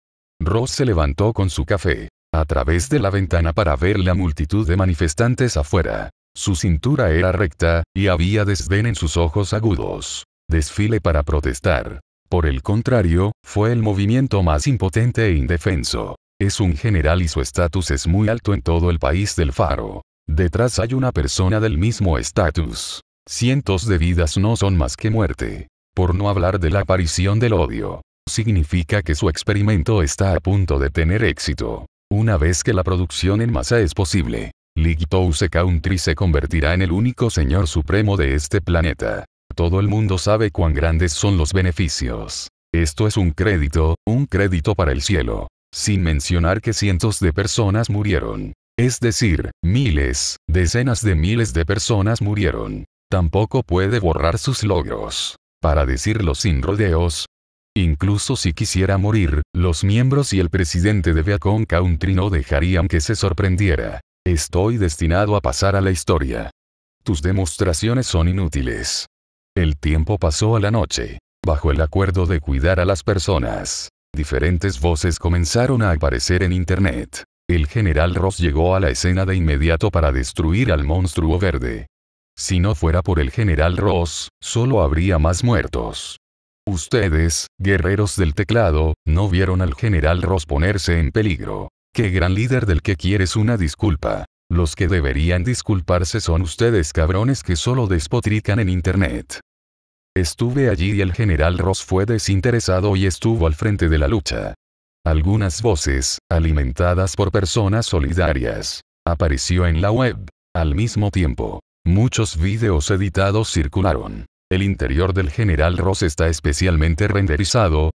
S1: Ross se levantó con su café, a través de la ventana para ver la multitud de manifestantes afuera. Su cintura era recta, y había desdén en sus ojos agudos. Desfile para protestar. Por el contrario, fue el movimiento más impotente e indefenso. Es un general y su estatus es muy alto en todo el país del faro. Detrás hay una persona del mismo estatus. Cientos de vidas no son más que muerte. Por no hablar de la aparición del odio. Significa que su experimento está a punto de tener éxito. Una vez que la producción en masa es posible, Ligtouse Country se convertirá en el único señor supremo de este planeta. Todo el mundo sabe cuán grandes son los beneficios. Esto es un crédito, un crédito para el cielo. Sin mencionar que cientos de personas murieron. Es decir, miles, decenas de miles de personas murieron. Tampoco puede borrar sus logros. Para decirlo sin rodeos, incluso si quisiera morir, los miembros y el presidente de Beacon Country no dejarían que se sorprendiera. Estoy destinado a pasar a la historia. Tus demostraciones son inútiles. El tiempo pasó a la noche. Bajo el acuerdo de cuidar a las personas, diferentes voces comenzaron a aparecer en Internet. El general Ross llegó a la escena de inmediato para destruir al monstruo verde. Si no fuera por el general Ross, solo habría más muertos. Ustedes, guerreros del teclado, no vieron al general Ross ponerse en peligro. Qué gran líder del que quieres una disculpa. Los que deberían disculparse son ustedes cabrones que solo despotrican en internet. Estuve allí y el general Ross fue desinteresado y estuvo al frente de la lucha. Algunas voces, alimentadas por personas solidarias, apareció en la web. Al mismo tiempo, muchos videos editados circularon. El interior del general Ross está especialmente renderizado.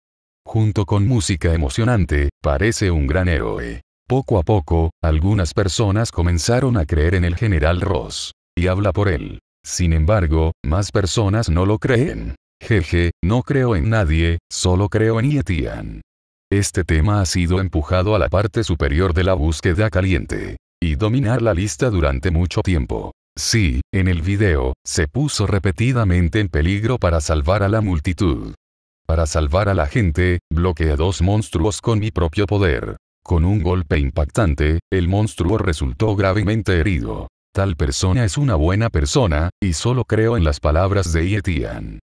S1: Junto con música emocionante, parece un gran héroe. Poco a poco, algunas personas comenzaron a creer en el general Ross. Y habla por él. Sin embargo, más personas no lo creen. Jeje, no creo en nadie, solo creo en Yetian. Este tema ha sido empujado a la parte superior de la búsqueda caliente. Y dominar la lista durante mucho tiempo. Sí, en el video, se puso repetidamente en peligro para salvar a la multitud. Para salvar a la gente, bloqueé a dos monstruos con mi propio poder. Con un golpe impactante, el monstruo resultó gravemente herido. Tal persona es una buena persona, y solo creo en las palabras de Yetian.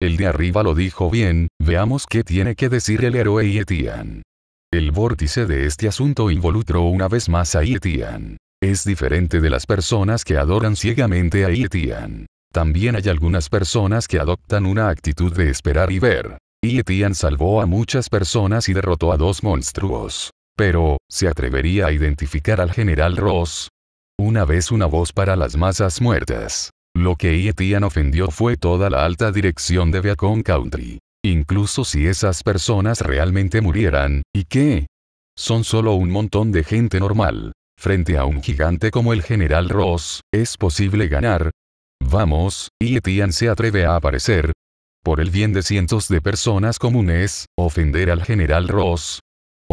S1: El de arriba lo dijo bien, veamos qué tiene que decir el héroe Yetian. El vórtice de este asunto involucró una vez más a Yetian. Es diferente de las personas que adoran ciegamente a Yetian. También hay algunas personas que adoptan una actitud de esperar y ver. Yetian salvó a muchas personas y derrotó a dos monstruos. Pero, ¿se atrevería a identificar al general Ross? Una vez una voz para las masas muertas. Lo que Ietian ofendió fue toda la alta dirección de Beacon Country. Incluso si esas personas realmente murieran, ¿y qué? Son solo un montón de gente normal. Frente a un gigante como el general Ross, ¿es posible ganar? Vamos, Ietian se atreve a aparecer. Por el bien de cientos de personas comunes, ofender al general Ross,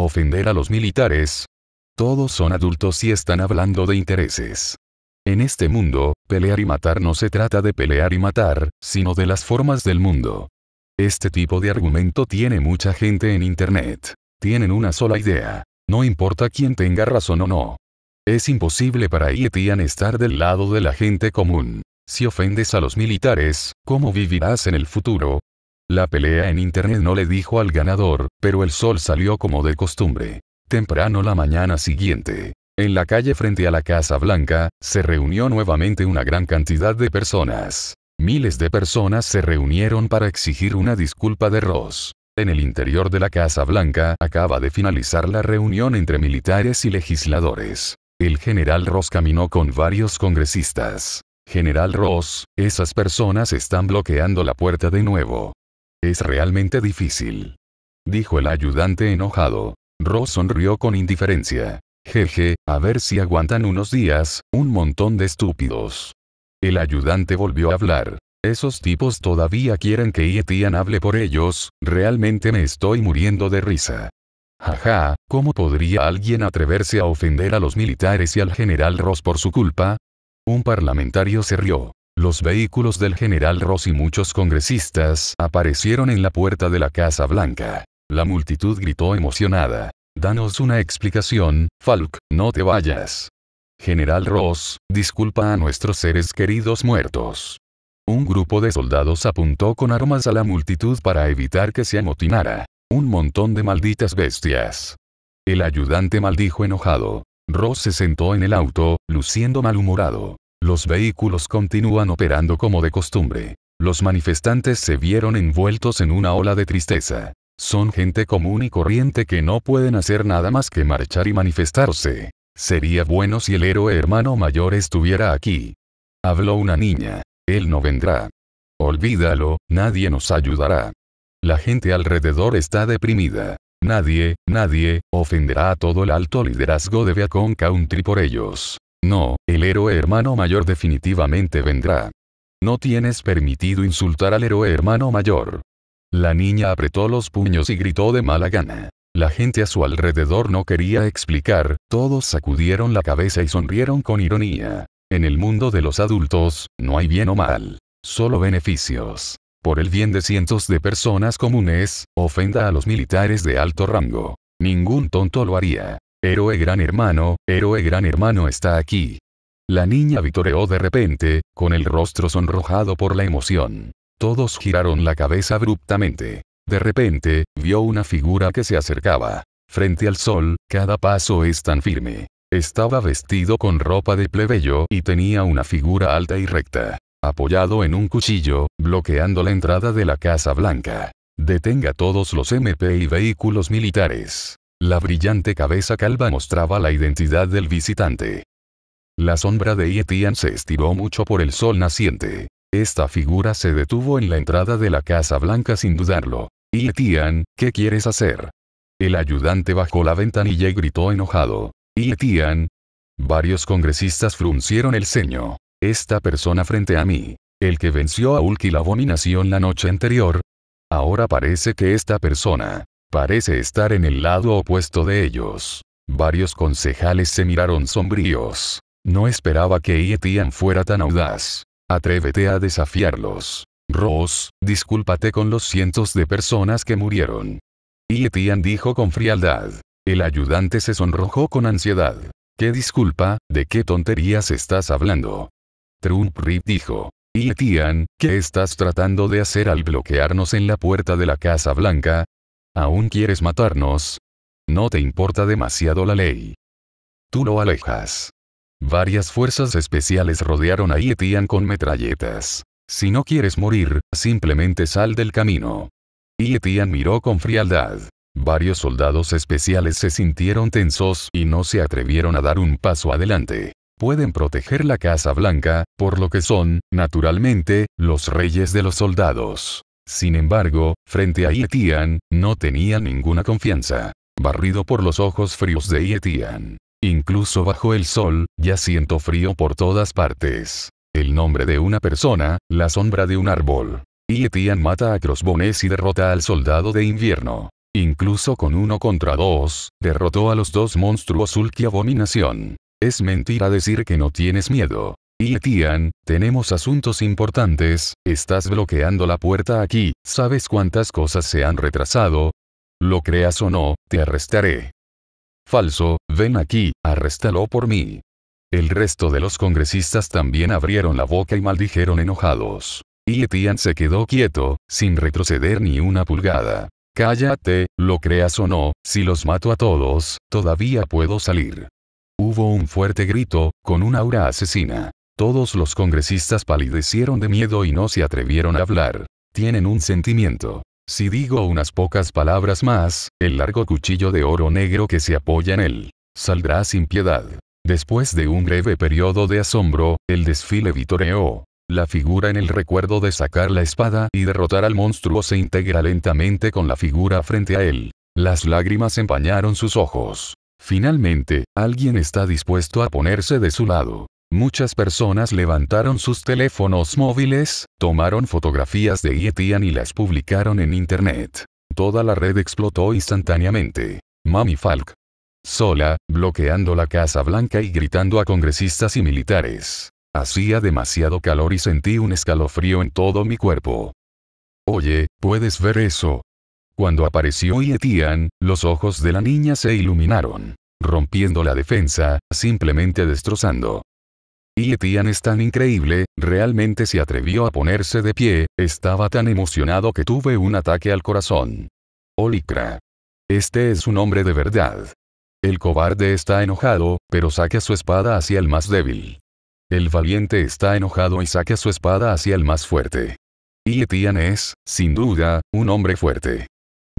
S1: ofender a los militares. Todos son adultos y están hablando de intereses. En este mundo, pelear y matar no se trata de pelear y matar, sino de las formas del mundo. Este tipo de argumento tiene mucha gente en Internet. Tienen una sola idea. No importa quién tenga razón o no. Es imposible para ietian estar del lado de la gente común. Si ofendes a los militares, ¿cómo vivirás en el futuro? La pelea en internet no le dijo al ganador, pero el sol salió como de costumbre. Temprano la mañana siguiente. En la calle frente a la Casa Blanca, se reunió nuevamente una gran cantidad de personas. Miles de personas se reunieron para exigir una disculpa de Ross. En el interior de la Casa Blanca acaba de finalizar la reunión entre militares y legisladores. El general Ross caminó con varios congresistas. General Ross, esas personas están bloqueando la puerta de nuevo. Es realmente difícil. Dijo el ayudante enojado. Ross sonrió con indiferencia. Jeje, a ver si aguantan unos días, un montón de estúpidos. El ayudante volvió a hablar. Esos tipos todavía quieren que Ietian hable por ellos, realmente me estoy muriendo de risa. Jaja, ¿cómo podría alguien atreverse a ofender a los militares y al general Ross por su culpa? Un parlamentario se rió los vehículos del general Ross y muchos congresistas aparecieron en la puerta de la Casa Blanca. La multitud gritó emocionada. Danos una explicación, Falk, no te vayas. General Ross, disculpa a nuestros seres queridos muertos. Un grupo de soldados apuntó con armas a la multitud para evitar que se amotinara. Un montón de malditas bestias. El ayudante maldijo enojado. Ross se sentó en el auto, luciendo malhumorado. Los vehículos continúan operando como de costumbre. Los manifestantes se vieron envueltos en una ola de tristeza. Son gente común y corriente que no pueden hacer nada más que marchar y manifestarse. Sería bueno si el héroe hermano mayor estuviera aquí. Habló una niña. Él no vendrá. Olvídalo, nadie nos ayudará. La gente alrededor está deprimida. Nadie, nadie, ofenderá a todo el alto liderazgo de Beacon Country por ellos. No, el héroe hermano mayor definitivamente vendrá. No tienes permitido insultar al héroe hermano mayor. La niña apretó los puños y gritó de mala gana. La gente a su alrededor no quería explicar, todos sacudieron la cabeza y sonrieron con ironía. En el mundo de los adultos, no hay bien o mal, solo beneficios. Por el bien de cientos de personas comunes, ofenda a los militares de alto rango. Ningún tonto lo haría. Héroe gran hermano, héroe gran hermano está aquí. La niña vitoreó de repente, con el rostro sonrojado por la emoción. Todos giraron la cabeza abruptamente. De repente, vio una figura que se acercaba. Frente al sol, cada paso es tan firme. Estaba vestido con ropa de plebeyo y tenía una figura alta y recta. Apoyado en un cuchillo, bloqueando la entrada de la Casa Blanca. Detenga todos los MP y vehículos militares. La brillante cabeza calva mostraba la identidad del visitante. La sombra de Yetian se estiró mucho por el sol naciente. Esta figura se detuvo en la entrada de la Casa Blanca sin dudarlo. Yetian, ¿qué quieres hacer? El ayudante bajó la ventanilla y gritó enojado. Yetian. Varios congresistas fruncieron el ceño. Esta persona frente a mí. El que venció a Ulki la abominación la noche anterior. Ahora parece que esta persona, Parece estar en el lado opuesto de ellos. Varios concejales se miraron sombríos. No esperaba que Ietian fuera tan audaz. Atrévete a desafiarlos. Ross, discúlpate con los cientos de personas que murieron. Ietian dijo con frialdad. El ayudante se sonrojó con ansiedad. ¿Qué disculpa? ¿De qué tonterías estás hablando? Trump Rip dijo. Ietian, ¿qué estás tratando de hacer al bloquearnos en la puerta de la Casa Blanca? ¿Aún quieres matarnos? No te importa demasiado la ley. Tú lo alejas. Varias fuerzas especiales rodearon a Etian con metralletas. Si no quieres morir, simplemente sal del camino. Etian miró con frialdad. Varios soldados especiales se sintieron tensos y no se atrevieron a dar un paso adelante. Pueden proteger la Casa Blanca, por lo que son, naturalmente, los reyes de los soldados. Sin embargo, frente a Yetian, no tenía ninguna confianza. Barrido por los ojos fríos de Yetian. Incluso bajo el sol, ya siento frío por todas partes. El nombre de una persona, la sombra de un árbol. Yetian mata a Crossbones y derrota al soldado de invierno. Incluso con uno contra dos, derrotó a los dos monstruos Ulki Abominación. Es mentira decir que no tienes miedo. Y tenemos asuntos importantes, estás bloqueando la puerta aquí, ¿sabes cuántas cosas se han retrasado? Lo creas o no, te arrestaré. Falso, ven aquí, arréstalo por mí. El resto de los congresistas también abrieron la boca y maldijeron enojados. Y se quedó quieto, sin retroceder ni una pulgada. Cállate, lo creas o no, si los mato a todos, todavía puedo salir. Hubo un fuerte grito, con un aura asesina. Todos los congresistas palidecieron de miedo y no se atrevieron a hablar. Tienen un sentimiento. Si digo unas pocas palabras más, el largo cuchillo de oro negro que se apoya en él, saldrá sin piedad. Después de un breve periodo de asombro, el desfile vitoreó. La figura en el recuerdo de sacar la espada y derrotar al monstruo se integra lentamente con la figura frente a él. Las lágrimas empañaron sus ojos. Finalmente, alguien está dispuesto a ponerse de su lado. Muchas personas levantaron sus teléfonos móviles, tomaron fotografías de Yetian y las publicaron en Internet. Toda la red explotó instantáneamente. Mami Falk. Sola, bloqueando la Casa Blanca y gritando a congresistas y militares. Hacía demasiado calor y sentí un escalofrío en todo mi cuerpo. Oye, ¿puedes ver eso? Cuando apareció Yetian, los ojos de la niña se iluminaron, rompiendo la defensa, simplemente destrozando y es tan increíble, realmente se atrevió a ponerse de pie, estaba tan emocionado que tuve un ataque al corazón. Olicra. Este es un hombre de verdad. El cobarde está enojado, pero saca su espada hacia el más débil. El valiente está enojado y saca su espada hacia el más fuerte. Y Etian es, sin duda, un hombre fuerte.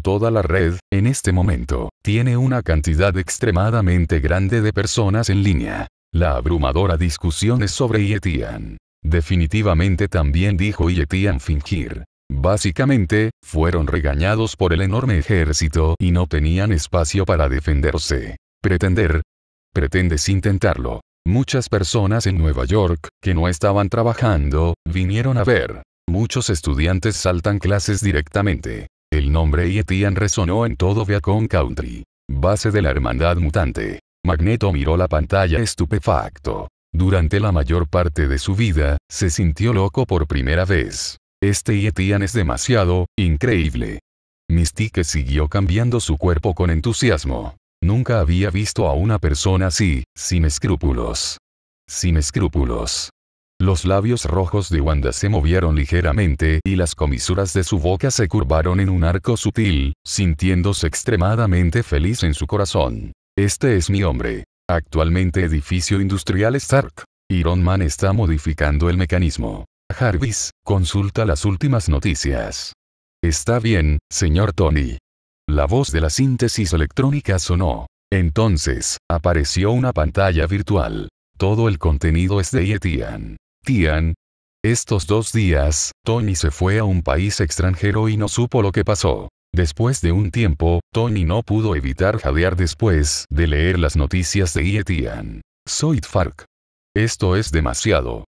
S1: Toda la red, en este momento, tiene una cantidad extremadamente grande de personas en línea. La abrumadora discusión es sobre Yetian. Definitivamente también dijo Yetian fingir. Básicamente, fueron regañados por el enorme ejército y no tenían espacio para defenderse. Pretender. Pretendes intentarlo. Muchas personas en Nueva York, que no estaban trabajando, vinieron a ver. Muchos estudiantes saltan clases directamente. El nombre Yetian resonó en todo Beacon Country. Base de la Hermandad Mutante. Magneto miró la pantalla estupefacto. Durante la mayor parte de su vida, se sintió loco por primera vez. Este yetian es demasiado, increíble. Mystique siguió cambiando su cuerpo con entusiasmo. Nunca había visto a una persona así, sin escrúpulos. Sin escrúpulos. Los labios rojos de Wanda se movieron ligeramente y las comisuras de su boca se curvaron en un arco sutil, sintiéndose extremadamente feliz en su corazón. Este es mi hombre. Actualmente edificio industrial Stark. Iron Man está modificando el mecanismo. Jarvis, consulta las últimas noticias. Está bien, señor Tony. La voz de la síntesis electrónica sonó. Entonces, apareció una pantalla virtual. Todo el contenido es de Tian. Tian. Estos dos días, Tony se fue a un país extranjero y no supo lo que pasó. Después de un tiempo, Tony no pudo evitar jadear después de leer las noticias de Yetian. Soy Tfark. Esto es demasiado.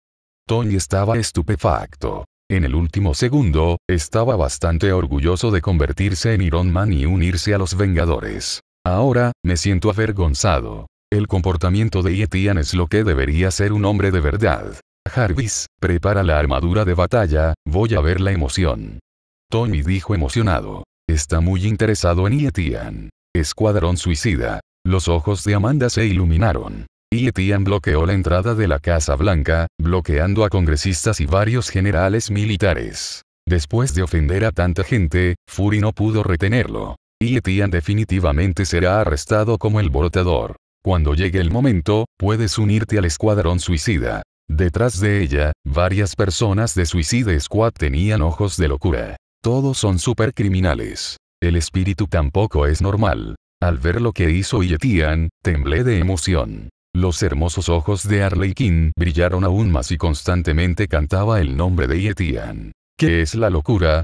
S1: Tony estaba estupefacto. En el último segundo, estaba bastante orgulloso de convertirse en Iron Man y unirse a los Vengadores. Ahora, me siento avergonzado. El comportamiento de Yetian es lo que debería ser un hombre de verdad. Jarvis, prepara la armadura de batalla, voy a ver la emoción. Tony dijo emocionado. Está muy interesado en Yetian. Escuadrón suicida. Los ojos de Amanda se iluminaron. Yetian bloqueó la entrada de la Casa Blanca, bloqueando a congresistas y varios generales militares. Después de ofender a tanta gente, Fury no pudo retenerlo. Yetian definitivamente será arrestado como el brotador. Cuando llegue el momento, puedes unirte al escuadrón suicida. Detrás de ella, varias personas de Suicide Squad tenían ojos de locura. Todos son supercriminales. El espíritu tampoco es normal. Al ver lo que hizo Yetian, temblé de emoción. Los hermosos ojos de Arlequín brillaron aún más y constantemente cantaba el nombre de Yetian. ¿Qué es la locura?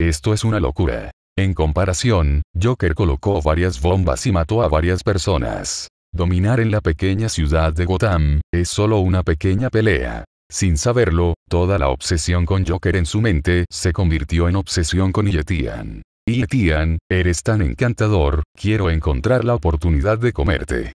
S1: Esto es una locura. En comparación, Joker colocó varias bombas y mató a varias personas. Dominar en la pequeña ciudad de Gotham, es solo una pequeña pelea. Sin saberlo, Toda la obsesión con Joker en su mente se convirtió en obsesión con Yetian. Yetian, eres tan encantador, quiero encontrar la oportunidad de comerte.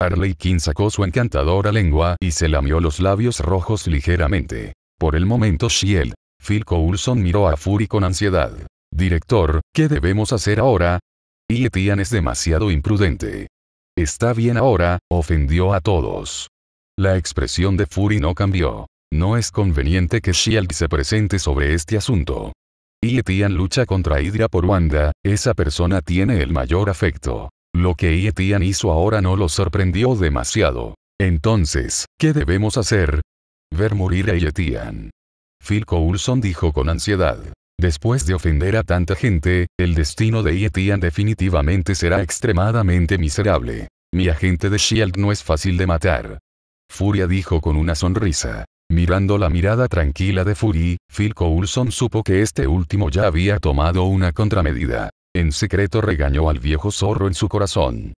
S1: Harley Quinn sacó su encantadora lengua y se lamió los labios rojos ligeramente. Por el momento Shield. Phil Coulson miró a Fury con ansiedad. Director, ¿qué debemos hacer ahora? Yetian es demasiado imprudente. Está bien ahora, ofendió a todos. La expresión de Fury no cambió. No es conveniente que Shield se presente sobre este asunto. Y e Etian lucha contra Hydra por Wanda, esa persona tiene el mayor afecto. Lo que Etian hizo ahora no lo sorprendió demasiado. Entonces, ¿qué debemos hacer? Ver morir a Etian. Phil Coulson dijo con ansiedad. Después de ofender a tanta gente, el destino de Etian definitivamente será extremadamente miserable. Mi agente de Shield no es fácil de matar. Furia dijo con una sonrisa. Mirando la mirada tranquila de Fury, Phil Coulson supo que este último ya había tomado una contramedida. En secreto regañó al viejo zorro en su corazón.